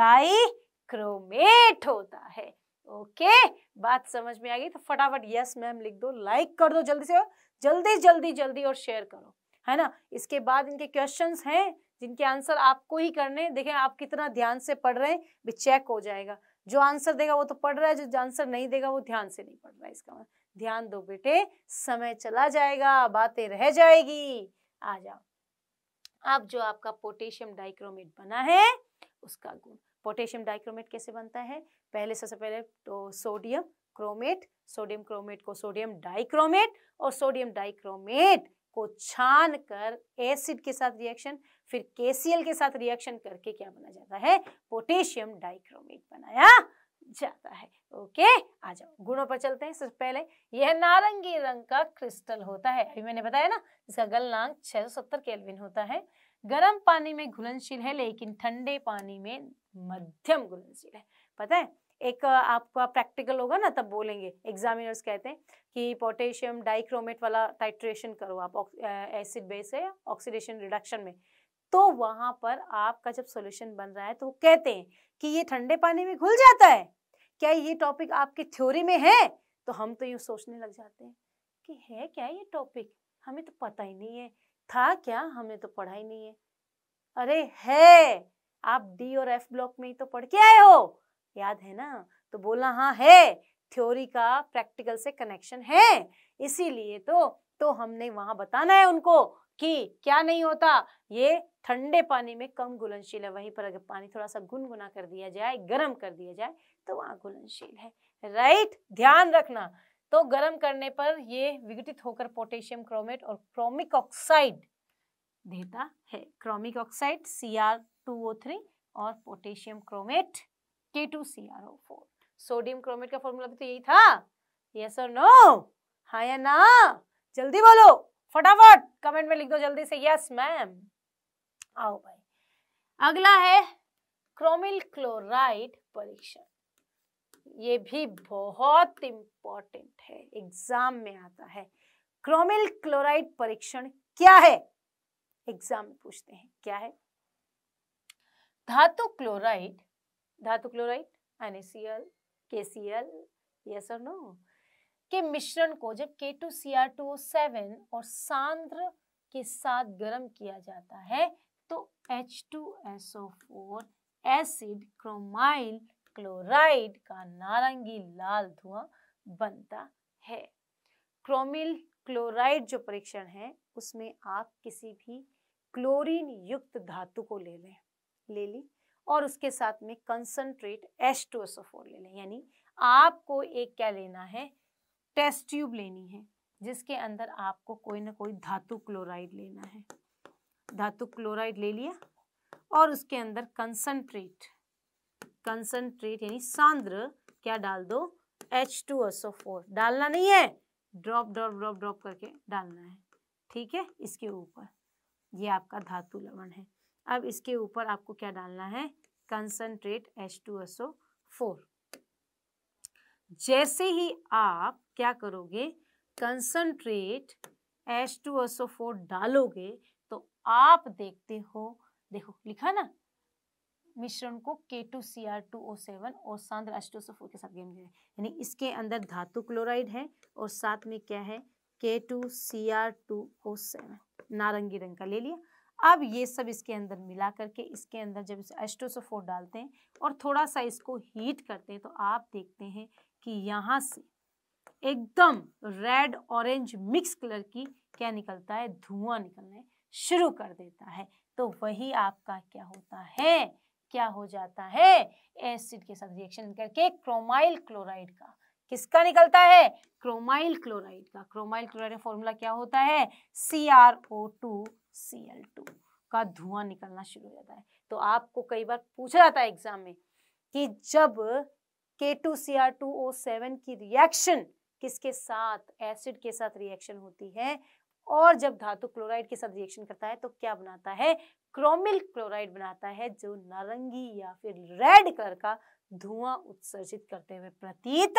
[SPEAKER 1] डाइक्रोमेट होता है ओके बात समझ में आ गई तो फटाफट यस मैम लिख दो लाइक कर दो जल्दी से जल्दी जल्दी जल्दी और शेयर करो है ना इसके बाद इनके क्वेश्चंस हैं जिनके आंसर आपको ही करने देखें आप कितना ध्यान से पढ़ रहे हैं भी चेक हो जाएगा जो आंसर देगा वो तो पढ़ रहा है जो आंसर नहीं देगा वो ध्यान से नहीं पढ़ रहा है इसका मतलब। ध्यान दो बेटे समय चला जाएगा बातें रह जाएगी आ जाओ अब जो आपका पोटेशियम डाइक्रोमेट बना है उसका गुण पोटेशियम डाइक्रोमेट कैसे बनता है पहले सबसे पहले तो सोडियम क्रोमेट सोडियम क्रोमेट को सोडियम डाइक्रोमेट और सोडियम डाइक्रोमेट को छान कर एसिड के साथ रिएक्शन फिर केसीएल के साथ रिएक्शन करके क्या बना जाता है पोटेशियम डाइक्रोमेट बनाया जाता है ओके आ जाओ गुणों पर चलते हैं सबसे पहले यह नारंगी रंग का क्रिस्टल होता है अभी मैंने बताया ना इसका गलनांक 670 केल्विन होता है गर्म पानी में घुलनशील है लेकिन ठंडे पानी में मध्यम घुलनशील है पता है एक आपका प्रैक्टिकल होगा ना तब बोलेंगे एग्जामिनर्स कहते हैं कि पोटेशियम डाइक्रोमेट वाला टाइट्रेशन करो आप एसिड बेस है ऑक्सीडेशन रिडक्शन में तो वहां पर आपका जब सोल्यूशन बन रहा है तो वो कहते हैं कि ये ठंडे पानी में घुल जाता है क्या ये टॉपिक आपके थ्योरी में है तो हम तो यूँ सोचने लग जाते हैं कि है क्या ये टॉपिक हमें तो पता ही नहीं है था क्या हमने तो पढ़ा ही नहीं है अरे है आप डी और एफ ब्लॉक में ही तो पढ़ के आए हो याद है ना तो बोला हाँ है थ्योरी का प्रैक्टिकल से कनेक्शन है इसीलिए तो तो हमने वहां बताना है उनको कि क्या नहीं होता ये ठंडे पानी में कम घुलनशील है वहीं पर अगर पानी थोड़ा सा गुनगुना कर दिया जाए गर्म कर दिया जाए तो वहां घुलनशील है राइट ध्यान रखना तो गर्म करने पर ये विघटित होकर पोटेशियम क्रोमेट और क्रोमिक ऑक्साइड देता है chromic oxide C R two O three और potassium chromate K two C R O four sodium chromate का फॉर्मूला भी तो यही था यस और नो हाँ या ना जल्दी बोलो फटाफट कमेंट में लिख दो जल्दी से यस मैम आओ भाई अगला है क्रोमिल क्लोराइड परीक्षण ये भी बहुत इंपॉर्टेंट है एग्जाम में आता है क्रोमिल क्लोराइड परीक्षण क्या है एग्जाम में पूछते हैं क्या है धातु क्लोराइड धातु क्लोराइड एनएसीएल केसीएल यस और नो के मिश्रण को जब सेवन और सांद्र के साथ गर्म किया जाता है तो फोर एसिड क्रोमाइल क्लोराइड का नारंगी लाल धुआं बनता है क्रोमिल क्लोराइड जो परीक्षण है उसमें आप किसी भी क्लोरीन युक्त धातु को ले लें ले ली और उसके साथ में concentrate H two S O four ले लें यानी आपको एक क्या लेना है टेस्ट ट्यूब लेनी है जिसके अंदर आपको कोई ना कोई धातु क्लोराइड लेना है धातु क्लोराइड ले लिया और उसके अंदर कंसनट्रेट कंसनट्रेट यानी सांद्र क्या डाल दो H two S O four डालना नहीं है ड्रॉप ड्रॉप ड्रॉप ड्रॉप करके डालना है ठीक है इसके ऊपर ये आपका धातु लवण है अब इसके ऊपर आपको क्या डालना है concentrate H two S O four जैसे ही आप क्या करोगे concentrate H two S O four डालोगे तो आप देखते हो देखो लिखा ना मिश्रण को K two C R two O seven और सांद्र H two S O four के साथ गेम यानी इसके अंदर धातु क्लोराइड है और साथ में क्या है K two C R two O seven नारंगी रंग का ले लिया अब ये सब इसके अंदर मिला करके इसके अंदर जब एस्टोसोफोर डालते हैं और थोड़ा सा इसको हीट करते हैं तो आप देखते हैं कि यहाँ से एकदम रेड ऑरेंज मिक्स कलर की क्या निकलता है धुआं निकलने शुरू कर देता है तो वही आपका क्या होता है क्या हो जाता है एसिड के साथ रिएक्शन करके क्रोमाइल क्लोराइड का किसका निकलता है क्रोमाइल क्लोराइड का क्रोमाइल क्लोराइड का फॉर्मूला क्या होता है C R O two C L two का धुआं निकलना शुरू हो जाता है तो आपको कई बार पूछा जाता है एग्जाम में कि जब K two C R two O seven की रिएक्शन किसके साथ एसिड के साथ रिएक्शन होती है और जब धातु क्लोराइड के साथ रिएक्शन करता है तो क्या बनाता है क्रोमिल क्लोराइड बनाता है जो नारंगी या फिर रेड कलर का धुआं उत्सर्जित करते हुए प्रतीत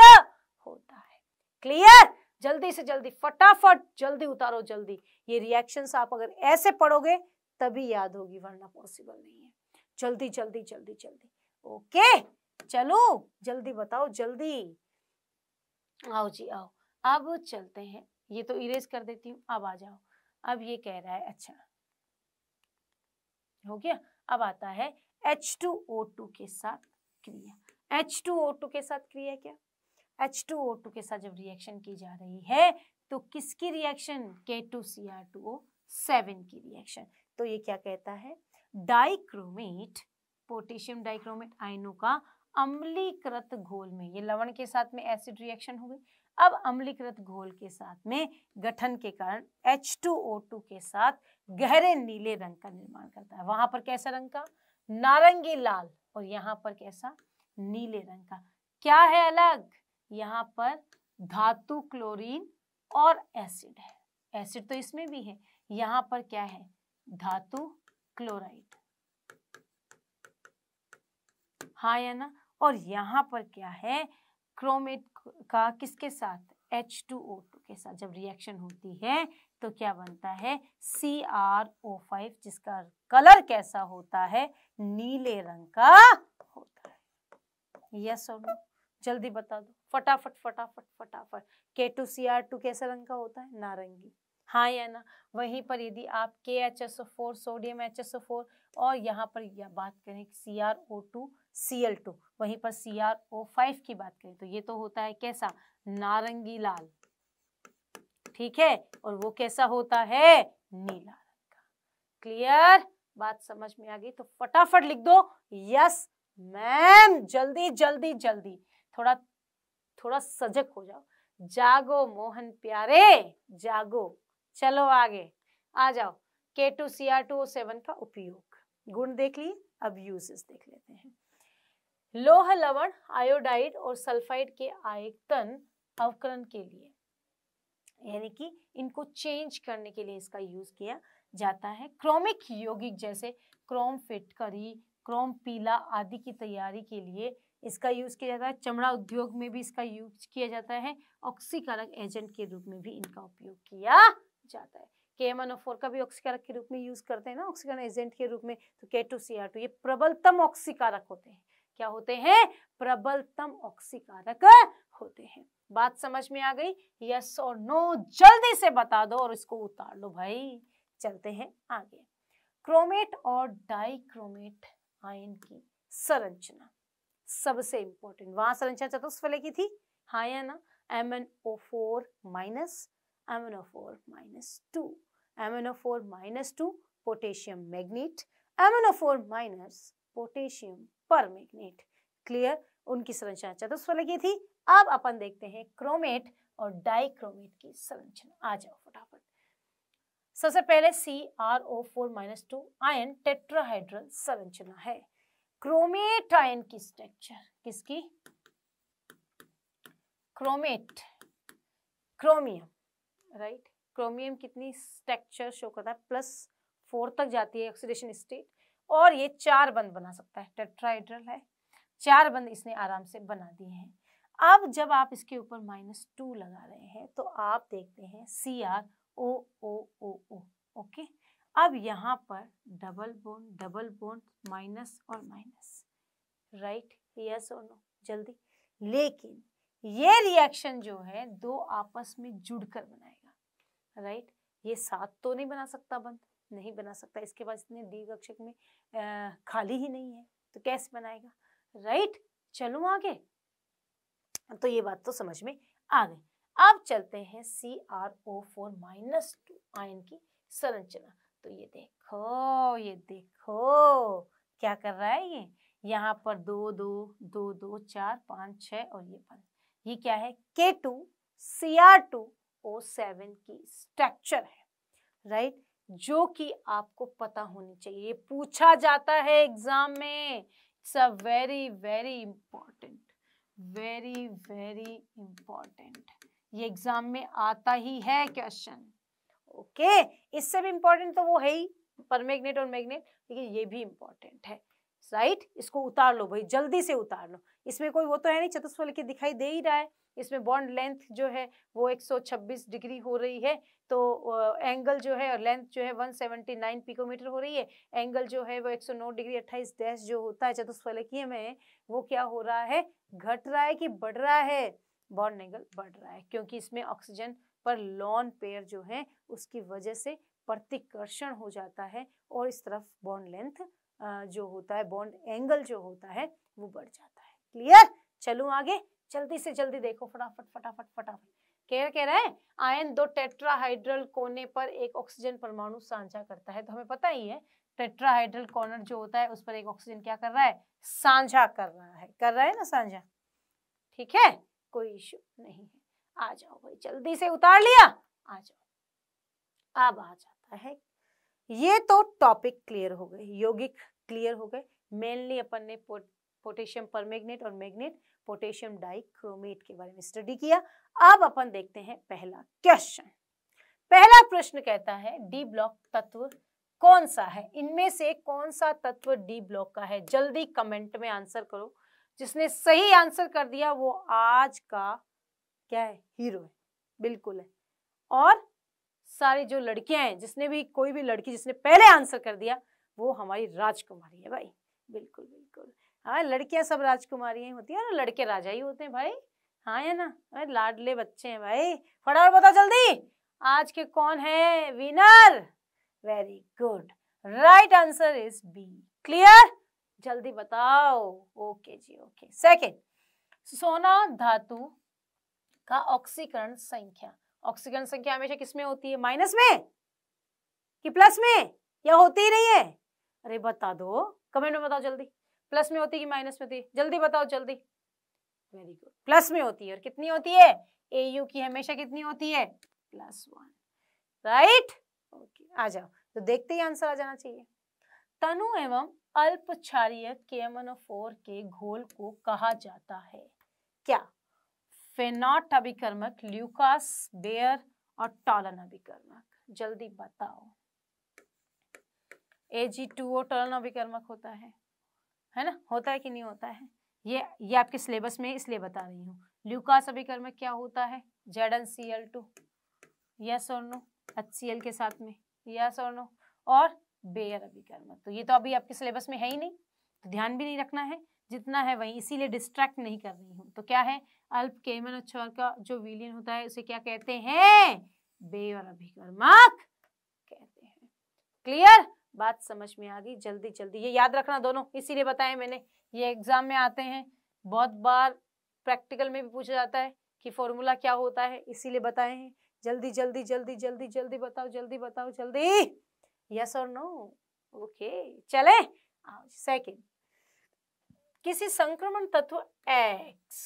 [SPEAKER 1] होता है क्लियर जल्दी से जल्दी फटाफट जल्दी उतारो जल्दी ये रिएक्शन आप अगर ऐसे पढ़ोगे तभी याद होगी वरना पॉसिबल नहीं है जल्दी जल्दी जल्दी जल्दी ओके चलो जल्दी बताओ जल्दी आओ जी आओ अब चलते हैं ये तो इरेज कर देती हूँ अब आ जाओ अब ये कह रहा है अच्छा हो गया अब आता है एच टू ओ टू के साथ क्रिया एच टू ओ टू के साथ क्रिया क्या एच टू ओ टू के साथ जब रिएक्शन की जा रही है तो किसकी reaction K two two C R O seven की रिएक्शन तो ये क्या कहता है डाइक्रोमेट पोटेशियम डाइक्रोमेट आयनों का अम्लीकृत घोल में ये लवण के साथ में एसिड रिएक्शन हो गई अब अम्लीकृत घोल के साथ में गठन के कारण H2O2 के साथ गहरे नीले रंग का निर्माण करता है वहां पर कैसा रंग का नारंगी लाल और यहाँ पर कैसा नीले रंग का क्या है अलग यहाँ पर धातु क्लोरीन और एसिड है एसिड तो इसमें भी है यहाँ पर क्या है धातु क्लोराइड हाँ या ना और यहाँ पर क्या है क्रोमेट का किसके साथ H2O2 के साथ जब रिएक्शन होती है तो क्या बनता है CrO5 जिसका कलर कैसा होता है नीले रंग का होता है यस और जल्दी बता दो फटाफट फटाफट फटाफट के टू सी आर टू कैसे रंग का होता है नारंगी हाँ या ना वहीं पर यदि आप K H S O four sodium H S O four और यहाँ पर या बात करें C R O two C two वहीं पर सी आर ओ फाइव की बात करें तो ये तो होता है कैसा नारंगी लाल ठीक है और वो कैसा होता है नीला रंग का क्लियर बात समझ में आ गई तो फटाफट लिख दो यस मैम जल्दी जल्दी जल्दी थोड़ा थोड़ा सजग हो जाओ जागो मोहन प्यारे जागो चलो आगे आ जाओ K two C R two O seven का उपयोग गुण देख लिए अब यूजेस देख लेते हैं लोह लवण आयोडाइड और सल्फाइड के आयतन अवकलन के लिए यानी कि इनको चेंज करने के लिए इसका यूज किया जाता है क्रोमिक यौगिक जैसे क्रोम फिटकरी क्रोम पीला आदि की तैयारी के लिए इसका यूज किया जाता है चमड़ा उद्योग में भी इसका यूज किया जाता है ऑक्सीकारक एजेंट के रूप में भी इनका उपयोग किया जाता है के एम का भी ऑक्सीकारक के रूप में यूज करते हैं ना ऑक्सीकारक एजेंट के रूप में तो K two C R to ये प्रबलतम ऑक्सीकारक होते हैं क्या होते हैं प्रबलतम ऑक्सीकारक होते हैं बात समझ में आ गई यस और नो जल्दी से बता दो और इसको उतार लो भाई चलते हैं आगे क्रोमेट और डाइक्रोमेट आयन की संरचना सबसे इंपॉर्टेंट वहां संरचना चतुष्फले की थी हाँ या ना M N O four minus M N O four minus two M N O four minus two potassium manganate M N O four minus potassium permanganate clear उनकी संरचना चतुस्फल की थी अब अपन देखते हैं क्रोमेट और डाइक्रोमेट की संरचना आ जाओ फटाफट सबसे पहले C R O four minus two ion tetrahedral संरचना है क्रोमेट आयन की स्ट्रक्चर किसकी क्रोमेट क्रोमियम राइट क्रोमियम कितनी स्ट्रक्चर शो करता है प्लस फोर तक जाती है ऑक्सीडेशन स्टेट और ये चार बंद बना सकता है टेट्राइड्रल है चार बंद इसने आराम से बना दिए हैं अब जब आप इसके ऊपर माइनस टू लगा रहे हैं तो आप देखते हैं सी आर ओ ओ ओ ओ ओके अब यहाँ पर double bond double bond minus और माइनस राइट यस और नो जल्दी लेकिन ये रिएक्शन जो है दो आपस में जुड़कर बनाएगा राइट ये सात तो नहीं बना सकता बंद नहीं बना सकता इसके बाद इतने डी कक्षक में आ, खाली ही नहीं है तो कैसे बनाएगा राइट चलो आगे तो ये बात तो समझ में आ गई अब चलते हैं C R O four minus two ion की संरचना तो ये देखो ये देखो क्या कर रहा है ये यहाँ पर दो दो दो दो चार पाँच छ और ये पाँच ये क्या है K two C R two O seven की स्ट्रक्चर है राइट right? जो कि आपको पता होनी चाहिए ये पूछा जाता है एग्जाम में it's a very very important very very important ये एग्जाम में आता ही है क्वेश्चन ओके okay? इससे भी इंपॉर्टेंट तो वो है ही परमेग्नेट और मैग्नेट लेकिन ये भी इंपॉर्टेंट है राइट right? इसको उतार लो भाई जल्दी से उतार लो इसमें कोई वो तो है नहीं चतुष्फल के दिखाई दे ही रहा है इसमें बॉन्ड लेंथ जो है वो 126 डिग्री हो रही है तो एंगल जो है और लेंथ जो है 179 पिकोमीटर हो रही है एंगल जो है वो 109 डिग्री 28 डैश जो होता है चतुष्फलकीय में वो क्या हो रहा है घट रहा है कि बढ़ रहा है बॉन्ड एंगल बढ़ रहा है क्योंकि इसमें ऑक्सीजन पर लॉन पेयर जो है उसकी वजह से प्रतिकर्षण हो जाता है और इस तरफ बॉन्ड लेंथ जो होता है बॉन्ड एंगल जो होता है वो बढ़ जाता है क्लियर चलो आगे जल्दी से जल्दी देखो फटाफट फटाफट फटाफट क्या कह रहे हैं आयन दो टेट्राहाइड्रल कोने पर एक ऑक्सीजन परमाणु साझा करता है तो हमें पता ही है टेट्राहाइड्रल कॉर्नर जो होता है उस पर एक ऑक्सीजन क्या कर रहा है साझा कर रहा है कर रहा है ना साझा ठीक है कोई इश्यू नहीं है आ जाओ भाई जल्दी से उतार लिया आ जाओ अब आ जाता है ये तो टॉपिक क्लियर हो गए यौगिक क्लियर हो गए मेनली अपन ने पोटेशियम परमैग्नेट और मैग्नेट पोटेशियम डाइक्रोमेट के बारे में स्टडी किया अब अपन देखते हैं पहला क्वेश्चन पहला प्रश्न कहता है डी ब्लॉक तत्व कौन सा है इनमें से कौन सा तत्व डी ब्लॉक का है जल्दी कमेंट में आंसर करो जिसने सही आंसर कर दिया वो आज का क्या है हीरो है बिल्कुल है और सारी जो लड़कियां हैं जिसने भी कोई भी लड़की जिसने पहले आंसर कर दिया वो हमारी राजकुमारी है भाई बिल्कुल बिल्कुल हाँ लड़कियां सब राजकुमारी होती है ना लड़के राजा ही होते हैं भाई हाँ या ना अरे लाडले बच्चे हैं भाई फटाफट बताओ जल्दी आज के कौन है winner very good right answer is B clear जल्दी बताओ ओके जी ओके सेकेंड सोना धातु का ऑक्सीकरण संख्या ऑक्सीकरण संख्या हमेशा किस में होती है माइनस में कि प्लस में या होती ही नहीं है अरे बता दो कमेंट में बताओ जल्दी प्लस में होती कि माइनस में होती जल्दी बताओ जल्दी वेरी गुड प्लस में होती है और कितनी होती है ए यू की हमेशा कितनी होती है प्लस वन राइट ओके आ जाओ तो देखते ही आंसर आ जाना चाहिए तनु एवं अल्प क्षारीय फोर oh के घोल को कहा जाता है क्या फेनॉट अभिकर्मक ल्यूकास बेयर और टॉलन अभिकर्मक जल्दी बताओ ए जी टू ओ टॉलन अभिकर्मक होता है है ना होता है कि नहीं होता है ये ये आपके सिलेबस में इसलिए बता रही हूँ ल्यूकास अभिकर्म में क्या होता है Z N C L two yes और नो एच सी एल के साथ में यस और नो और बेयर अभिकर्म तो ये तो अभी आपके सिलेबस में है ही नहीं तो ध्यान भी नहीं रखना है जितना है वही इसीलिए डिस्ट्रैक्ट नहीं कर रही हूँ तो क्या है अल्प केमन और का जो विलियन होता है उसे क्या कहते हैं बेयर अभिकर्मक कहते हैं क्लियर बात समझ में आ गई जल्दी जल्दी ये याद रखना दोनों इसीलिए बताया मैंने ये एग्जाम में आते हैं बहुत बार प्रैक्टिकल में भी पूछा जाता है कि फॉर्मूला क्या होता है इसीलिए बताए हैं जल्दी जल्दी जल्दी जल्दी जल्दी बताओ जल्दी बताओ जल्दी यस और नो ओके चले सेकंड किसी संक्रमण तत्व एक्स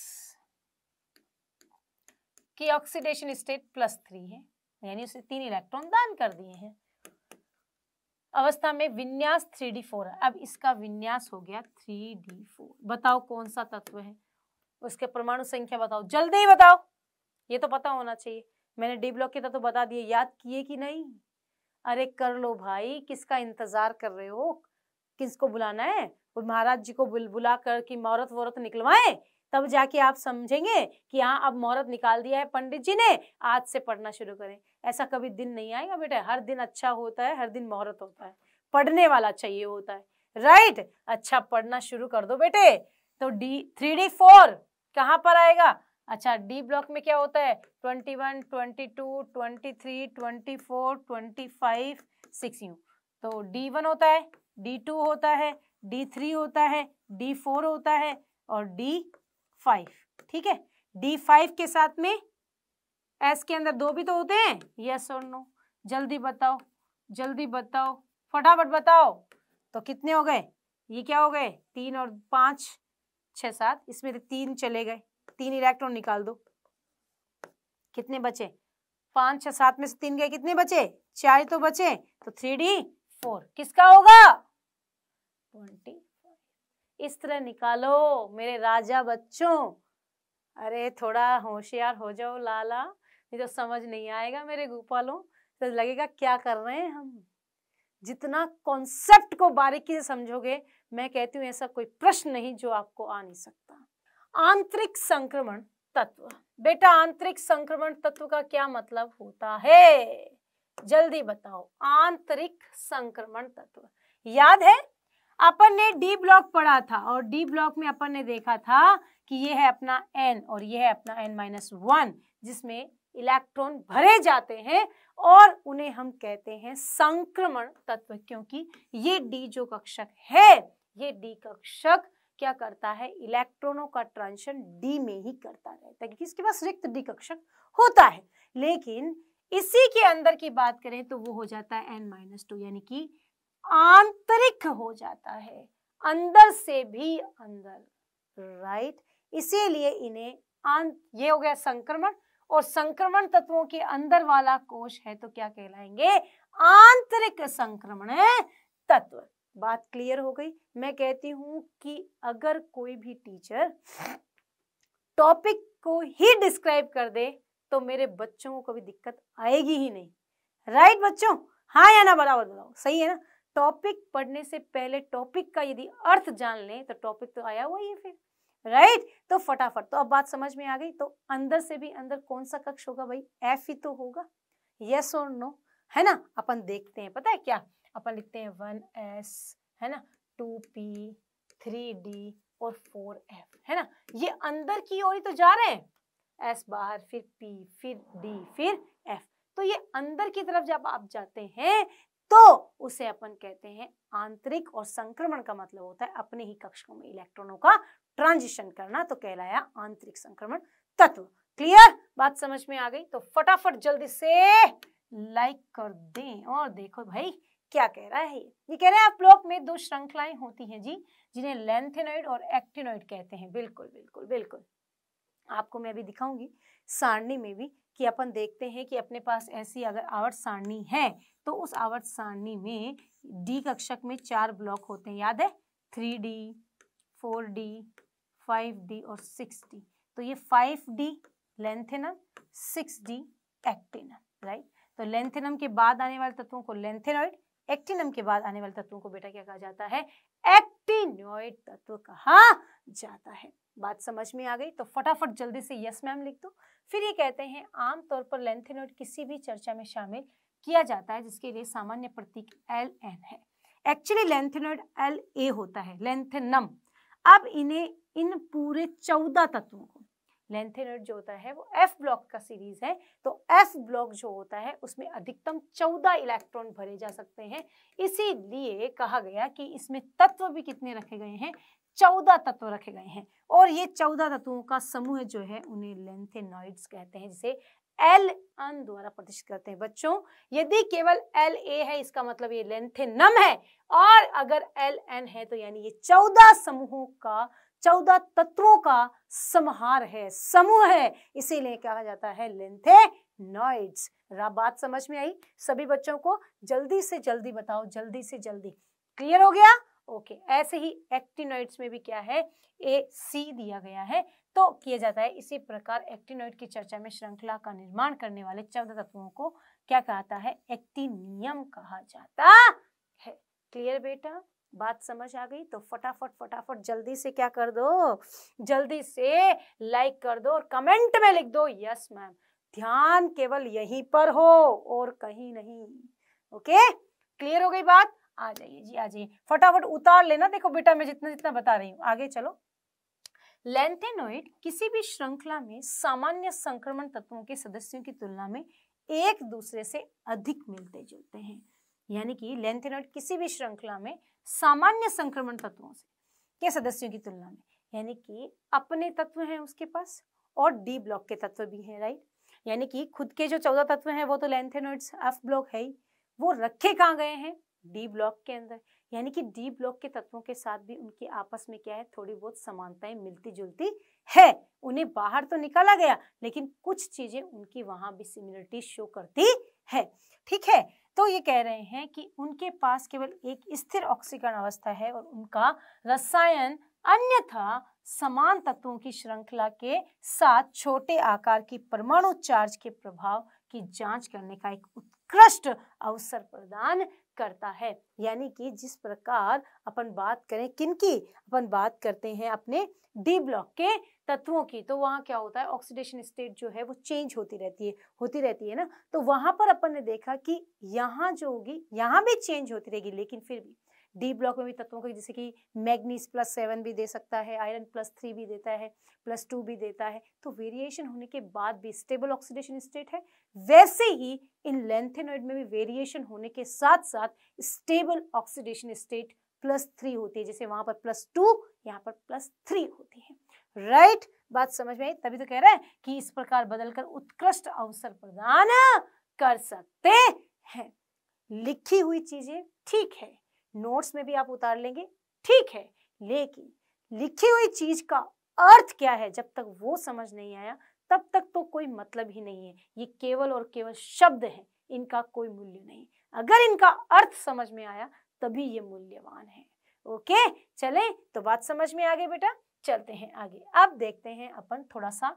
[SPEAKER 1] की ऑक्सीडेशन स्टेट प्लस थ्री है यानी उसे तीन इलेक्ट्रॉन दान कर दिए हैं अवस्था में विन्यास थ्री डी फोर है अब इसका विन्यास हो गया थ्री डी फोर बताओ कौन सा तत्व है उसके परमाणु संख्या बताओ जल्दी बताओ ये तो पता होना चाहिए मैंने डी ब्लॉक के तत्व बता दिए याद किए कि नहीं अरे कर लो भाई किसका इंतजार कर रहे हो किसको बुलाना है महाराज जी को बुल बुला कर की मौरत वोरत निकलवाए तब जाके आप समझेंगे कि हाँ अब मुहूर्त निकाल दिया है पंडित जी ने आज से पढ़ना शुरू करें ऐसा कभी दिन नहीं आएगा बेटा हर दिन अच्छा होता है हर दिन मुहूर्त होता है पढ़ने वाला चाहिए होता है राइट अच्छा पढ़ना शुरू कर दो बेटे तो डी थ्री डी फोर कहाँ पर आएगा अच्छा डी ब्लॉक में क्या होता है twenty one twenty two twenty three twenty four twenty five six यू तो डी वन होता है डी टू होता है डी थ्री होता है डी फोर होता है और डी फाइव ठीक है डी फाइव के साथ में एस के अंदर दो भी तो होते हैं यस और नो जल्दी बताओ जल्दी बताओ फटाफट बताओ तो कितने हो गए ये क्या हो गए तीन और पांच छ सात इसमें तो तीन चले गए तीन इलेक्ट्रॉन निकाल दो कितने बचे पांच छह सात में से तीन गए कितने बचे चार तो बचे तो थ्री डी फोर किसका होगा ट्वेंटी इस तरह निकालो मेरे राजा बच्चों अरे थोड़ा होशियार हो जाओ लाला ये तो समझ नहीं आएगा मेरे गोपालों तो लगेगा क्या कर रहे हैं हम जितना कॉन्सेप्ट को बारीकी से समझोगे मैं कहती हूँ ऐसा कोई प्रश्न नहीं जो आपको आ नहीं सकता आंतरिक संक्रमण तत्व बेटा आंतरिक संक्रमण तत्व का क्या मतलब होता है जल्दी बताओ आंतरिक संक्रमण तत्व याद है अपन ने डी ब्लॉक पढ़ा था और डी ब्लॉक में अपन ने देखा था कि ये है अपना एन और ये है अपना एन माइनस वन जिसमें इलेक्ट्रॉन भरे जाते हैं और उन्हें हम कहते हैं संक्रमण तत्व क्योंकि ये डी जो कक्षक है ये डी कक्षक क्या करता है इलेक्ट्रॉनों का ट्रांशन डी में ही करता रहता है इसके पास रिक्त डी कक्षक होता है लेकिन इसी के अंदर की बात करें तो वो हो जाता है एन माइनस टू यानी कि आंतरिक हो जाता है अंदर से भी अंदर राइट इसीलिए इन्हें ये हो गया संक्रमण और संक्रमण तत्वों के अंदर वाला कोश है तो क्या कहलाएंगे आंतरिक संक्रमण तत्व बात क्लियर हो गई मैं कहती हूं कि अगर कोई भी टीचर टॉपिक को ही डिस्क्राइब कर दे तो मेरे बच्चों को कभी दिक्कत आएगी ही नहीं राइट बच्चों हाँ या ना बराबर बताओ सही है ना टॉपिक पढ़ने से पहले टॉपिक का यदि अर्थ जान लें तो टॉपिक तो आया हुआ ही फिर राइट right? तो फटाफट तो अब बात समझ में आ गई तो अंदर से भी अंदर कौन सा कक्ष होगा भाई एफ ही तो होगा यस और नो है ना अपन देखते हैं पता है क्या अपन लिखते हैं वन एस है ना टू पी थ्री डी और फोर एफ है ना ये अंदर की ओर ही तो जा रहे हैं एस बाहर फिर पी फिर डी फिर एफ तो ये अंदर की तरफ जब आप जाते हैं तो उसे अपन कहते हैं आंतरिक और संक्रमण का मतलब होता है अपने ही कक्षकों में इलेक्ट्रॉनों का ट्रांजिशन करना तो कहलाया आंतरिक संक्रमण तत्व क्लियर बात समझ में आ गई तो फटाफट जल्दी से लाइक कर दें और देखो भाई क्या कह रहा है ये कह रहे हैं आप लोग में दो श्रृंखलाएं होती हैं जी जिन्हें लेंथेनॉइड और एक्टिनॉइड कहते हैं बिल्कुल बिल्कुल बिल्कुल आपको मैं अभी दिखाऊंगी सारणी में भी कि अपन देखते हैं कि अपने पास ऐसी अगर आवर्त सारणी है तो उस आवर्त सारणी में डी कक्षक में चार ब्लॉक होते हैं याद है three D four D five D और सिक्स डी तो ये five D lanthanum six D actinium right तो लेंथेनम के बाद आने वाले तत्वों को लेंथेनॉइड एक्टिनम के बाद आने वाले तत्वों को बेटा क्या कहा जाता है एक्टिनोइड तत्व कहा जाता है बात समझ में आ गई तो फटाफट जल्दी से यस मैम लिख दो फिर ये कहते हैं आमतौर पर लेंथेनोइड किसी भी चर्चा में शामिल किया जाता है जिसके लिए सामान्य प्रतीक एल एन है एक्चुअली लेंथेनोइड एल ए होता है लेंथेनम अब इन्हें इन पूरे चौदह तत्वों को लेंथेनर जो होता है वो एफ ब्लॉक का सीरीज है तो एफ ब्लॉक जो होता है उसमें अधिकतम चौदह इलेक्ट्रॉन भरे जा सकते हैं इसीलिए कहा गया कि इसमें तत्व भी कितने रखे गए हैं चौदह तत्व रखे गए हैं और ये चौदह तत्वों का समूह जो है उन्हें लेंथेनॉइड्स कहते हैं जिसे एल अन द्वारा प्रदर्शित करते हैं बच्चों यदि केवल एल ए है इसका मतलब ये लेंथेनम है और अगर एल एन है तो यानी ये चौदह समूहों का चौदह तत्वों का समहार है समूह है इसीलिए कहा जाता है लेंथे नॉइड्स बात समझ में आई सभी बच्चों को जल्दी से जल्दी बताओ जल्दी से जल्दी क्लियर हो गया ओके ऐसे ही एक्टिनोइड्स में भी क्या है ए सी दिया गया है तो किया जाता है इसी प्रकार एक्टिनोइड की चर्चा में श्रृंखला का निर्माण करने वाले चौदह तत्वों को क्या कहता है एक्टिनियम कहा जाता है क्लियर बेटा बात समझ आ गई तो फटाफट फटाफट जल्दी से क्या कर दो जल्दी से लाइक कर दो और कमेंट में लिख दो यस मैम ध्यान केवल यहीं पर हो और कहीं नहीं ओके क्लियर हो गई बात आ जाइए जी आ जाइए फटाफट उतार लेना देखो बेटा मैं जितना जितना बता रही हूँ आगे चलो लेंथेनोइड किसी भी श्रृंखला में सामान्य संक्रमण तत्वों के सदस्यों की तुलना में एक दूसरे से अधिक मिलते जुलते हैं यानी कि लेंथेनोइड किसी भी श्रृंखला में सामान्य संक्रमण तत्वों से के सदस्यों की तुलना में यानी कि अपने तत्व हैं उसके पास और डी ब्लॉक के तत्व भी हैं राइट यानी कि खुद के जो चौदह तत्व हैं वो तो लेंथेनोइड्स एफ ब्लॉक है ही वो रखे कहाँ गए हैं डी ब्लॉक के अंदर यानी कि डी ब्लॉक के तत्वों के साथ भी उनके आपस में क्या है थोड़ी बहुत समानताएं मिलती जुलती है उन्हें बाहर तो निकाला गया लेकिन कुछ चीजें उनकी वहां भी सिमिलरिटी शो करती है ठीक है तो ये कह रहे हैं कि उनके पास केवल एक स्थिर ऑक्सीकरण अवस्था है और उनका रसायन अन्यथा समान तत्वों की श्रृंखला के साथ छोटे आकार की परमाणु चार्ज के प्रभाव की जांच करने का एक उत्कृष्ट अवसर प्रदान करता है यानी कि जिस प्रकार अपन बात करें किनकी अपन बात करते हैं अपने डी ब्लॉक के तत्वों की तो वहाँ क्या होता है ऑक्सीडेशन स्टेट जो है वो चेंज होती रहती है होती रहती है ना तो वहाँ पर अपन ने देखा कि यहाँ जो होगी यहाँ भी चेंज होती रहेगी लेकिन फिर भी डी ब्लॉक में भी तत्वों का जैसे कि मैग्नीस प्लस सेवन भी दे सकता है आयरन प्लस थ्री भी देता है प्लस टू भी देता है तो वेरिएशन होने के बाद भी स्टेबल ऑक्सीडेशन स्टेट है वैसे ही इन लेंथेनोइड में भी वेरिएशन होने के साथ साथ stable oxidation state plus three होती है जैसे वहाँ पर प्लस टू यहाँ पर प्लस थ्री होती है राइट बात समझ में आई तभी तो कह रहे हैं कि इस प्रकार बदलकर उत्कृष्ट अवसर प्रदान कर सकते हैं लिखी हुई चीजें ठीक है नोट्स में भी आप उतार लेंगे ठीक है लेकिन लिखी हुई चीज का अर्थ क्या है जब तक वो समझ नहीं आया तब तक तो कोई मतलब ही नहीं है ये केवल और केवल शब्द है इनका कोई मूल्य नहीं अगर इनका अर्थ समझ में आया तभी ये मूल्यवान है ओके चले तो बात समझ में आ गई बेटा चलते हैं आगे अब देखते हैं अपन थोड़ा सा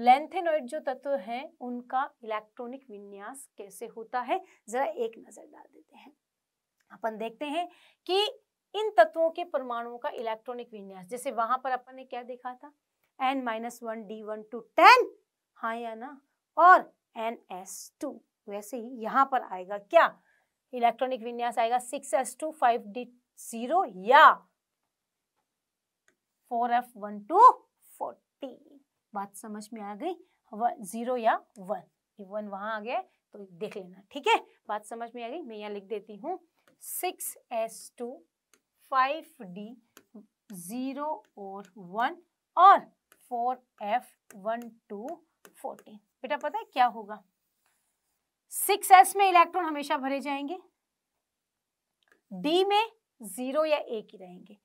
[SPEAKER 1] लेंथेनोइड जो तत्व हैं उनका इलेक्ट्रॉनिक विन्यास कैसे होता है जरा एक नजर डाल देते हैं अपन देखते हैं कि इन तत्वों के परमाणुओं का इलेक्ट्रॉनिक विन्यास जैसे वहां पर अपन ने क्या देखा था N minus one D one two ten हा या ना और एन एस टू वैसे ही यहाँ पर आएगा क्या इलेक्ट्रॉनिक विन्यास आएगा six S two five D zero या four F one two fourteen बात समझ में आ गई जीरो या वन ये वन वहां आ गया तो देख लेना ठीक है बात समझ में आ गई मैं यहाँ लिख देती हूँ six S two five D zero और वन और four F one two fourteen बेटा पता है क्या होगा सिक्स एस में इलेक्ट्रॉन हमेशा भरे जाएंगे डी में जीरो या एक ही रहेंगे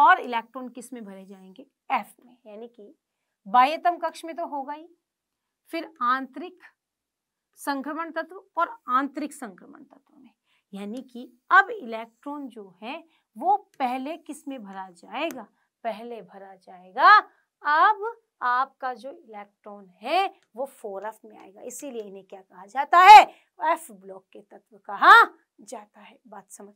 [SPEAKER 1] और इलेक्ट्रॉन किस में भरे जाएंगे एफ में यानी कि बाह्यतम कक्ष में तो होगा ही फिर आंतरिक संक्रमण तत्व और आंतरिक संक्रमण तत्व में यानी कि अब इलेक्ट्रॉन जो है वो पहले किस में भरा जाएगा पहले भरा जाएगा अब आपका जो इलेक्ट्रॉन है वो फोर एफ में आएगा इसीलिए इन्हें क्या कहा जाता है एफ ब्लॉक के तत्व कहा जाता है बात समझ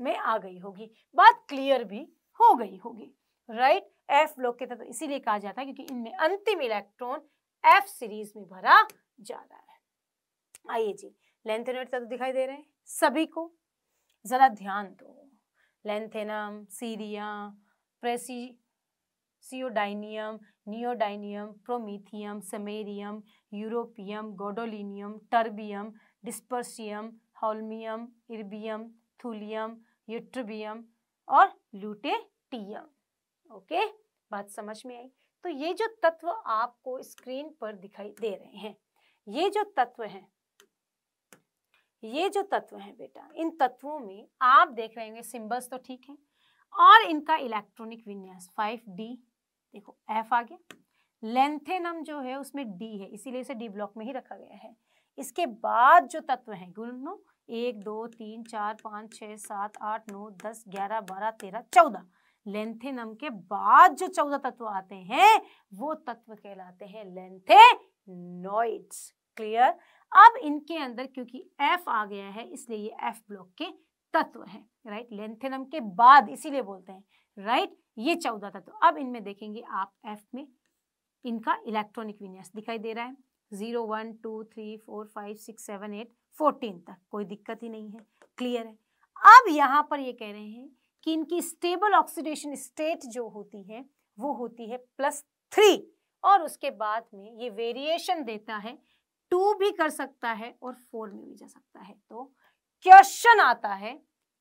[SPEAKER 1] में आ गई होगी बात क्लियर भी हो गई होगी राइट एफ ब्लॉक के तत्व तो इसीलिए कहा जाता है क्योंकि इनमें अंतिम इलेक्ट्रॉन एफ सीरीज में भरा जा रहा है आइए जी लेंथेनेट तत्व दिखाई दे रहे हैं सभी को जरा ध्यान दो lanthanum cerium praseodymium neodymium promethium samarium europium gadolinium terbium dysprosium holmium erbium thulium ytterbium और ल्यूटेटियम ओके बात समझ में आई तो ये जो तत्व आपको स्क्रीन पर दिखाई दे रहे हैं ये जो तत्व हैं ये जो तत्व हैं बेटा इन तत्वों में आप देख रहे होंगे सिंबल्स तो ठीक हैं और इनका इलेक्ट्रॉनिक विन्यास 5D देखो F आ गया लेंथेनम जो है उसमें D है इसीलिए इसे डी ब्लॉक में ही रखा गया है इसके बाद जो तत्व हैं गुणों एक दो तीन चार पाँच छः सात आठ नौ दस ग्यारह बारह तेरह चौदह लेंथेनम के बाद जो चौदह तत्व आते हैं वो तत्व कहलाते हैं लेंथेनोइड्स क्लियर अब इनके अंदर क्योंकि एफ आ गया है इसलिए ये एफ ब्लॉक के तत्व हैं राइट लेंथेनम के बाद इसीलिए बोलते हैं राइट ये चौदह तत्व अब इनमें देखेंगे आप एफ में इनका इलेक्ट्रॉनिक विन्यास दिखाई दे रहा है zero one two three four five six seven eight fourteen तक कोई दिक्कत ही नहीं है क्लियर है अब यहाँ पर ये कह रहे हैं कि इनकी स्टेबल ऑक्सीडेशन स्टेट जो होती है वो होती है प्लस थ्री और उसके बाद में ये वेरिएशन देता है टू भी कर सकता है और फोर में भी जा सकता है तो क्वेश्चन आता है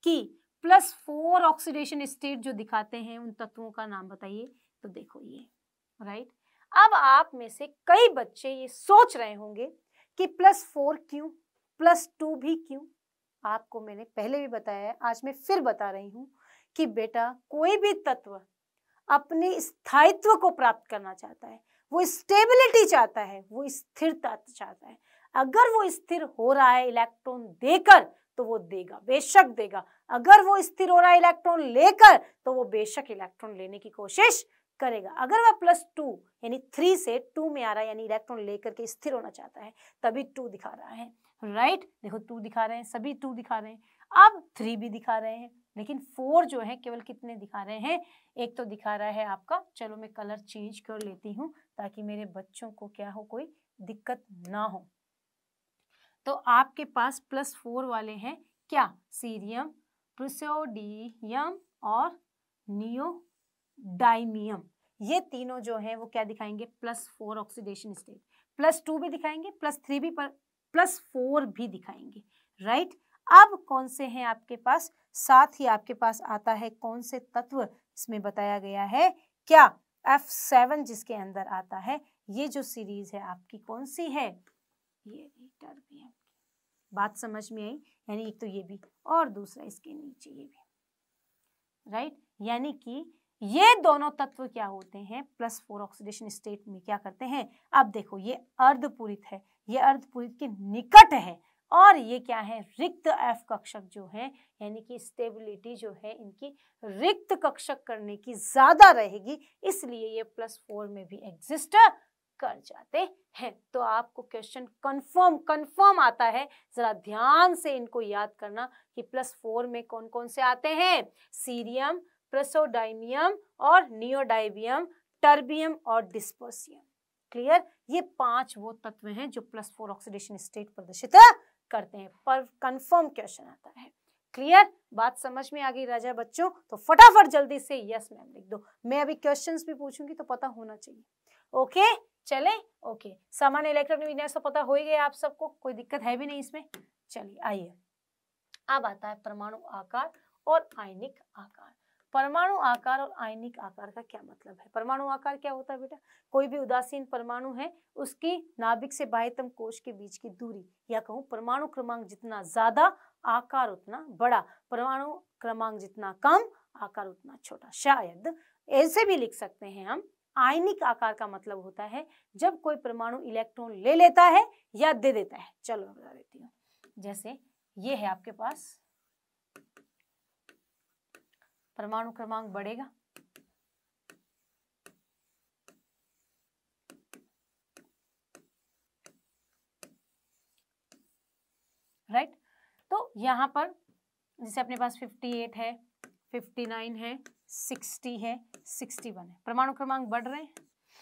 [SPEAKER 1] कि प्लस फोर ऑक्सीडेशन स्टेट जो दिखाते हैं उन तत्वों का नाम बताइए तो देखो ये राइट अब आप में से कई बच्चे ये सोच रहे होंगे कि प्लस फोर क्यों प्लस टू भी क्यों आपको मैंने पहले भी बताया है आज मैं फिर बता रही हूँ कि बेटा कोई भी तत्व अपने स्थायित्व को प्राप्त करना चाहता है वो स्टेबिलिटी चाहता है वो स्थिरता चाहता है अगर वो स्थिर हो रहा है इलेक्ट्रॉन देकर तो वो देगा बेशक देगा अगर वो स्थिर हो रहा है इलेक्ट्रॉन लेकर तो वो बेशक इलेक्ट्रॉन लेने की कोशिश करेगा अगर वह प्लस टू यानी थ्री से टू में आ रहा है यानी इलेक्ट्रॉन लेकर के स्थिर होना चाहता है तभी टू दिखा रहा है राइट right? देखो टू दिखा रहे हैं सभी टू दिखा रहे हैं अब थ्री भी दिखा रहे हैं लेकिन फोर जो है केवल कितने दिखा रहे हैं एक तो दिखा रहा है आपका चलो मैं कलर चेंज कर लेती हूँ ताकि मेरे बच्चों को क्या हो कोई दिक्कत ना हो तो आपके पास प्लस फोर वाले हैं क्या सीरियम प्रसोडियम और नियोडाइमियम ये तीनों जो है वो क्या दिखाएंगे plus four oxidation state plus two भी दिखाएंगे प्लस थ्री भी पर प्लस फोर भी दिखाएंगे राइट अब कौन से हैं आपके पास साथ ही आपके पास आता है कौन से तत्व इसमें बताया गया है क्या F7 जिसके अंदर आता है ये जो सीरीज है आपकी कौन सी है ये भी बात समझ में आई यानी एक तो ये भी और दूसरा इसके नीचे ये भी राइट यानी कि ये दोनों तत्व क्या होते हैं प्लस फोर ऑक्सीडेशन स्टेट में क्या करते हैं अब देखो ये अर्धपूरित है ये अर्धपुरी के निकट है और ये क्या है रिक्त एफ कक्षक जो है यानी कि स्टेबिलिटी जो है इनकी रिक्त कक्षक करने की ज्यादा रहेगी इसलिए ये प्लस फोर में भी एग्जिस्ट कर जाते हैं तो आपको क्वेश्चन कंफर्म कंफर्म आता है जरा ध्यान से इनको याद करना कि प्लस फोर में कौन कौन से आते हैं सीरियम प्रसोडाइमियम और नियोडाइबियम टर्बियम और डिस्पोसियम क्लियर ये पांच वो तत्व हैं जो प्लस फोर ऑक्सीडेशन स्टेट प्रदर्शित करते हैं पर कंफर्म क्वेश्चन आता है क्लियर बात समझ में आ गई राजा बच्चों तो फटाफट जल्दी से यस मैम लिख दो मैं अभी क्वेश्चंस भी पूछूंगी तो पता होना चाहिए ओके चले ओके सामान्य इलेक्ट्रॉनिक विन्यास तो पता हो ही गया आप सबको कोई दिक्कत है भी नहीं इसमें चलिए आइए अब आता है परमाणु आकार और आयनिक आकार परमाणु आकार और आयनिक आकार का क्या मतलब है परमाणु आकार क्या होता है बेटा कोई भी उदासीन परमाणु है उसकी नाभिक से बाह्यतम कोश के बीच की दूरी या कहूँ परमाणु क्रमांक जितना ज्यादा आकार उतना बड़ा परमाणु क्रमांक जितना कम आकार उतना छोटा शायद ऐसे भी लिख सकते हैं हम आयनिक आकार का मतलब होता है जब कोई परमाणु इलेक्ट्रॉन ले लेता है या दे देता है चलो बता देती हूँ जैसे ये है आपके पास परमाणु क्रमांक बढ़ेगा राइट right? तो यहां पर जैसे अपने पास 58 है 59 है 60 है 61 है परमाणु क्रमांक बढ़ रहे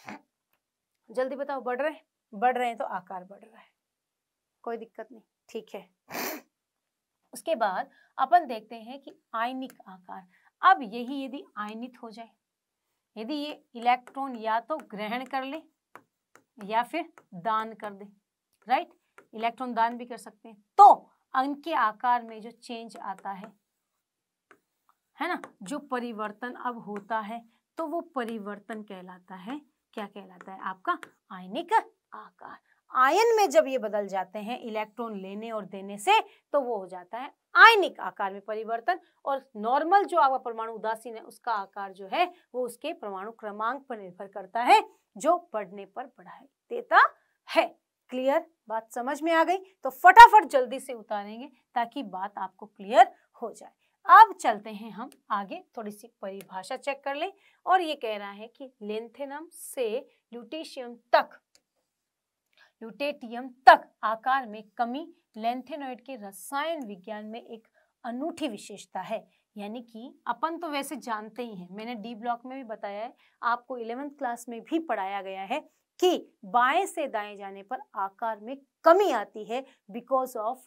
[SPEAKER 1] हैं जल्दी बताओ बढ़ रहे बढ़ रहे हैं तो आकार बढ़ रहा है कोई दिक्कत नहीं ठीक है उसके बाद अपन देखते हैं कि आयनिक आकार अब यही यदि आयनित हो जाए यदि ये इलेक्ट्रॉन या तो ग्रहण कर ले या फिर दान कर दे राइट इलेक्ट्रॉन दान भी कर सकते हैं तो अंग के आकार में जो चेंज आता है है ना जो परिवर्तन अब होता है तो वो परिवर्तन कहलाता है क्या कहलाता है आपका आयनिक आकार आयन में जब ये बदल जाते हैं इलेक्ट्रॉन लेने और देने से तो वो हो जाता है आयनिक आकार में परिवर्तन और नॉर्मल जो आपका परमाणु उदासीन है उसका आकार जो है वो उसके परमाणु क्रमांक पर निर्भर करता है जो बढ़ने पर बढ़ाई देता है क्लियर बात समझ में आ गई तो फटाफट जल्दी से उतारेंगे ताकि बात आपको क्लियर हो जाए अब चलते हैं हम आगे थोड़ी सी परिभाषा चेक कर लें और ये कह रहा है कि लेंथेनम से ल्यूटिशियम तक ल्यूटेटियम तक आकार में कमी लेंथेनॉइड के रसायन विज्ञान में एक अनूठी विशेषता है यानी कि अपन तो वैसे जानते ही हैं मैंने डी ब्लॉक में भी बताया है आपको इलेवेंथ क्लास में भी पढ़ाया गया है कि बाएं से दाएं जाने पर आकार में कमी आती है बिकॉज ऑफ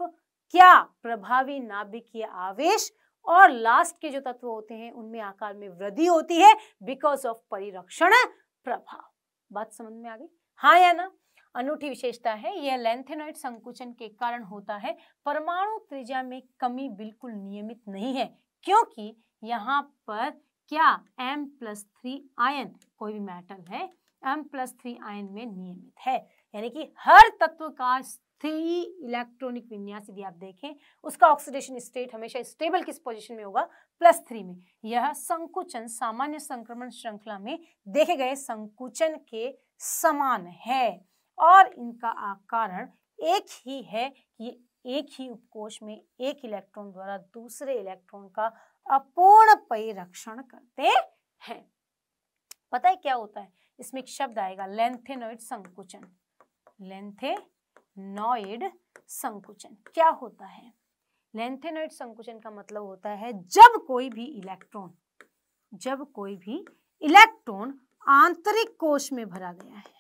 [SPEAKER 1] क्या प्रभावी नाभिकीय आवेश और लास्ट के जो तत्व होते हैं उनमें आकार में वृद्धि होती है बिकॉज ऑफ परिरक्षण प्रभाव बात समझ में आ गई हाँ या ना अनूठी विशेषता है यह लेंथेनॉइड संकुचन के कारण होता है परमाणु त्रिज्या में कमी बिल्कुल नियमित नहीं है क्योंकि यहाँ पर क्या M प्लस थ्री आयन कोई भी मेटल है M प्लस थ्री आयन में नियमित है यानी कि हर तत्व का थ्री इलेक्ट्रॉनिक विन्यास यदि आप देखें उसका ऑक्सीडेशन स्टेट हमेशा स्टेबल किस पोजीशन में होगा प्लस थ्री में यह संकुचन सामान्य संक्रमण श्रृंखला में देखे गए संकुचन के समान है और इनका कारण एक ही है कि एक ही उपकोष में एक इलेक्ट्रॉन द्वारा दूसरे इलेक्ट्रॉन का अपूर्ण परिरक्षण करते हैं पता है क्या होता है इसमें एक शब्द आएगा लेंथेनोइड संकुचन लेंथेनोइड संकुचन क्या होता है लेंथेनोइड संकुचन का मतलब होता है जब कोई भी इलेक्ट्रॉन जब कोई भी इलेक्ट्रॉन आंतरिक कोष में भरा गया है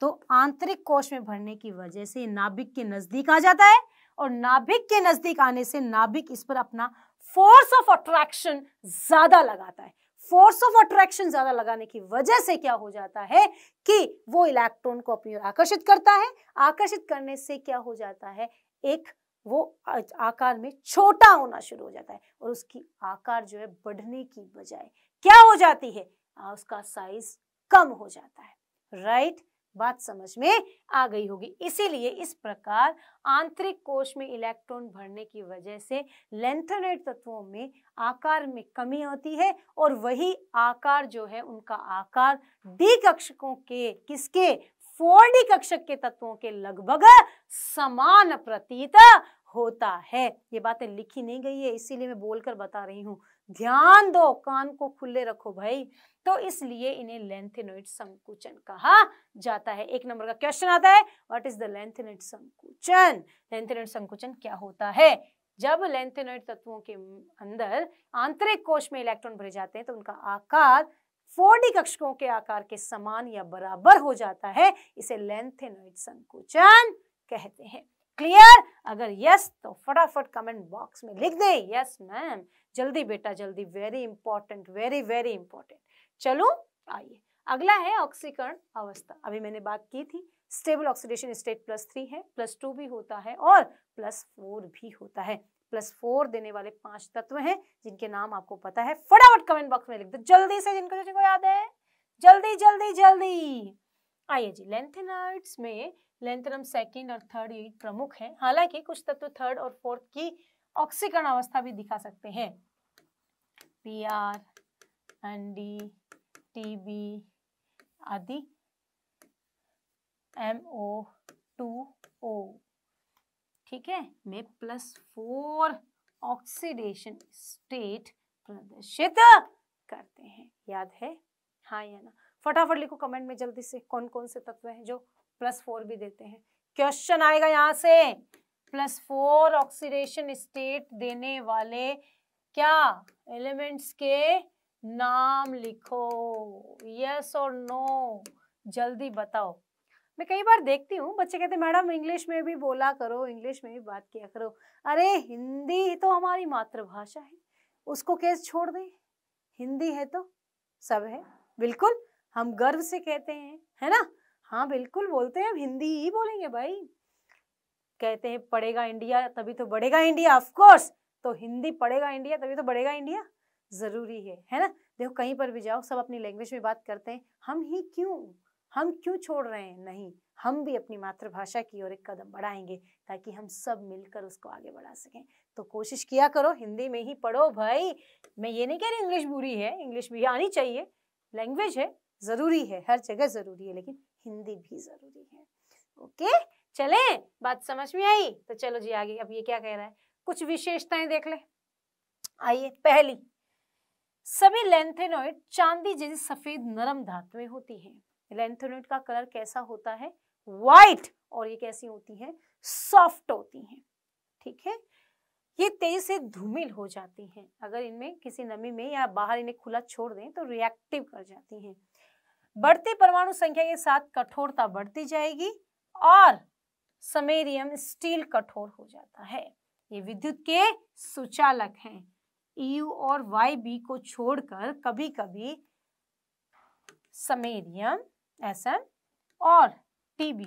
[SPEAKER 1] तो आंतरिक कोश में भरने की वजह से नाभिक के नजदीक आ जाता है और नाभिक के नजदीक आने से नाभिक इस पर अपना फोर्स ऑफ अट्रैक्शन ज्यादा लगाता है फोर्स ऑफ अट्रैक्शन ज्यादा लगाने की वजह से क्या हो जाता है कि वो इलेक्ट्रॉन को अपनी ओर आकर्षित करता है आकर्षित करने से क्या हो जाता है एक वो आकार में छोटा होना शुरू हो जाता है और उसकी आकार जो है बढ़ने की बजाय क्या हो जाती है उसका साइज कम हो जाता है राइट right? बात समझ में आ गई होगी इसीलिए इस प्रकार आंतरिक कोश में इलेक्ट्रॉन भरने की वजह से लेंथनेट तत्वों में आकार में कमी होती है और वही आकार जो है उनका आकार डी कक्षकों के किसके फोर डी कक्षक के तत्वों के लगभग समान प्रतीत होता है ये बातें लिखी नहीं गई है इसीलिए मैं बोलकर बता रही हूँ ध्यान दो कान को खुले रखो भाई तो इसलिए इन्हें लेंथेनोइड संकुचन कहा जाता है एक नंबर का क्वेश्चन आता है व्हाट इज द लेंथेनोइड संकुचन लेंथेनोइड संकुचन क्या होता है जब लेंथेनोइड तत्वों के अंदर आंतरिक कोश में इलेक्ट्रॉन भरे जाते हैं तो उनका आकार फोर्डी कक्षकों के आकार के समान या बराबर हो जाता है इसे लेंथेनोइड संकुचन कहते हैं क्लियर अगर यस तो फटाफट कमेंट बॉक्स में लिख दें यस मैम जल्दी बेटा जल्दी very important very very important चलो आइए अगला है ऑक्सीकरण अवस्था अभी मैंने बात की थी stable oxidation state plus three है प्लस टू भी होता है और प्लस फोर भी होता है प्लस फोर देने वाले पांच तत्व हैं जिनके नाम आपको पता है फटाफट कमेंट बॉक्स में लिख दो जल्दी से जिनको जिनको याद है जल्दी जल्दी जल्दी आइए जी लेंथेनाइट्स में लेंथेनम सेकेंड और थर्ड ये प्रमुख है हालांकि कुछ तत्व थर्ड और फोर्थ की ऑक्सीकरण अवस्था भी दिखा सकते हैं पी आर एंडी टीबी आदि एम ओ टू ओ ठीक है में प्लस फोर ऑक्सीडेशन स्टेट प्रदर्शित करते हैं याद है हाँ या ना फटाफट लिखो कमेंट में जल्दी से कौन कौन से तत्व हैं जो प्लस फोर भी देते हैं क्वेश्चन आएगा यहाँ से प्लस फोर ऑक्सीडेशन स्टेट देने वाले क्या एलिमेंट्स के नाम लिखो यस और नो जल्दी बताओ मैं कई बार देखती हूँ बच्चे कहते मैडम इंग्लिश में भी बोला करो इंग्लिश में भी बात किया करो अरे हिंदी तो हमारी मातृभाषा है उसको कैसे छोड़ दें हिंदी है तो सब है बिल्कुल हम गर्व से कहते हैं है ना हाँ बिल्कुल बोलते हैं हम हिंदी ही बोलेंगे भाई कहते हैं पढ़ेगा इंडिया तभी तो बढ़ेगा इंडिया ऑफकोर्स तो हिंदी पढ़ेगा इंडिया तभी तो बढ़ेगा इंडिया ज़रूरी है है ना देखो कहीं पर भी जाओ सब अपनी लैंग्वेज में बात करते हैं हम ही क्यों हम क्यों छोड़ रहे हैं नहीं हम भी अपनी मातृभाषा की ओर एक कदम बढ़ाएंगे ताकि हम सब मिलकर उसको आगे बढ़ा सकें तो कोशिश किया करो हिंदी में ही पढ़ो भाई मैं ये नहीं कह रही इंग्लिश बुरी है इंग्लिश भी आनी चाहिए लैंग्वेज है ज़रूरी है हर जगह ज़रूरी है लेकिन हिंदी भी ज़रूरी है ओके चले बात समझ में आई तो चलो जी आगे अब ये क्या कह रहा है कुछ विशेषताएं देख ले आइए पहली सभी लेंथेनोइड चांदी जैसी सफेद नरम धातुएं होती हैं लेंथेनोइड का कलर कैसा होता है व्हाइट और ये कैसी होती है सॉफ्ट होती हैं ठीक है ये तेजी से धूमिल हो जाती हैं अगर इनमें किसी नमी में या बाहर इन्हें खुला छोड़ दें तो रिएक्टिव कर जाती हैं बढ़ती परमाणु संख्या के साथ कठोरता बढ़ती जाएगी और समेरियम स्टील कठोर हो जाता है ये विद्युत के सुचालक हैं यू e, और वाई बी को छोड़कर कभी कभी समेरियम एसएम और टीबी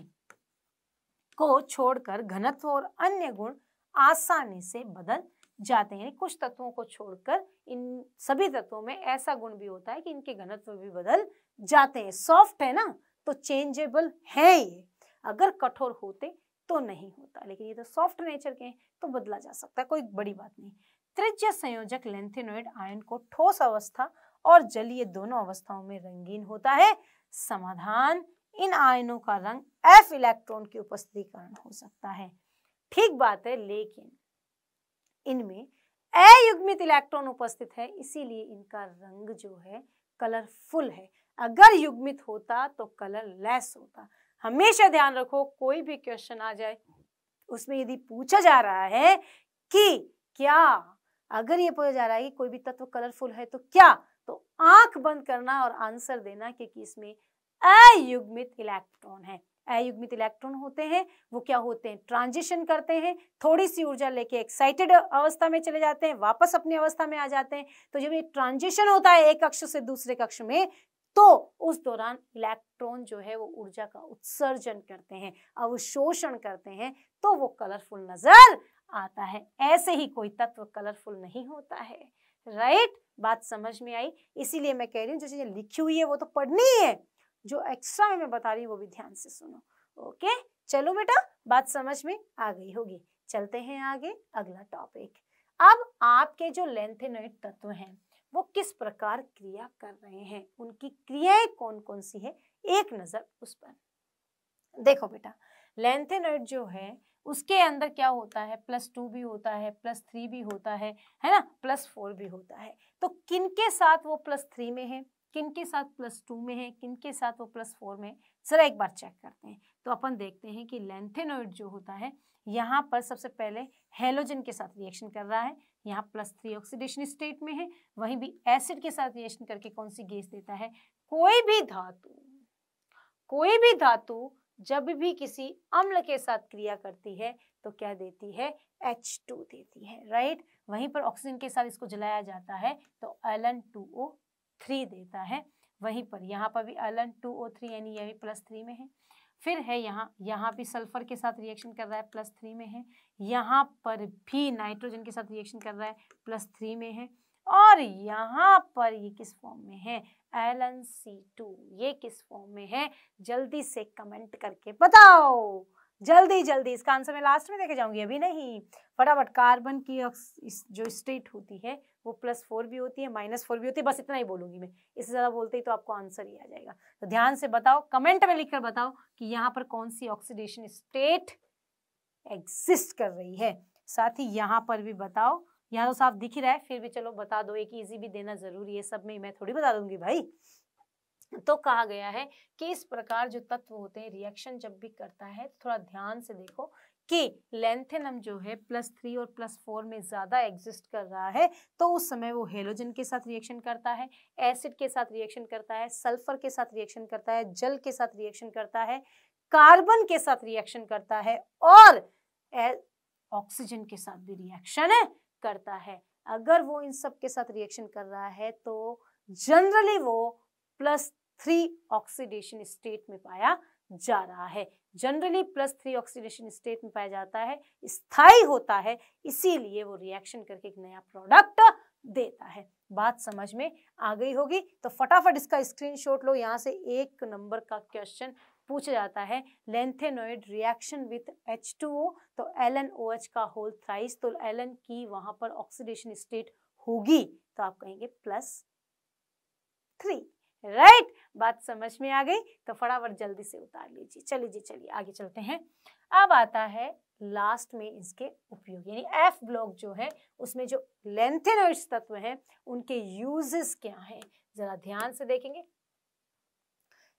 [SPEAKER 1] को छोड़कर घनत्व और अन्य गुण आसानी से बदल जाते हैं कुछ तत्वों को छोड़कर इन सभी तत्वों में ऐसा गुण भी होता है कि इनके घनत्व भी बदल जाते हैं सॉफ्ट है ना तो चेंजेबल है ये अगर कठोर होते तो नहीं होता लेकिन ये तो सॉफ्ट नेचर के हैं तो बदला जा सकता है कोई बड़ी बात नहीं त्रिज्य संयोजक लेंथेनोइड आयन को ठोस अवस्था और जलीय दोनों अवस्थाओं में रंगीन होता है समाधान इन आयनों का रंग एफ इलेक्ट्रॉन की उपस्थिति कारण हो सकता है ठीक बात है लेकिन इनमें अयुग्मित इलेक्ट्रॉन उपस्थित है इसीलिए इनका रंग जो है कलरफुल है अगर युग्मित होता तो कलर लेस होता हमेशा ध्यान रखो कोई भी क्वेश्चन आ जाए उसमें यदि पूछा जा रहा है कि क्या अगर ये पूछा जा रहा है कि कोई भी तत्व कलरफुल है तो क्या तो आंख बंद करना और आंसर देना क्योंकि इसमें अयुग्मित इलेक्ट्रॉन है अयुग्मित इलेक्ट्रॉन होते हैं वो क्या होते हैं ट्रांजिशन करते हैं थोड़ी सी ऊर्जा लेके एक्साइटेड अवस्था में चले जाते हैं वापस अपनी अवस्था में आ जाते हैं तो जब ये ट्रांजिशन होता है एक कक्ष से दूसरे कक्ष में तो उस दौरान इलेक्ट्रॉन जो है वो ऊर्जा का उत्सर्जन करते हैं अवशोषण करते हैं तो वो कलरफुल नजर आता है ऐसे ही कोई तत्व कलरफुल नहीं होता है राइट right? बात समझ में आई इसीलिए मैं कह रही हूँ जैसे लिखी हुई है वो तो पढ़नी है जो एक्स्ट्रा में मैं बता रही हूँ वो भी ध्यान से सुनो ओके चलो बेटा बात समझ में आ गई होगी चलते हैं आगे अगला टॉपिक अब आपके जो लेंथेनोइड तत्व हैं वो किस प्रकार क्रिया कर रहे हैं उनकी क्रियाएं कौन कौन सी है एक नजर उस पर देखो बेटा लेंथेनोइड जो है उसके अंदर क्या होता है प्लस टू भी होता है प्लस थ्री भी होता है है ना प्लस फोर भी होता है तो किन के साथ वो प्लस थ्री में है किन के साथ प्लस टू में है किन के साथ वो प्लस फोर में ज़रा एक बार चेक करते हैं तो अपन देखते हैं कि लेंथेनोइड जो होता है यहाँ पर सबसे पहले हेलोजन के साथ रिएक्शन कर रहा है यहाँ प्लस थ्री ऑक्सीडेशन स्टेट में है वहीं भी एसिड के साथ रिएक्शन करके कौन सी गैस देता है कोई भी धातु कोई भी धातु जब भी किसी अम्ल के साथ क्रिया करती है तो क्या देती है एच टू देती है राइट वहीं पर ऑक्सीजन के साथ इसको जलाया जाता है तो एलन टू ओ थ्री देता है वहीं पर यहाँ पर भी एलन टू ओ थ्री यानी यह भी प्लस थ्री में है फिर है यहाँ यहाँ भी सल्फर के साथ रिएक्शन कर रहा है प्लस थ्री में है यहाँ पर भी नाइट्रोजन के साथ रिएक्शन कर रहा है प्लस थ्री में है और यहाँ पर ये किस फॉर्म में है एल एन सी टू ये किस फॉर्म में है जल्दी से कमेंट करके बताओ जल्दी जल्दी इसका आंसर मैं लास्ट में देखे जाऊंगी अभी नहीं फटाफट कार्बन की जो स्टेट होती है वो प्लस फोर भी होती है माइनस फोर भी होती है बस इतना ही बोलूंगी मैं इससे ज़्यादा बोलते ही तो आपको आंसर ही आ जाएगा तो ध्यान से बताओ कमेंट में लिखकर बताओ कि यहाँ पर कौन सी ऑक्सीडेशन स्टेट एग्जिस्ट कर रही है साथ ही यहाँ पर भी बताओ यहाँ तो साफ दिख ही रहा है फिर भी चलो बता दो एक इजी भी देना जरूरी है सब में मैं थोड़ी बता दूंगी भाई तो कहा गया है कि इस प्रकार जो तत्व होते हैं रिएक्शन जब भी करता है थोड़ा ध्यान से देखो कि लेंथेनम जो है प्लस थ्री और प्लस फोर में ज़्यादा एग्जिस्ट कर रहा है तो उस समय वो हेलोजन के साथ रिएक्शन करता है एसिड के साथ रिएक्शन करता है सल्फर के साथ रिएक्शन करता है जल के साथ रिएक्शन करता है कार्बन के साथ रिएक्शन करता है और ऑक्सीजन के साथ भी रिएक्शन करता है अगर वो इन सब के साथ रिएक्शन कर रहा है तो जनरली वो प्लस थ्री ऑक्सीडेशन स्टेट में पाया जा रहा है generally plus three oxidation state में पाया जाता है स्थायी होता है इसीलिए वो रिएक्शन करके एक नया प्रोडक्ट देता है बात समझ में आ गई होगी तो फटाफट इसका स्क्रीनशॉट लो यहाँ से एक नंबर का क्वेश्चन पूछ जाता है lanthanoid reaction with H two O तो एल एन ओ एच का होल थ्राइस तो एल एन की वहां पर ऑक्सीडेशन स्टेट होगी तो आप कहेंगे प्लस थ्री राइट right? बात समझ में आ गई तो फटाफट जल्दी से उतार लीजिए चलिए जी चलिए आगे चलते हैं अब आता है लास्ट में इसके उपयोग यानी एफ ब्लॉक जो है उसमें जो लेंथेनोइड्स तत्व हैं उनके यूजेस क्या हैं जरा ध्यान से देखेंगे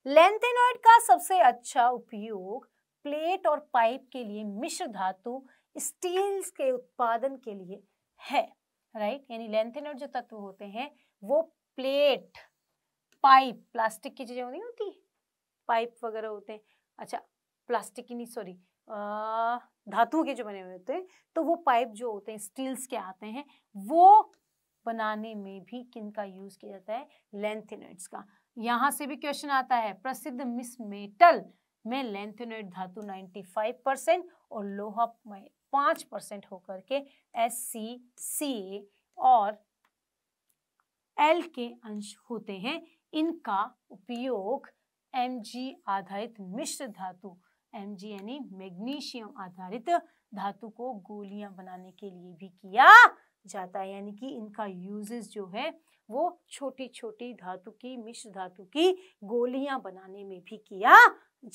[SPEAKER 1] लेंथेनॉइड का सबसे अच्छा उपयोग प्लेट और पाइप के लिए मिश्र धातु स्टील के उत्पादन के लिए है राइट यानी लेंथेनॉइड जो तत्व होते हैं वो प्लेट पाइप प्लास्टिक की चीजें नहीं होती पाइप वगैरह होते हैं अच्छा प्लास्टिक की नहीं सॉरी धातु के जो बने हुए होते हैं तो वो पाइप जो होते हैं स्टील्स के आते हैं वो बनाने में भी किन का यूज किया जाता है लेंथेनॉइड्स का यहां से भी क्वेश्चन आता है प्रसिद्ध मिस मेटल में लेंथेनाइट धातु 95 परसेंट और लोहा में परसेंट होकर के एस सी सी ए और एल के अंश होते हैं इनका उपयोग एम जी आधारित मिश्र धातु एम जी यानी मैग्नीशियम आधारित धातु को गोलियां बनाने के लिए भी किया जाता है यानी कि इनका यूजेस जो है वो छोटी छोटी धातु की मिश्र धातु की गोलियां बनाने में भी किया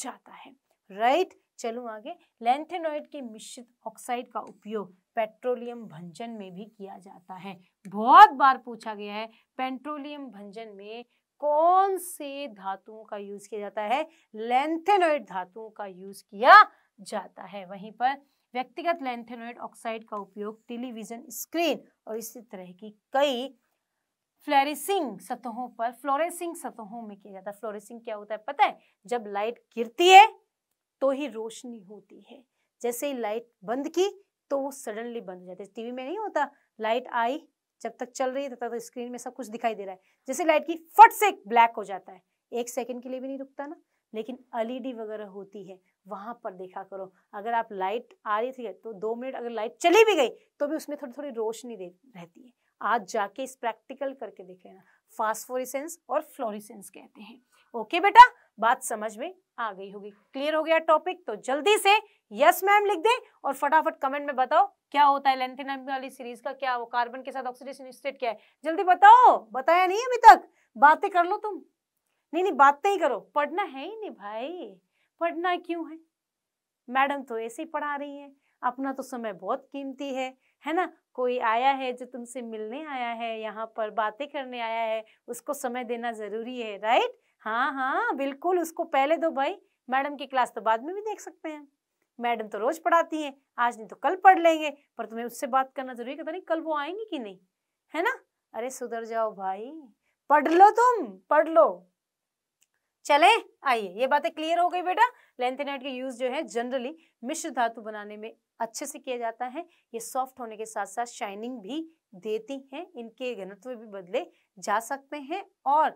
[SPEAKER 1] जाता है राइट right? चलूँ आगे लेंथेनॉइड के मिश्रित ऑक्साइड का उपयोग पेट्रोलियम भंजन में भी किया जाता है बहुत बार पूछा गया है पेट्रोलियम भंजन में कौन से धातुओं का यूज किया जाता है लेंथेनॉइड धातुओं का यूज किया जाता है वहीं पर व्यक्तिगत लेंथेनॉइड ऑक्साइड का उपयोग टेलीविजन स्क्रीन और इसी तरह की कई फ्लैरिसिंग सतहों पर फ्लोरेसिंग सतहों में किया जाता है फ्लोरेसिंग क्या होता है पता है जब लाइट गिरती है तो ही रोशनी होती है जैसे ही लाइट बंद की तो वो सडनली बंद हो जाती है टीवी में नहीं होता लाइट आई जब तक चल रही है तब तक तो स्क्रीन में सब कुछ दिखाई दे रहा है जैसे लाइट की फट से ब्लैक हो जाता है एक सेकंड के लिए भी नहीं रुकता ना लेकिन एलईडी वगैरह होती है वहां पर देखा करो अगर आप लाइट आ रही थी तो दो मिनट अगर लाइट चली भी गई तो भी उसमें थोड़ी थोड़ी रोशनी रहती है आज जाके इस प्रैक्टिकल करके देख लेना फास्फोरिसेंस और फ्लोरिसेंस कहते हैं ओके बेटा बात समझ में आ गई होगी क्लियर हो गया टॉपिक तो जल्दी से यस मैम लिख दे और फटाफट कमेंट में बताओ क्या होता है लेंथेनामिक वाली सीरीज का क्या वो कार्बन के साथ ऑक्सीडेशन स्टेट क्या है जल्दी बताओ बताया नहीं अभी तक बातें कर लो तुम नहीं नहीं बातें ही करो पढ़ना है ही नहीं भाई पढ़ना क्यों है मैडम तो ऐसे ही पढ़ा रही है अपना तो समय बहुत कीमती है है ना कोई आया है जो तुमसे मिलने आया है यहाँ पर बातें करने आया है उसको समय देना ज़रूरी है राइट हाँ हाँ बिल्कुल उसको पहले दो भाई मैडम की क्लास तो बाद में भी देख सकते हैं मैडम तो रोज़ पढ़ाती हैं आज नहीं तो कल पढ़ लेंगे पर तुम्हें उससे बात करना ज़रूरी पता नहीं कल वो आएंगे कि नहीं है ना अरे सुधर जाओ भाई पढ़ लो तुम पढ़ लो चले आइए ये बातें क्लियर हो गई बेटा लेंथेनाइट के यूज जो है जनरली मिश्र धातु बनाने में अच्छे से किया जाता है ये सॉफ्ट होने के साथ साथ शाइनिंग भी देती हैं इनके घनत्व भी बदले जा सकते हैं और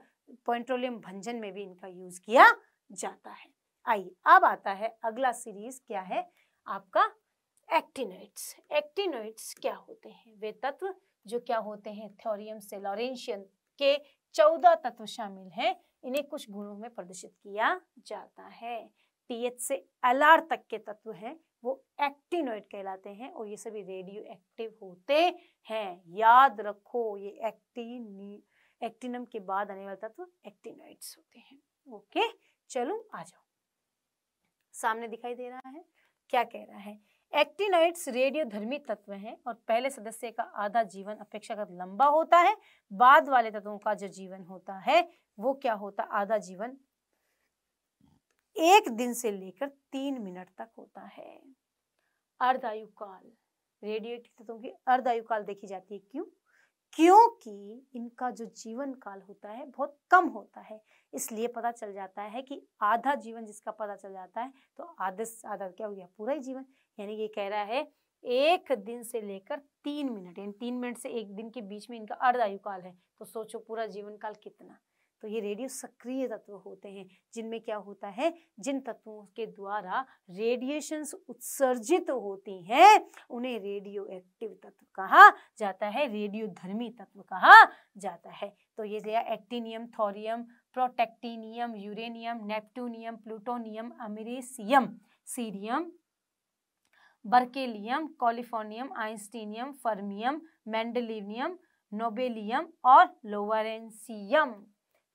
[SPEAKER 1] पेट्रोलियम भंजन में भी इनका यूज किया जाता है आइए अब आता है अगला सीरीज क्या है आपका एक्टिनोइड्स एक्टिनोइड्स क्या होते हैं वे तत्व जो क्या होते हैं थोरियम से लॉरेंशियन के चौदह तत्व शामिल हैं इन्हें कुछ गुणों में प्रदर्शित किया जाता है टीएच से एलआर तक के तत्व हैं वो एक्टिनोइड कहलाते हैं और ये सभी रेडियो एक्टिव होते हैं याद रखो ये एक्टिनी एक्टिनम के बाद आने वाला तत्व तो एक्टिनोइड्स होते हैं ओके चलो आ जाओ सामने दिखाई दे रहा है क्या कह रहा है एक्टिनोइड्स रेडियोधर्मी तत्व हैं और पहले सदस्य का आधा जीवन अपेक्षाकृत लंबा होता है बाद वाले तत्वों का जो जीवन होता है वो क्या होता आधा जीवन एक दिन से लेकर तीन मिनट तक होता है अर्धायु काल रेडियोएक्टिव तत्वों की तो अर्धायु काल देखी जाती है क्यों क्योंकि इनका जो जीवन काल होता है बहुत कम होता है इसलिए पता चल जाता है कि आधा जीवन जिसका पता चल जाता है तो आधे आधा क्या हो गया पूरा ही जीवन यानी ये कह रहा है एक दिन से लेकर तीन मिनट यानी तीन मिनट से एक दिन के बीच में इनका अर्ध आयु काल है तो सोचो पूरा जीवन काल कितना तो ये रेडियो सक्रिय तत्व होते हैं जिनमें क्या होता है जिन तत्वों के द्वारा रेडिएशंस उत्सर्जित होती हैं उन्हें रेडियो एक्टिव तत्व कहा जाता है रेडियो धर्मी तत्व कहा जाता है तो ये गया actinium thorium protactinium uranium neptunium plutonium americium cerium berkelium californium einsteinium fermium mendelevium nobelium और लोवरेंसियम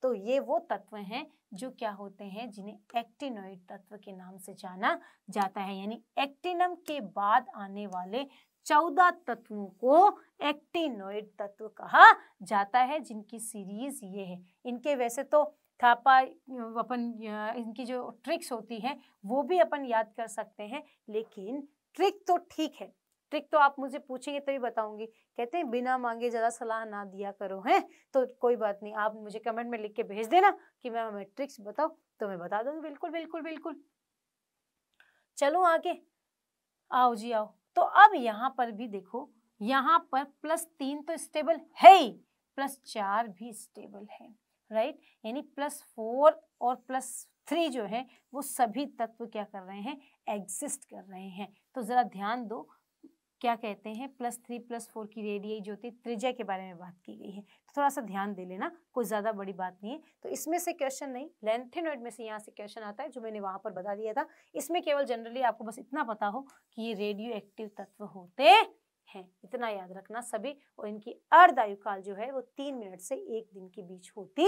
[SPEAKER 1] तो ये वो तत्व हैं जो क्या होते हैं जिन्हें एक्टिनोइड तत्व के नाम से जाना जाता है यानी एक्टिनम के बाद आने वाले चौदह तत्वों को एक्टिनोइड तत्व कहा जाता है जिनकी सीरीज ये है इनके वैसे तो थापा अपन इनकी जो ट्रिक्स होती है वो भी अपन याद कर सकते हैं लेकिन ट्रिक तो ठीक है ट्रिक तो आप मुझे पूछेंगे तभी बताऊंगी कहते हैं बिना मांगे ज्यादा सलाह ना दिया करो हैं तो कोई बात नहीं आप मुझे कमेंट में लिख के भेज देना कि मैम हमें ट्रिक्स बताओ तो मैं बता दूंगी बिल्कुल बिल्कुल बिल्कुल चलो आगे आओ जी आओ तो अब यहाँ पर भी देखो यहाँ पर प्लस तीन तो स्टेबल है ही प्लस चार भी स्टेबल है राइट यानी प्लस फोर और प्लस थ्री जो है वो सभी तत्व क्या कर रहे हैं एग्जिस्ट कर रहे हैं तो ज़रा ध्यान दो क्या कहते हैं प्लस थ्री प्लस फोर की रेडियाई जो होती है त्रिज्या के बारे में बात की गई है तो थोड़ा सा ध्यान दे लेना कोई ज़्यादा बड़ी बात नहीं है तो इसमें से क्वेश्चन नहीं लेंथेनोइड में से यहाँ से क्वेश्चन आता है जो मैंने वहां पर बता दिया था इसमें केवल जनरली आपको बस इतना पता हो कि ये रेडियो एक्टिव तत्व होते हैं इतना याद रखना सभी और इनकी अर्ध आयु काल जो है वो तीन मिनट से एक दिन के बीच होती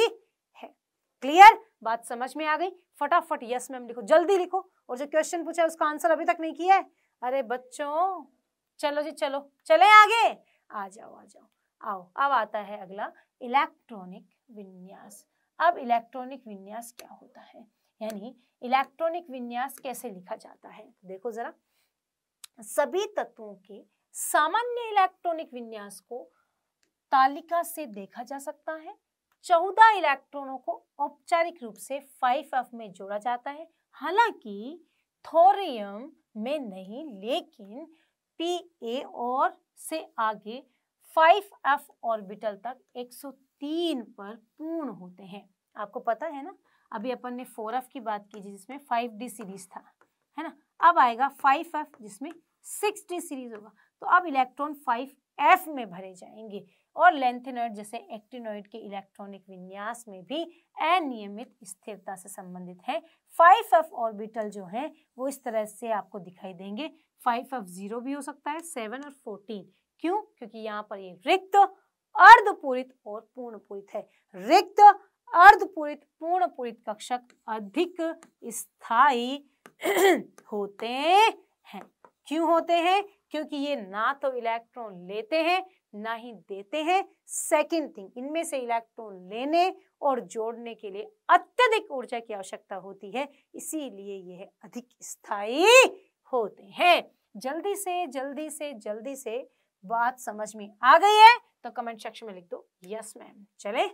[SPEAKER 1] है क्लियर बात समझ में आ गई फटाफट यस मैम लिखो जल्दी लिखो और जो क्वेश्चन पूछा है उसका आंसर अभी तक नहीं किया है अरे बच्चों चलो जी चलो चले आगे आ जाओ आ जाओ आओ अब आता है अगला इलेक्ट्रॉनिक विन्यास अब इलेक्ट्रॉनिक विन्यास क्या होता है यानी इलेक्ट्रॉनिक विन्यास कैसे लिखा जाता है देखो जरा सभी तत्वों के सामान्य इलेक्ट्रॉनिक विन्यास को तालिका से देखा जा सकता है चौदह इलेक्ट्रॉनों को औपचारिक रूप से फाइव एफ में जोड़ा जाता है हालांकि थोरियम में नहीं लेकिन पी ए और से आगे 5f ऑर्बिटल तक 103 पर पूर्ण होते हैं आपको पता है ना अभी अपन ने 4f की बात की जिसमें 5d सीरीज था है ना अब आएगा 5f जिसमें 6d सीरीज होगा तो अब इलेक्ट्रॉन 5f में भरे जाएंगे और लेंथेनॉइड जैसे एक्टिनॉइड के इलेक्ट्रॉनिक विन्यास में भी अनियमित स्थिरता से संबंधित है फाइव एफ ऑर्बिटल जो है वो इस तरह से आपको दिखाई देंगे फाइव एफ जीरो भी हो सकता है सेवन और फोर्टीन क्यों क्योंकि यहाँ पर ये रिक्त अर्धपूरित और पूर्ण पूरित है रिक्त अर्धपूरित पूर्ण पूरित कक्षक अधिक स्थायी [clears throat] होते हैं क्यों होते हैं क्योंकि ये ना तो इलेक्ट्रॉन लेते हैं ना ही देते हैं सेकेंड थिंग इनमें से इलेक्ट्रॉन लेने और जोड़ने के लिए अत्यधिक ऊर्जा की आवश्यकता होती है इसीलिए यह अधिक स्थायी होते हैं जल्दी से जल्दी से जल्दी से बात समझ में आ गई है तो कमेंट सेक्शन में लिख दो यस मैम चले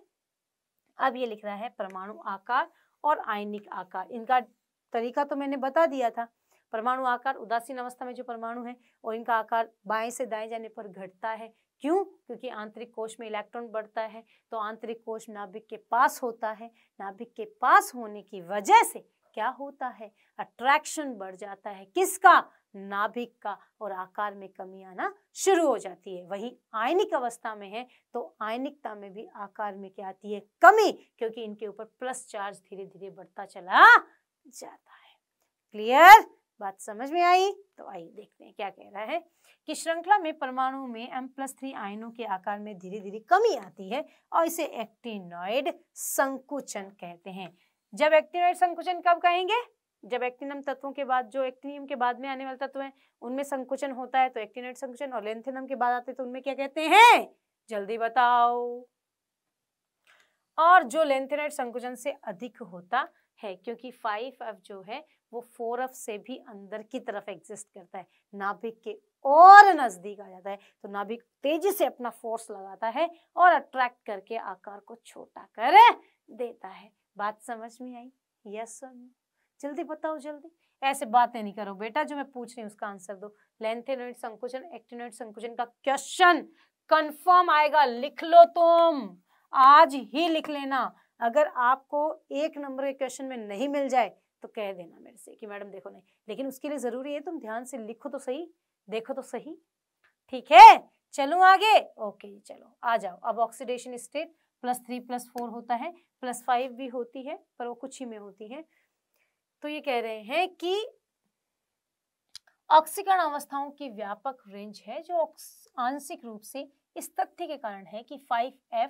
[SPEAKER 1] अब ये लिख रहा है परमाणु आकार और आयनिक आकार इनका तरीका तो मैंने बता दिया था परमाणु आकार उदासीन अवस्था में जो परमाणु है और इनका आकार बाएं से दाएं जाने पर घटता है क्यों क्योंकि आंतरिक कोश में इलेक्ट्रॉन बढ़ता है तो आंतरिक कोश नाभिक के पास होता है नाभिक के पास होने की वजह से क्या होता है अट्रैक्शन बढ़ जाता है किसका नाभिक का और आकार में कमी आना शुरू हो जाती है वही आयनिक अवस्था में है तो आयनिकता में भी आकार में क्या आती है कमी क्योंकि इनके ऊपर प्लस चार्ज धीरे धीरे बढ़ता चला जाता है क्लियर बात समझ में आई तो आइए देखते हैं क्या कह रहा है कि श्रृंखला में परमाणु में एम प्लस थ्री आयनों के आकार में धीरे धीरे कमी आती है और इसे एक्टिनॉइड संकुचन कहते हैं जब एक्टिनॉइड संकुचन कब कहेंगे जब एक्टिनम तत्वों के बाद जो एक्टिनियम के बाद में आने वाले तत्व हैं उनमें संकुचन होता है तो एक्टिनॉइड संकुचन और लेंथेनम के बाद आते तो उनमें क्या कहते हैं जल्दी बताओ और जो लेंथेनाइड संकुचन से अधिक होता है क्योंकि फाइव अब जो है वो फोर एफ से भी अंदर की तरफ एग्जिस्ट करता है नाभिक के और नज़दीक आ जाता है तो नाभिक तेजी से अपना फोर्स लगाता है और अट्रैक्ट करके आकार को छोटा कर देता है बात समझ में आई यस जल्दी बताओ जल्दी ऐसे बातें नहीं करो बेटा जो मैं पूछ रही हूँ उसका आंसर दो लेंथेनोइड संकुचन एक्टिनोइड संकुचन का क्वेश्चन कंफर्म आएगा लिख लो तुम आज ही लिख लेना अगर आपको एक नंबर के क्वेश्चन में नहीं मिल जाए तो कह देना मेरे से कि मैडम देखो नहीं लेकिन उसके लिए ज़रूरी है तुम ध्यान से लिखो तो सही देखो तो सही ठीक है चलो आगे ओके चलो आ जाओ अब oxidation state plus three plus four होता है प्लस फाइव भी होती है पर वो कुछ ही में होती है तो ये कह रहे हैं कि ऑक्सीकरण अवस्थाओं की व्यापक रेंज है जो आंशिक रूप से इस तथ्य के कारण है कि 5F,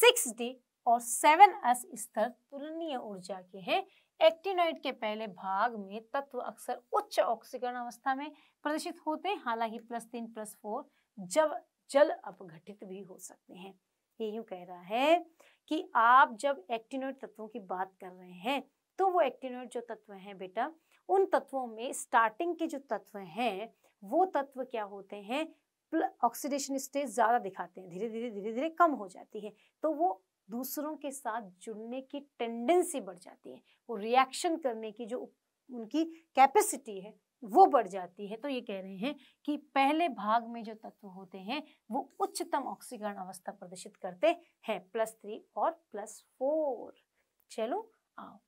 [SPEAKER 1] 6D और 7S स्तर तुलनीय ऊर्जा के हैं एक्टिनॉइड के पहले भाग में तत्व अक्सर उच्च ऑक्सीकरण अवस्था में प्रदर्शित होते हैं हालांकि प्लस तीन प्लस फोर जब जल अपघटित भी हो सकते हैं ये यूं कह रहा है कि आप जब एक्टिनोइड तत्वों की बात कर रहे हैं तो वो एक्टिनोइड जो तत्व हैं बेटा उन तत्वों में स्टार्टिंग के जो तत्व हैं वो तत्व क्या होते हैं ऑक्सीडेशन स्टेज ज़्यादा दिखाते हैं धीरे धीरे धीरे धीरे कम हो जाती है तो वो दूसरों के साथ जुड़ने की टेंडेंसी बढ़ जाती है वो रिएक्शन करने की जो उनकी कैपेसिटी है वो बढ़ जाती है तो ये कह रहे हैं कि पहले भाग में जो तत्व होते हैं वो उच्चतम ऑक्सीकरण अवस्था प्रदर्शित करते हैं प्लस थ्री और प्लस फोर चलो आओ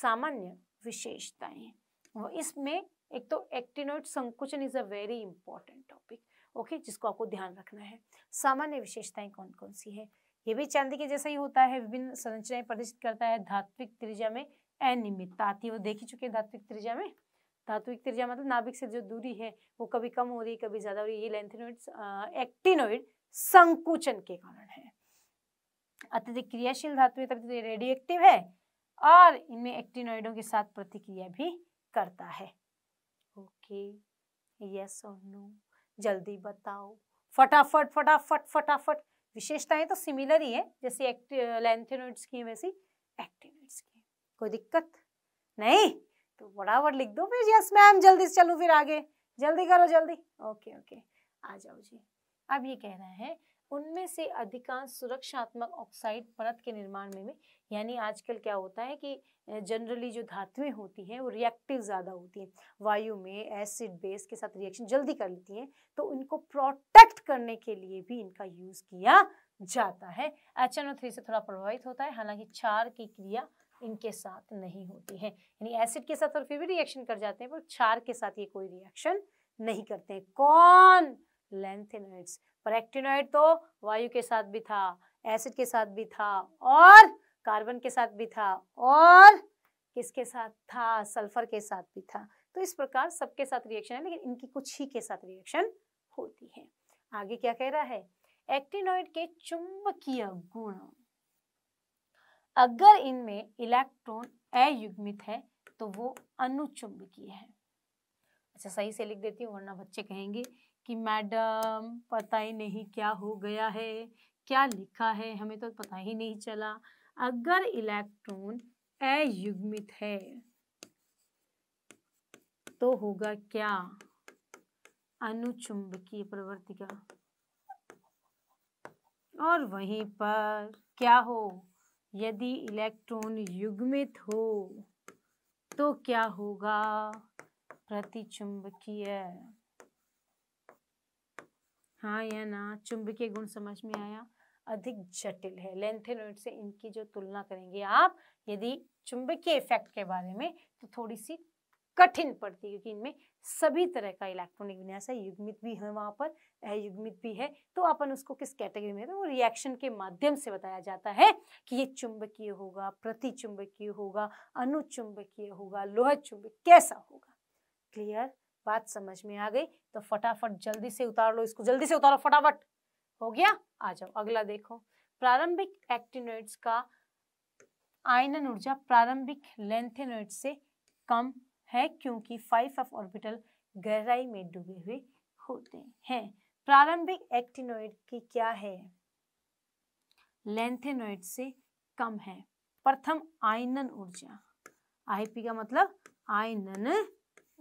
[SPEAKER 1] सामान्य विशेषताएं वो इसमें एक तो एक्टिनोइड संकुचन is a very important topic okay जिसको आपको ध्यान रखना है सामान्य विशेषताएं कौन कौन सी है ये भी चांदी के जैसा ही होता है विभिन्न संरचनाएं प्रदर्शित करता है धात्विक त्रिज्या में अनियमित आती है वो देख ही चुके हैं धात्विक त्रिज्या में धात्विक त्रिज्या मतलब नाभिक से जो दूरी है वो कभी कम हो रही है कभी ज्यादा हो रही है ये लेंथेनोइड एक्टिनोइड संकुचन के कारण है अत्यधिक क्रियाशील धातु तभी रेडियोएक्टिव तो है और इनमें एक्टिनोइडों के साथ प्रतिक्रिया भी करता है ओके यस और नो जल्दी बताओ फटाफट फटाफट फटाफट विशेषताएं तो सिमिलर ही है जैसे लेंथेनोइड्स की है वैसी एक्टिनोइड्स की कोई दिक्कत नहीं तो बराबर लिख दो फिर यस मैम जल्दी से चलो फिर आगे जल्दी करो जल्दी ओके ओके आ जाओ जी अब ये कह रहा है उनमें से अधिकांश सुरक्षात्मक ऑक्साइड परत के निर्माण में, में यानी आजकल क्या होता है कि जनरली जो धातुएं होती हैं वो रिएक्टिव ज़्यादा होती हैं वायु में एसिड बेस के साथ रिएक्शन जल्दी कर लेती हैं तो इनको प्रोटेक्ट करने के लिए भी इनका यूज़ किया जाता है एच थ्री से थोड़ा प्रभावित होता है हालांकि क्षार की क्रिया इनके साथ नहीं होती है यानी एसिड के साथ और फिर भी रिएक्शन कर जाते हैं पर क्षार के साथ ये कोई रिएक्शन नहीं करते हैं कौन लेंथेनाइड्स पर एक्टिनॉइड तो वायु के साथ भी था एसिड के साथ भी था और कार्बन के साथ भी था और किसके साथ था सल्फर के साथ भी था तो इस प्रकार सबके साथ रिएक्शन है लेकिन इनकी कुछ ही के साथ रिएक्शन होती है आगे क्या कह रहा है एक्टिनॉइड के चुंबकीय गुण अगर इनमें इलेक्ट्रॉन अयुग्मित है तो वो अनुचुंबकीय है अच्छा सही से लिख देती हूँ वरना बच्चे कहेंगे कि मैडम पता ही नहीं क्या हो गया है क्या लिखा है हमें तो पता ही नहीं चला अगर इलेक्ट्रॉन अयुग्मित है तो होगा क्या अनुचुंबकीय प्रवृत्ति का और वहीं पर क्या हो यदि इलेक्ट्रॉन युग्मित हो तो क्या होगा प्रतिचुंबकीय हाँ या ना चुंबकीय गुण समझ में आया अधिक जटिल है लेंथेनोइड से इनकी जो तुलना करेंगे आप यदि चुंबकीय इफेक्ट के बारे में तो थोड़ी सी कठिन पड़ती है क्योंकि इनमें सभी तरह का इलेक्ट्रॉनिक विन्यास है युग्मित भी है वहाँ पर अयुग्मित भी है तो अपन उसको किस कैटेगरी में तो वो रिएक्शन के माध्यम से बताया जाता है कि ये चुंबकीय होगा चुंबकीय होगा अनुचुंबकीय होगा लोह चुंबकीय कैसा होगा क्लियर बात समझ में आ गई तो फटाफट जल्दी से उतार लो इसको जल्दी से उतारो फटाफट हो गया आ जाओ अगला देखो प्रारंभिक एक्टिनोइड्स का आयनन ऊर्जा प्रारंभिक लेंथेनोइड से कम है क्योंकि फाइव ऑफ ऑर्बिटल गहराई में डूबे हुए होते हैं प्रारंभिक एक्टिनोइड की क्या है लेंथेनोइड से कम है प्रथम आयनन ऊर्जा आईपी का मतलब आयनन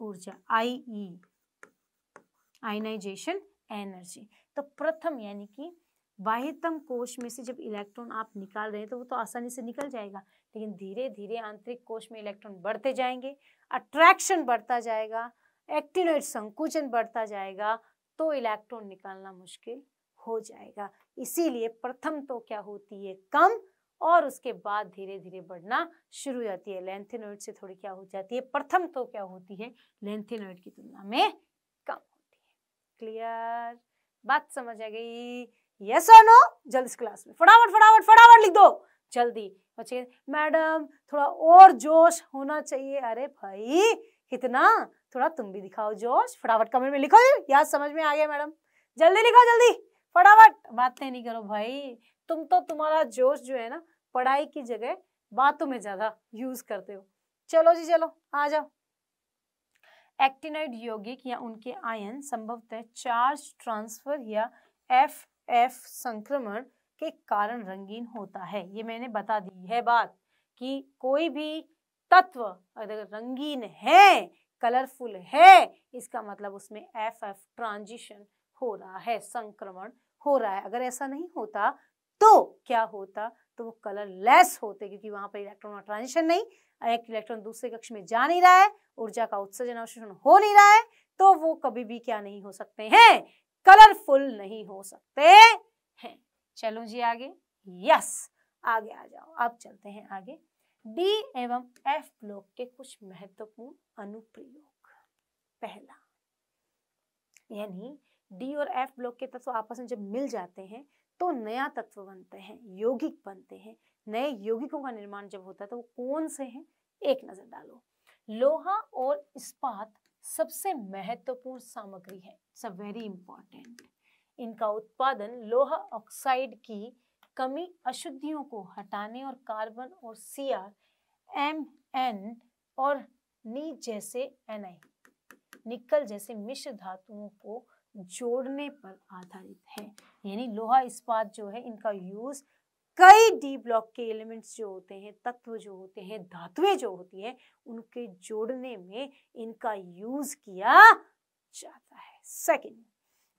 [SPEAKER 1] ઊર્જા આઈઈ आयनाइजेशन एनर्जी तो प्रथम यानी कि बाह्यतम कोश में से जब इलेक्ट्रॉन आप निकाल रहे हैं तो वो तो आसानी से निकल जाएगा लेकिन धीरे धीरे आंतरिक कोश में इलेक्ट्रॉन बढ़ते जाएंगे अट्रैक्शन बढ़ता जाएगा एक्टिनोइड संकुचन बढ़ता जाएगा तो इलेक्ट्रॉन निकालना मुश्किल हो जाएगा इसीलिए प्रथम तो क्या होती है कम और उसके बाद धीरे धीरे बढ़ना शुरू हो जाती है लेंथेनोइड से थोड़ी क्या हो जाती है प्रथम तो क्या होती है लेंथेनोइड की तुलना में कम होती है क्लियर बात समझ आ गई यस और नो जल्द इस क्लास में फटाफट फटाफट फटाफट लिख दो जल्दी बच्चे मैडम थोड़ा और जोश होना चाहिए अरे भाई कितना थोड़ा तुम भी दिखाओ जोश फटाफट कमेंट में लिखो याद समझ में आ गया मैडम जल्दी लिखो जल्दी फटाफट बातें नहीं करो भाई तुम तो तुम्हारा जोश जो है ना पढ़ाई की जगह बातों में ज्यादा यूज करते हो चलो जी चलो आ जाओ एक्टिनाइड यौगिक या उनके आयन संभवतः चार्ज ट्रांसफर या एफ एफ संक्रमण के कारण रंगीन होता है ये मैंने बता दी है बात कि कोई भी तत्व अगर रंगीन है कलरफुल है इसका मतलब उसमें एफ एफ ट्रांजिशन हो रहा है संक्रमण हो रहा है अगर ऐसा नहीं होता तो क्या होता तो वो कलर लेस होते क्योंकि वहां पर इलेक्ट्रॉन का ट्रांजिशन नहीं एक इलेक्ट्रॉन दूसरे कक्ष में जा नहीं रहा है ऊर्जा का उत्सर्जन अवशोषण हो नहीं रहा है तो वो कभी भी क्या नहीं हो सकते हैं कलरफुल नहीं हो सकते हैं चलो जी आगे यस आगे आ जाओ अब चलते हैं आगे डी एवं एफ ब्लॉक के कुछ महत्वपूर्ण अनुप्रयोग पहला यानी डी और एफ ब्लॉक के तत्व आपस में जब मिल जाते हैं तो नया तत्व बनते हैं यौगिक बनते हैं नए यौगिकों का निर्माण जब होता है तो वो कौन से हैं एक नजर डालो लोहा और इस्पात सबसे महत्वपूर्ण सामग्री है इट्स वेरी इंपॉर्टेंट इनका उत्पादन लोहा ऑक्साइड की कमी अशुद्धियों को हटाने और कार्बन और सी आर एम एन और नी जैसे एनआई निकल जैसे मिश्र धातुओं को जोड़ने पर आधारित है यानी लोहा इस्पात जो है इनका यूज़ कई डी ब्लॉक के एलिमेंट्स जो होते हैं तत्व जो होते हैं धातुएं जो होती हैं उनके जोड़ने में इनका यूज किया जाता है सेकंड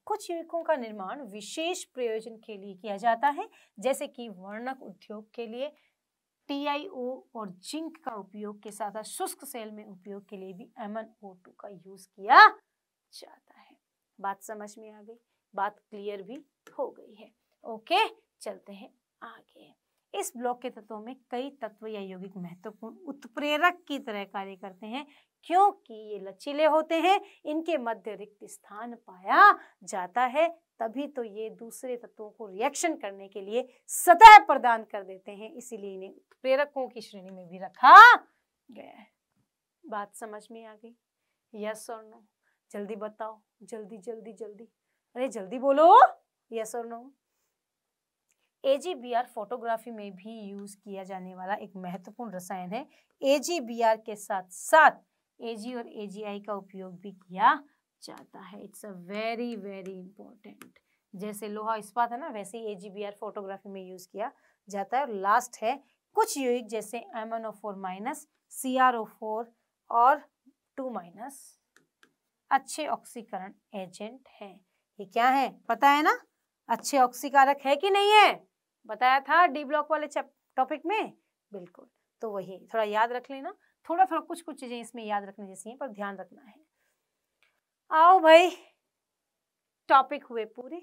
[SPEAKER 1] कुछ युवकों का निर्माण विशेष प्रयोजन के लिए किया जाता है जैसे कि वर्णक उद्योग के लिए टीआईओ और जिंक का उपयोग के साथ साथ शुष्क सेल में उपयोग के लिए भी एमन का यूज किया जाता है बात समझ में आ गई बात क्लियर भी हो गई है ओके चलते हैं आगे इस ब्लॉक के तत्वों में कई तत्व या यौगिक महत्वपूर्ण उत्प्रेरक की तरह कार्य करते हैं क्योंकि ये लचीले होते हैं इनके मध्य रिक्त स्थान पाया जाता है तभी तो ये दूसरे तत्वों को रिएक्शन करने के लिए सतह प्रदान कर देते हैं इसीलिए इन्हें उत्प्रेरकों की श्रेणी में भी रखा गया है बात समझ में आ गई यस और नो जल्दी बताओ जल्दी जल्दी जल्दी अरे जल्दी बोलो यस और नो एजीबीआर फोटोग्राफी में भी यूज किया जाने वाला एक महत्वपूर्ण रसायन है एजीबीआर के साथ साथ एजी और एजीआई का उपयोग भी किया जाता है it's a very very important जैसे लोहा इस्पात है ना वैसे ही एजीबीआर फोटोग्राफी में यूज किया जाता है और लास्ट है कुछ यूक जैसे M N O four minus C R O four और टू माइनस अच्छे ऑक्सीकरण एजेंट हैं ये क्या है पता है ना अच्छे ऑक्सीकारक है कि नहीं है बताया था डी ब्लॉक वाले टॉपिक में बिल्कुल तो वही थोड़ा याद रख लेना थोड़ा थोड़ा कुछ कुछ चीजें इसमें याद रखने जैसी हैं पर ध्यान रखना है आओ भाई टॉपिक हुए पूरे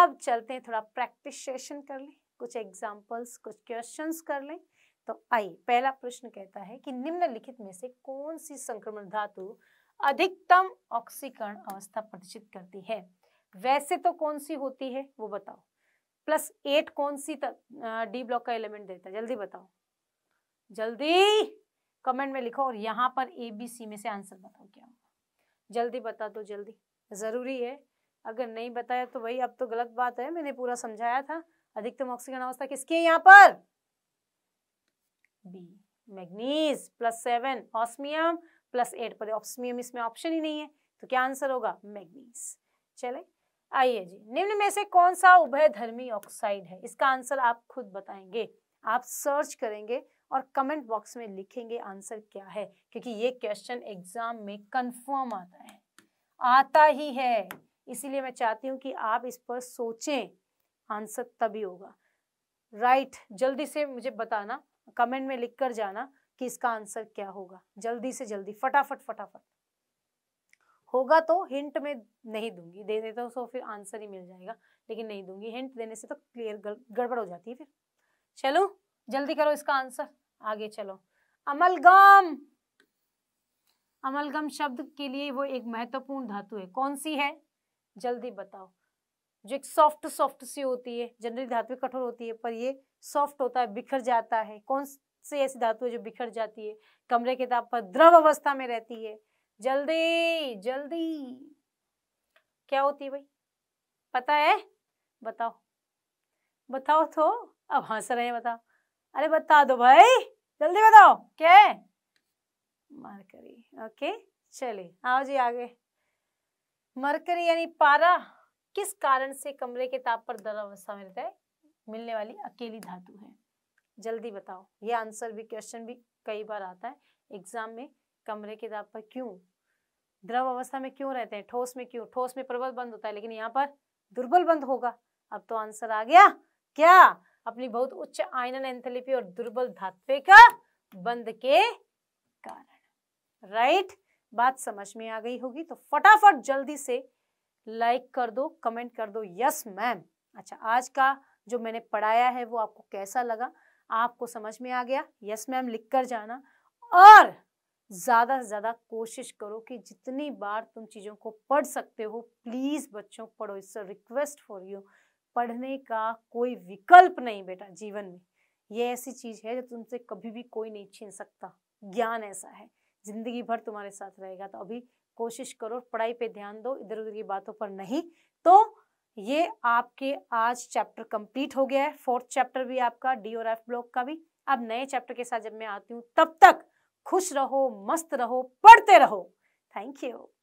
[SPEAKER 1] अब चलते हैं थोड़ा प्रैक्टिस सेशन कर लें कुछ एग्जांपल्स कुछ क्वेश्चंस कर लें तो आइए पहला प्रश्न कहता है कि निम्नलिखित में से कौन सी संक्रमण धातु अधिकतम ऑक्सीकरण अवस्था प्रदर्शित करती है वैसे तो कौन सी होती है वो बताओ प्लस एट कौन सी डी ब्लॉक का एलिमेंट देता है जल्दी बताओ जल्दी कमेंट में लिखो और यहाँ पर ए बी सी में से आंसर बताओ क्या होगा जल्दी बता दो जल्दी ज़रूरी है अगर नहीं बताया तो वही अब तो गलत बात है मैंने पूरा समझाया था अधिकतम ऑक्सीजन अवस्था किसकी है यहाँ पर B manganese plus seven osmium plus eight पर ऑप्समियम इसमें ऑप्शन ही नहीं है तो क्या आंसर होगा मैग्नीज चले आइए जी निम्न में से कौन सा उभयधर्मी ऑक्साइड है इसका आंसर आप खुद बताएंगे आप सर्च करेंगे और कमेंट बॉक्स में लिखेंगे आंसर क्या है क्योंकि ये क्वेश्चन एग्जाम में कंफर्म आता है आता ही है इसीलिए मैं चाहती हूँ कि आप इस पर सोचें आंसर तभी होगा राइट जल्दी से मुझे बताना कमेंट में लिख कर जाना कि इसका आंसर क्या होगा जल्दी से जल्दी फटाफट फटाफट होगा तो हिंट में नहीं दूंगी दे देता हूँ तो फिर आंसर ही मिल जाएगा लेकिन नहीं दूंगी हिंट देने से तो क्लियर गड़बड़ हो जाती है फिर चलो जल्दी करो इसका आंसर आगे चलो अमलगम अमलगम शब्द के लिए वो एक महत्वपूर्ण धातु है कौन सी है जल्दी बताओ जो एक सॉफ्ट सॉफ्ट सी होती है जनरली धातु कठोर होती है पर ये सॉफ्ट होता है बिखर जाता है कौन से ऐसी धातु जो बिखर जाती है कमरे के ताप पर द्रव अवस्था में रहती है जल्दी जल्दी क्या होती है भाई पता है बताओ बताओ तो अब हंस रहे हैं बताओ अरे बता दो भाई जल्दी बताओ क्या है मरकरी ओके चले आओ जी आगे मरकरी यानी पारा किस कारण से कमरे के ताप पर द्रव अवस्था में रहता है मिलने वाली अकेली धातु है जल्दी बताओ ये आंसर भी क्वेश्चन भी कई बार आता है एग्जाम में कमरे के दाब पर क्यों द्रव अवस्था में क्यों रहते हैं ठोस में क्यों ठोस में प्रबल बंद होता है लेकिन यहाँ पर दुर्बल बंद होगा अब तो आंसर आ गया क्या अपनी बहुत उच्च आयनन एंथेलिपी और दुर्बल का बंद के कारण राइट बात समझ में आ गई होगी तो फटाफट जल्दी से लाइक कर दो कमेंट कर दो यस मैम अच्छा आज का जो मैंने पढ़ाया है वो आपको कैसा लगा आपको समझ में आ गया यस मैम लिख कर जाना और ज़्यादा से ज़्यादा कोशिश करो कि जितनी बार तुम चीज़ों को पढ़ सकते हो प्लीज़ बच्चों पढ़ो इट्स रिक्वेस्ट फॉर यू पढ़ने का कोई विकल्प नहीं बेटा जीवन में ये ऐसी चीज़ है जो तुमसे कभी भी कोई नहीं छीन सकता ज्ञान ऐसा है ज़िंदगी भर तुम्हारे साथ रहेगा तो अभी कोशिश करो पढ़ाई पे ध्यान दो इधर उधर की बातों पर नहीं तो ये आपके आज चैप्टर कंप्लीट हो गया है फोर्थ चैप्टर भी आपका डी और एफ ब्लॉक का भी अब नए चैप्टर के साथ जब मैं आती हूँ तब तक खुश रहो मस्त रहो पढ़ते रहो थैंक यू